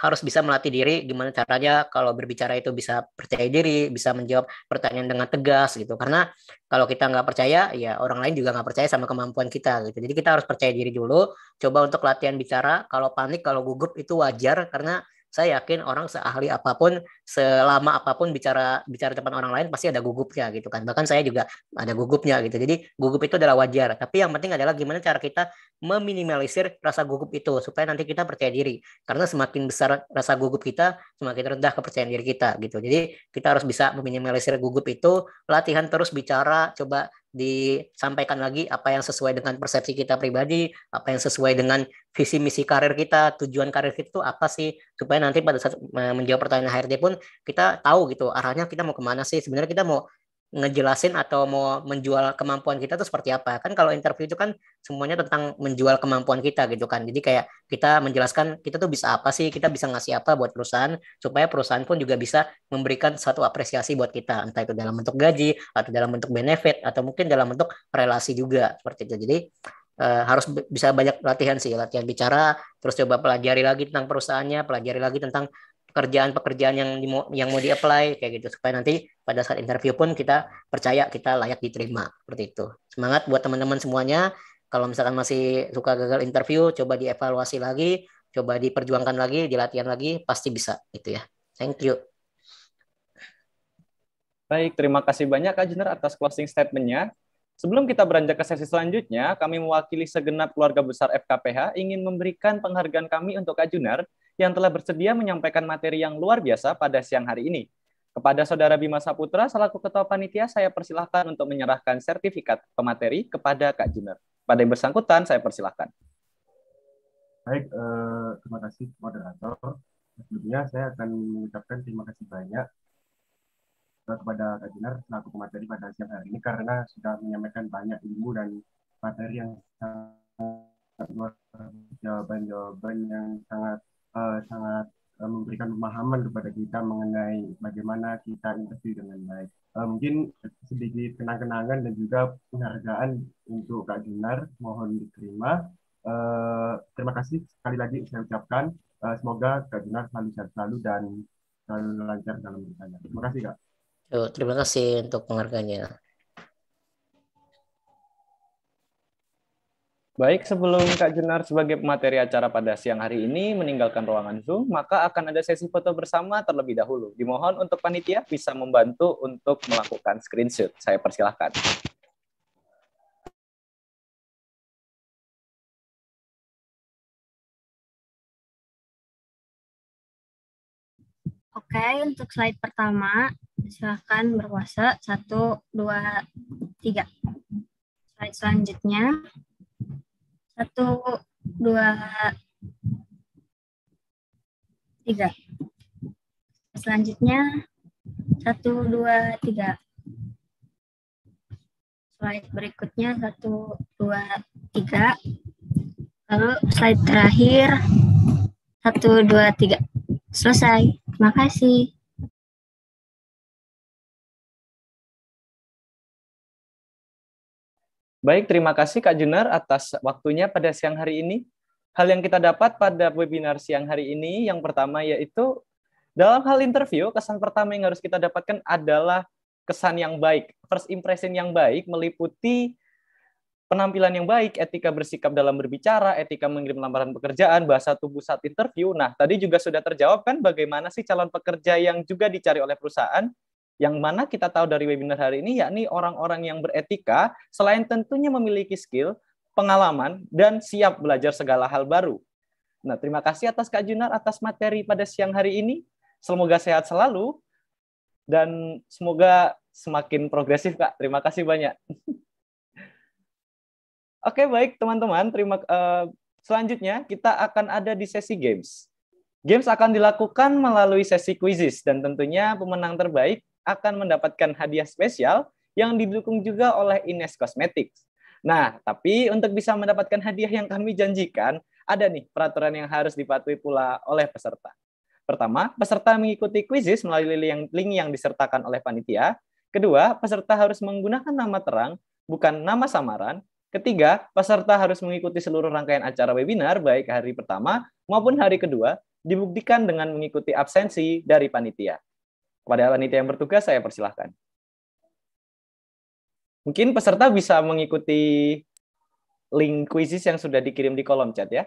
harus bisa melatih diri gimana caranya kalau berbicara itu bisa percaya diri, bisa menjawab pertanyaan dengan tegas gitu. Karena kalau kita nggak percaya, ya orang lain juga nggak percaya sama kemampuan kita gitu. Jadi kita harus percaya diri dulu, coba untuk latihan bicara. Kalau panik, kalau gugup itu wajar karena saya yakin orang seahli apapun, selama apapun bicara bicara depan orang lain pasti ada gugupnya gitu kan. Bahkan saya juga ada gugupnya gitu. Jadi gugup itu adalah wajar. Tapi yang penting adalah gimana cara kita meminimalisir rasa gugup itu supaya nanti kita percaya diri. Karena semakin besar rasa gugup kita, semakin rendah kepercayaan diri kita gitu. Jadi kita harus bisa meminimalisir gugup itu, latihan terus bicara, coba disampaikan lagi apa yang sesuai dengan persepsi kita pribadi, apa yang sesuai dengan visi misi karir kita, tujuan karir kita itu apa sih supaya nanti pada saat eh, menjawab pertanyaan HRD pun kita tahu gitu arahnya kita mau kemana sih sebenarnya kita mau ngejelasin atau mau menjual kemampuan kita tuh seperti apa kan kalau interview itu kan semuanya tentang menjual kemampuan kita gitu kan jadi kayak kita menjelaskan kita tuh bisa apa sih kita bisa ngasih apa buat perusahaan supaya perusahaan pun juga bisa memberikan satu apresiasi buat kita entah itu dalam bentuk gaji atau dalam bentuk benefit atau mungkin dalam bentuk relasi juga seperti itu jadi Uh, harus bisa banyak latihan sih, latihan bicara, terus coba pelajari lagi tentang perusahaannya, pelajari lagi tentang pekerjaan-pekerjaan yang di, yang mau di-apply kayak gitu supaya nanti pada saat interview pun kita percaya kita layak diterima seperti itu. Semangat buat teman-teman semuanya. Kalau misalkan masih suka gagal interview, coba dievaluasi lagi, coba diperjuangkan lagi, dilatihan lagi, pasti bisa itu ya. Thank you. Baik, terima kasih banyak Kak Jenner atas closing statementnya Sebelum kita beranjak ke sesi selanjutnya, kami mewakili segenap keluarga besar FKPH ingin memberikan penghargaan kami untuk Kak Junar yang telah bersedia menyampaikan materi yang luar biasa pada siang hari ini. Kepada Saudara Bima Saputra, selaku Ketua Panitia, saya persilahkan untuk menyerahkan sertifikat pemateri kepada Kak Jiner. Pada yang bersangkutan, saya persilahkan. Baik, eh, terima kasih moderator. Sebelumnya saya akan mengucapkan terima kasih banyak eh, kepada Kak Jiner selaku pemateri pada siang hari ini karena sudah menyampaikan banyak ilmu dan materi yang sangat jawaban-jawaban yang sangat uh, sangat uh, memberikan pemahaman kepada kita mengenai bagaimana kita interview dengan baik. Uh, mungkin sedikit kenang-kenangan dan juga penghargaan untuk Kak Junar mohon diterima. Uh, terima kasih sekali lagi saya ucapkan. Uh, semoga Kak Junar selalu sehat selalu dan selalu lancar dalam bertanya. Terima kasih Kak. Terima kasih untuk penghargaannya. Baik, sebelum Kak Jenar sebagai pemateri acara pada siang hari ini meninggalkan ruangan Zoom, maka akan ada sesi foto bersama terlebih dahulu. Dimohon untuk panitia bisa membantu untuk melakukan screenshot. Saya persilahkan. Oke, untuk slide pertama, silahkan berkuasa. Satu, dua, tiga. Slide selanjutnya. Satu, dua, tiga. Selanjutnya, satu, dua, tiga. Slide berikutnya, satu, dua, tiga. Lalu slide terakhir, satu, dua, tiga. Selesai. Terima kasih. Baik, terima kasih Kak Junar atas waktunya pada siang hari ini. Hal yang kita dapat pada webinar siang hari ini yang pertama yaitu dalam hal interview, kesan pertama yang harus kita dapatkan adalah kesan yang baik. First impression yang baik meliputi penampilan yang baik, etika bersikap dalam berbicara, etika mengirim lamaran pekerjaan, bahasa tubuh saat interview. Nah, tadi juga sudah terjawab kan bagaimana sih calon pekerja yang juga dicari oleh perusahaan yang mana kita tahu dari webinar hari ini yakni orang-orang yang beretika selain tentunya memiliki skill, pengalaman, dan siap belajar segala hal baru. Nah, terima kasih atas Kak Junar atas materi pada siang hari ini. Semoga sehat selalu dan semoga semakin progresif, Kak. Terima kasih banyak. Oke, baik teman-teman, terima uh, selanjutnya kita akan ada di sesi games. Games akan dilakukan melalui sesi quizzes dan tentunya pemenang terbaik akan mendapatkan hadiah spesial yang didukung juga oleh Ines Cosmetics. Nah, tapi untuk bisa mendapatkan hadiah yang kami janjikan, ada nih peraturan yang harus dipatuhi pula oleh peserta. Pertama, peserta mengikuti kuisis melalui link yang disertakan oleh panitia. Kedua, peserta harus menggunakan nama terang, bukan nama samaran. Ketiga, peserta harus mengikuti seluruh rangkaian acara webinar, baik hari pertama maupun hari kedua, dibuktikan dengan mengikuti absensi dari panitia. Kepada panitia yang bertugas, saya persilahkan. Mungkin peserta bisa mengikuti link kuisis yang sudah dikirim di kolom chat ya.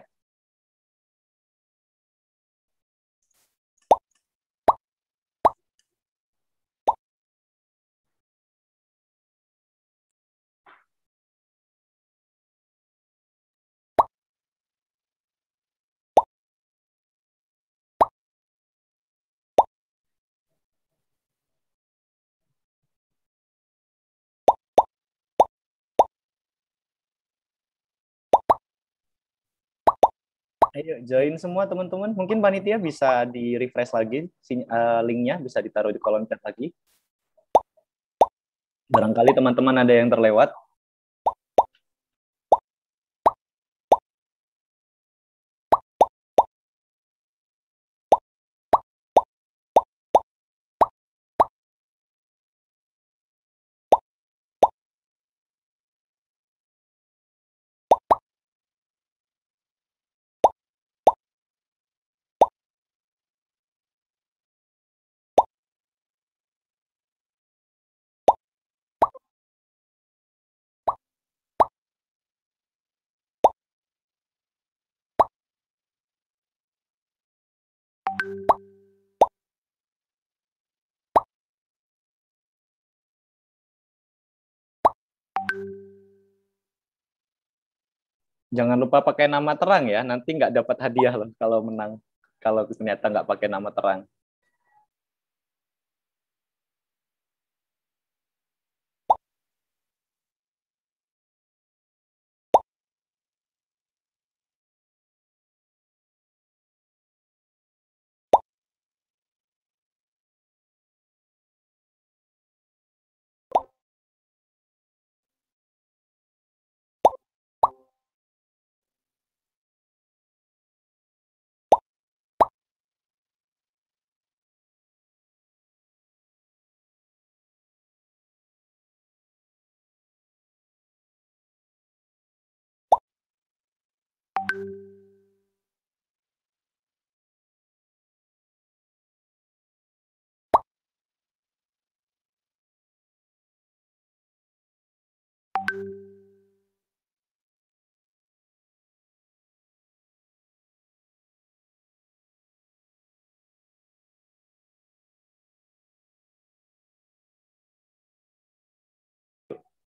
Ayo join semua teman-teman. Mungkin panitia bisa di refresh lagi eh, linknya, bisa ditaruh di kolom chat lagi. Barangkali teman-teman ada yang terlewat. Jangan lupa pakai nama terang ya, nanti nggak dapat hadiah loh kalau menang. Kalau ternyata nggak pakai nama terang.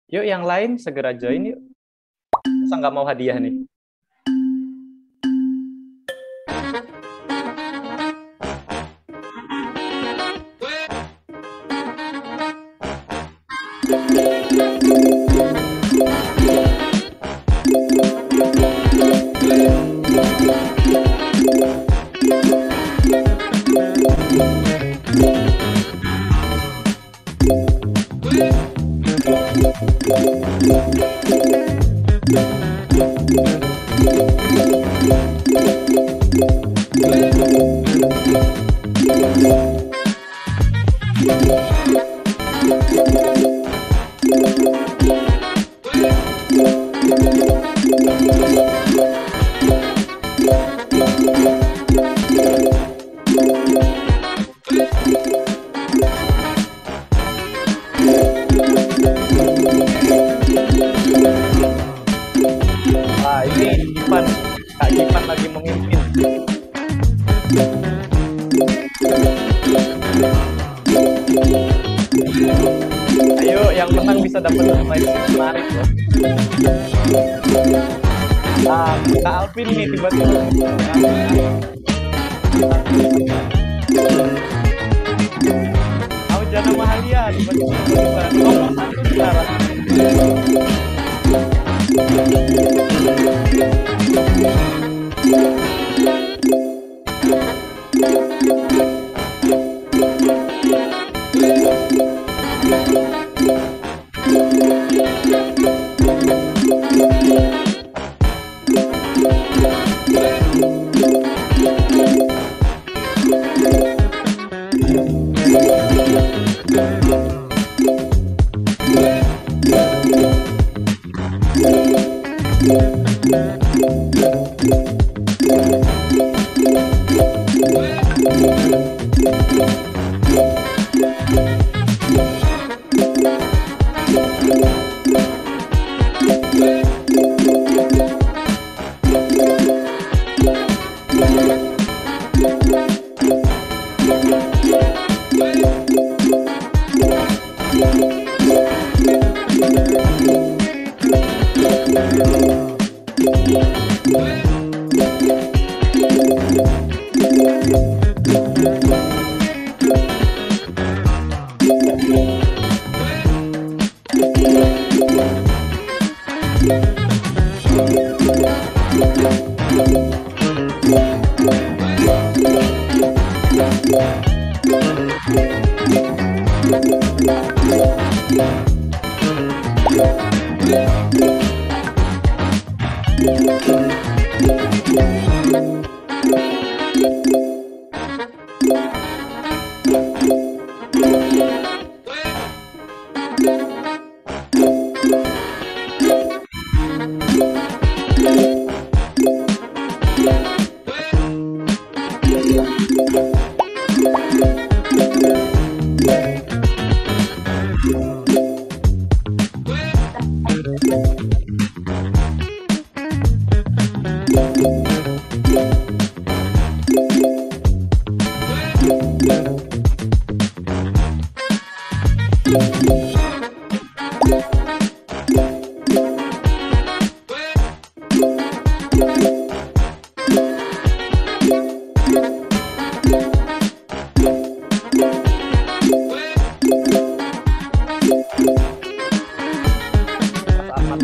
Yuk yang lain segera join yuk. Saya nggak mau hadiah nih?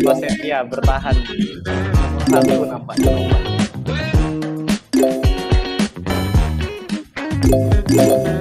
dua ya iya, bertahan iya. satu nampak Thank iya. you.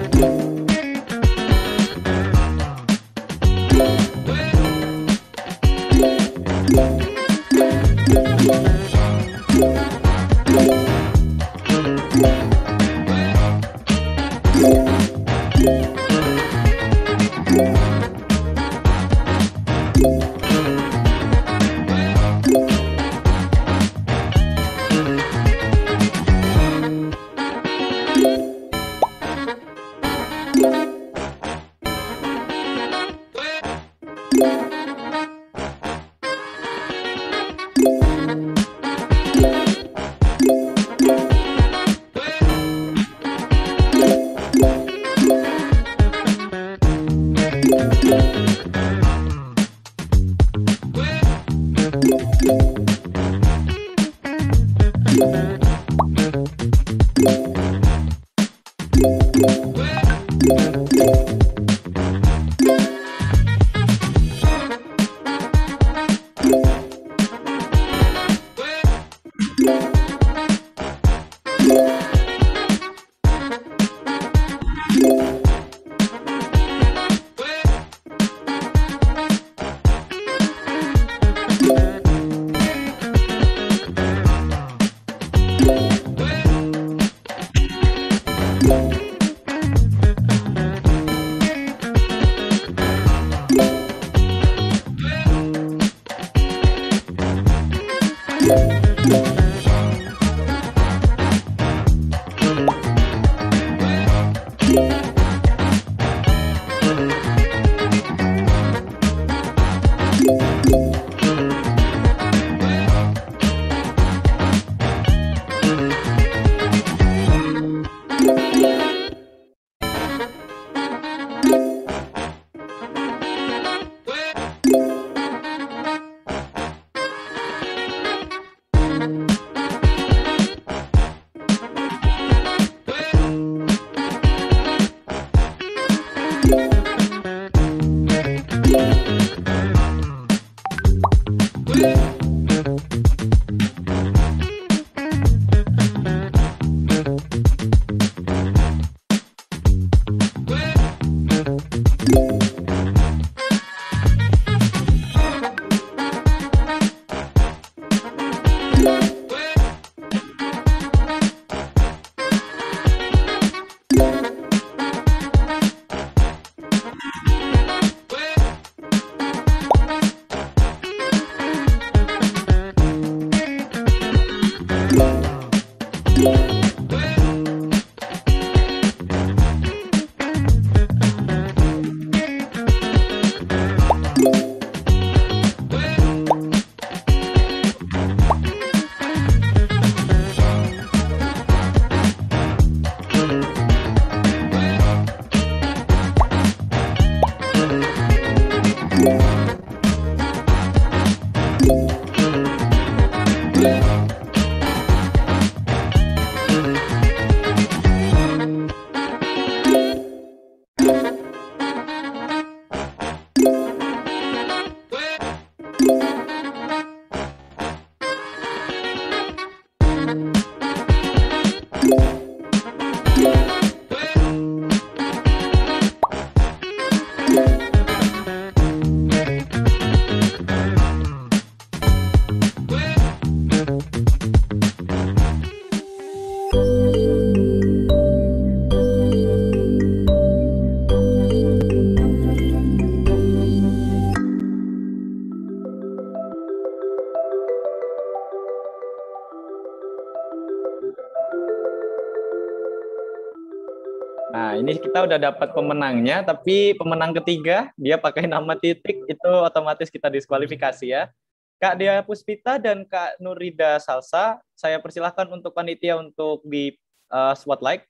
udah dapat pemenangnya, tapi pemenang ketiga dia pakai nama titik itu otomatis kita diskualifikasi ya. Kak Dea Puspita dan Kak Nurida Salsa, saya persilahkan untuk panitia untuk di uh, spotlight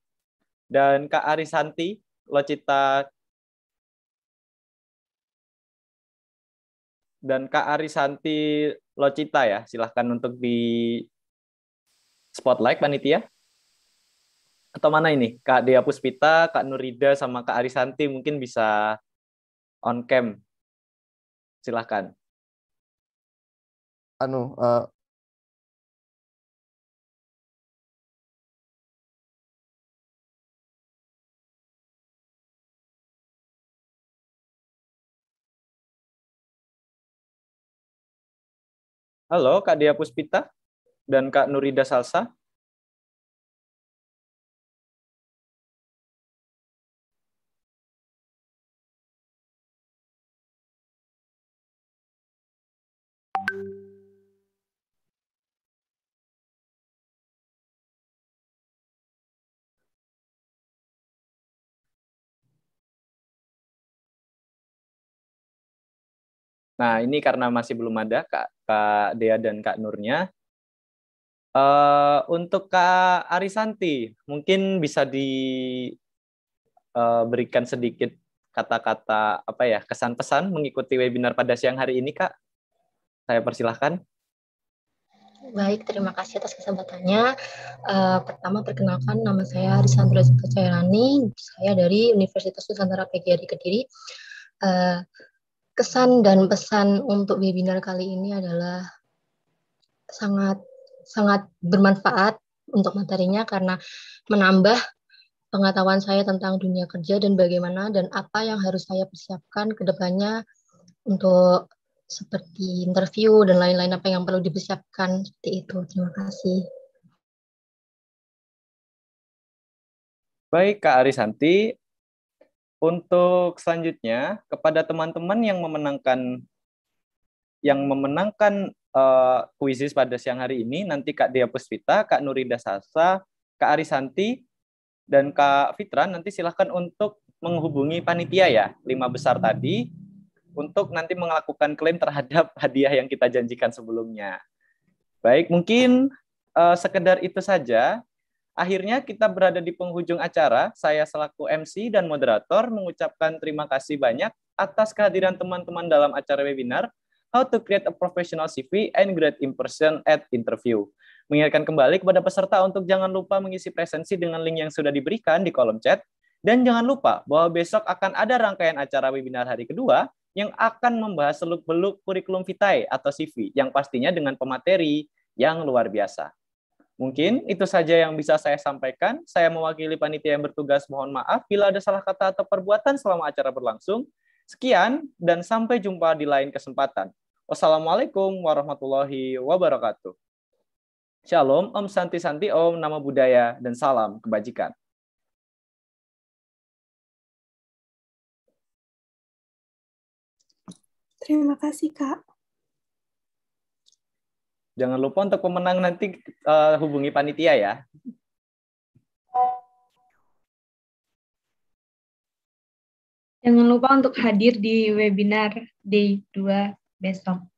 dan Kak Arisanti Locita dan Kak Arisanti Locita ya, silahkan untuk di spotlight panitia atau mana ini Kak Dea Puspita, Kak Nurida sama Kak Arisanti mungkin bisa on cam. Silahkan. Anu, uh, Halo Kak Dea Puspita dan Kak Nurida Salsa. Nah, ini karena masih belum ada Kak, Kak Dea dan Kak Nurnya. Uh, untuk Kak Arisanti, mungkin bisa diberikan eh, uh, sedikit kata-kata apa ya kesan pesan mengikuti webinar pada siang hari ini Kak. Saya persilahkan. Baik, terima kasih atas kesempatannya. Uh, pertama, perkenalkan nama saya Arisanti Zito Cairani. Saya dari Universitas Nusantara PGRI Kediri. Uh, kesan dan pesan untuk webinar kali ini adalah sangat sangat bermanfaat untuk materinya karena menambah pengetahuan saya tentang dunia kerja dan bagaimana dan apa yang harus saya persiapkan ke depannya untuk seperti interview dan lain-lain apa yang perlu dipersiapkan seperti itu. Terima kasih. Baik Kak Arisanti, untuk selanjutnya kepada teman-teman yang memenangkan yang memenangkan uh, kuisis pada siang hari ini nanti Kak Dea Puspita, Kak Nurinda Sasa, Kak Arisanti dan Kak Fitra nanti silahkan untuk menghubungi panitia ya lima besar tadi untuk nanti melakukan klaim terhadap hadiah yang kita janjikan sebelumnya. Baik, mungkin uh, sekedar itu saja Akhirnya kita berada di penghujung acara. Saya selaku MC dan moderator mengucapkan terima kasih banyak atas kehadiran teman-teman dalam acara webinar How to Create a Professional CV and Great Impression at Interview. Mengingatkan kembali kepada peserta untuk jangan lupa mengisi presensi dengan link yang sudah diberikan di kolom chat. Dan jangan lupa bahwa besok akan ada rangkaian acara webinar hari kedua yang akan membahas seluk-beluk kurikulum vitae atau CV yang pastinya dengan pemateri yang luar biasa. Mungkin itu saja yang bisa saya sampaikan. Saya mewakili panitia yang bertugas mohon maaf bila ada salah kata atau perbuatan selama acara berlangsung. Sekian dan sampai jumpa di lain kesempatan. Wassalamualaikum warahmatullahi wabarakatuh. Shalom, Om Santi Santi Om, nama budaya, dan salam kebajikan. Terima kasih, Kak. Jangan lupa untuk pemenang nanti uh, hubungi panitia ya. Jangan lupa untuk hadir di webinar Day 2 besok.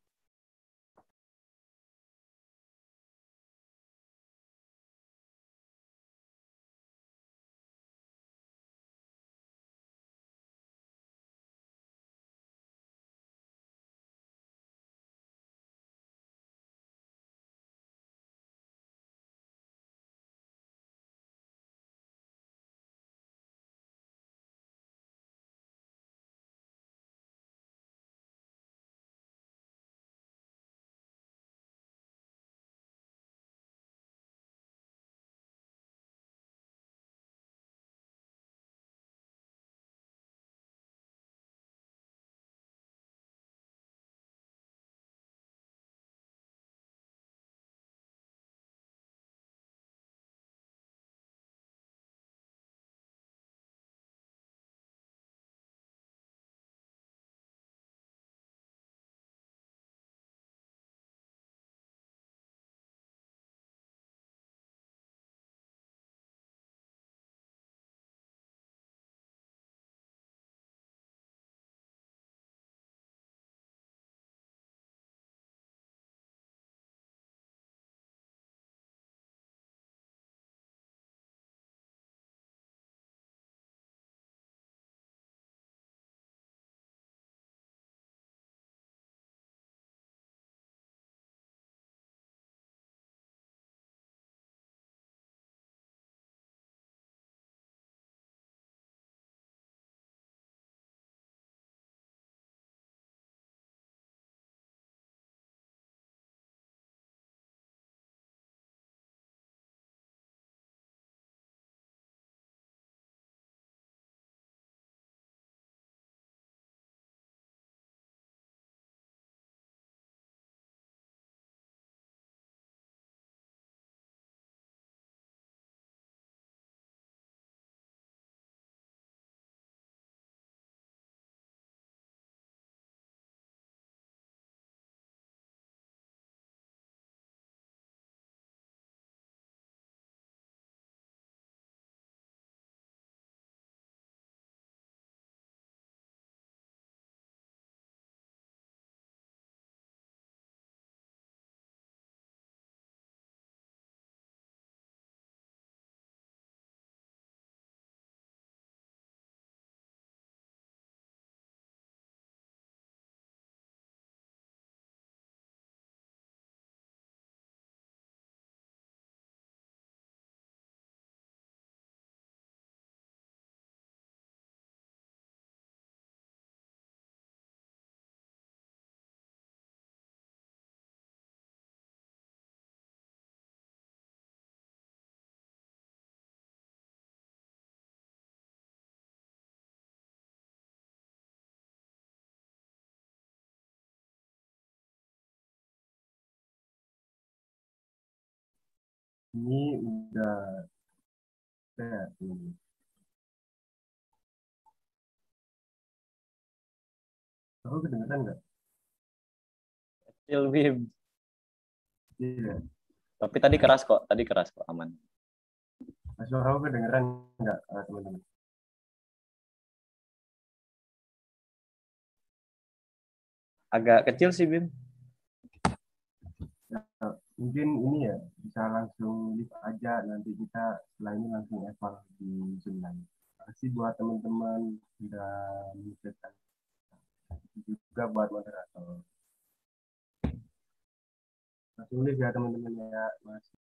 ini udah nah, ini. Aku kedengeran nggak? Kecil Bim. Iya. Tapi tadi keras kok, tadi keras kok, aman. Suara aku kedengeran nggak, eh, teman-teman? Agak kecil sih, Bim. Ya mungkin ini ya bisa langsung live aja nanti kita setelah ini langsung eval di zoom lagi Terima kasih buat teman-teman sudah menyelesaikan juga buat moderator. Langsung live ya teman-teman ya. Masih.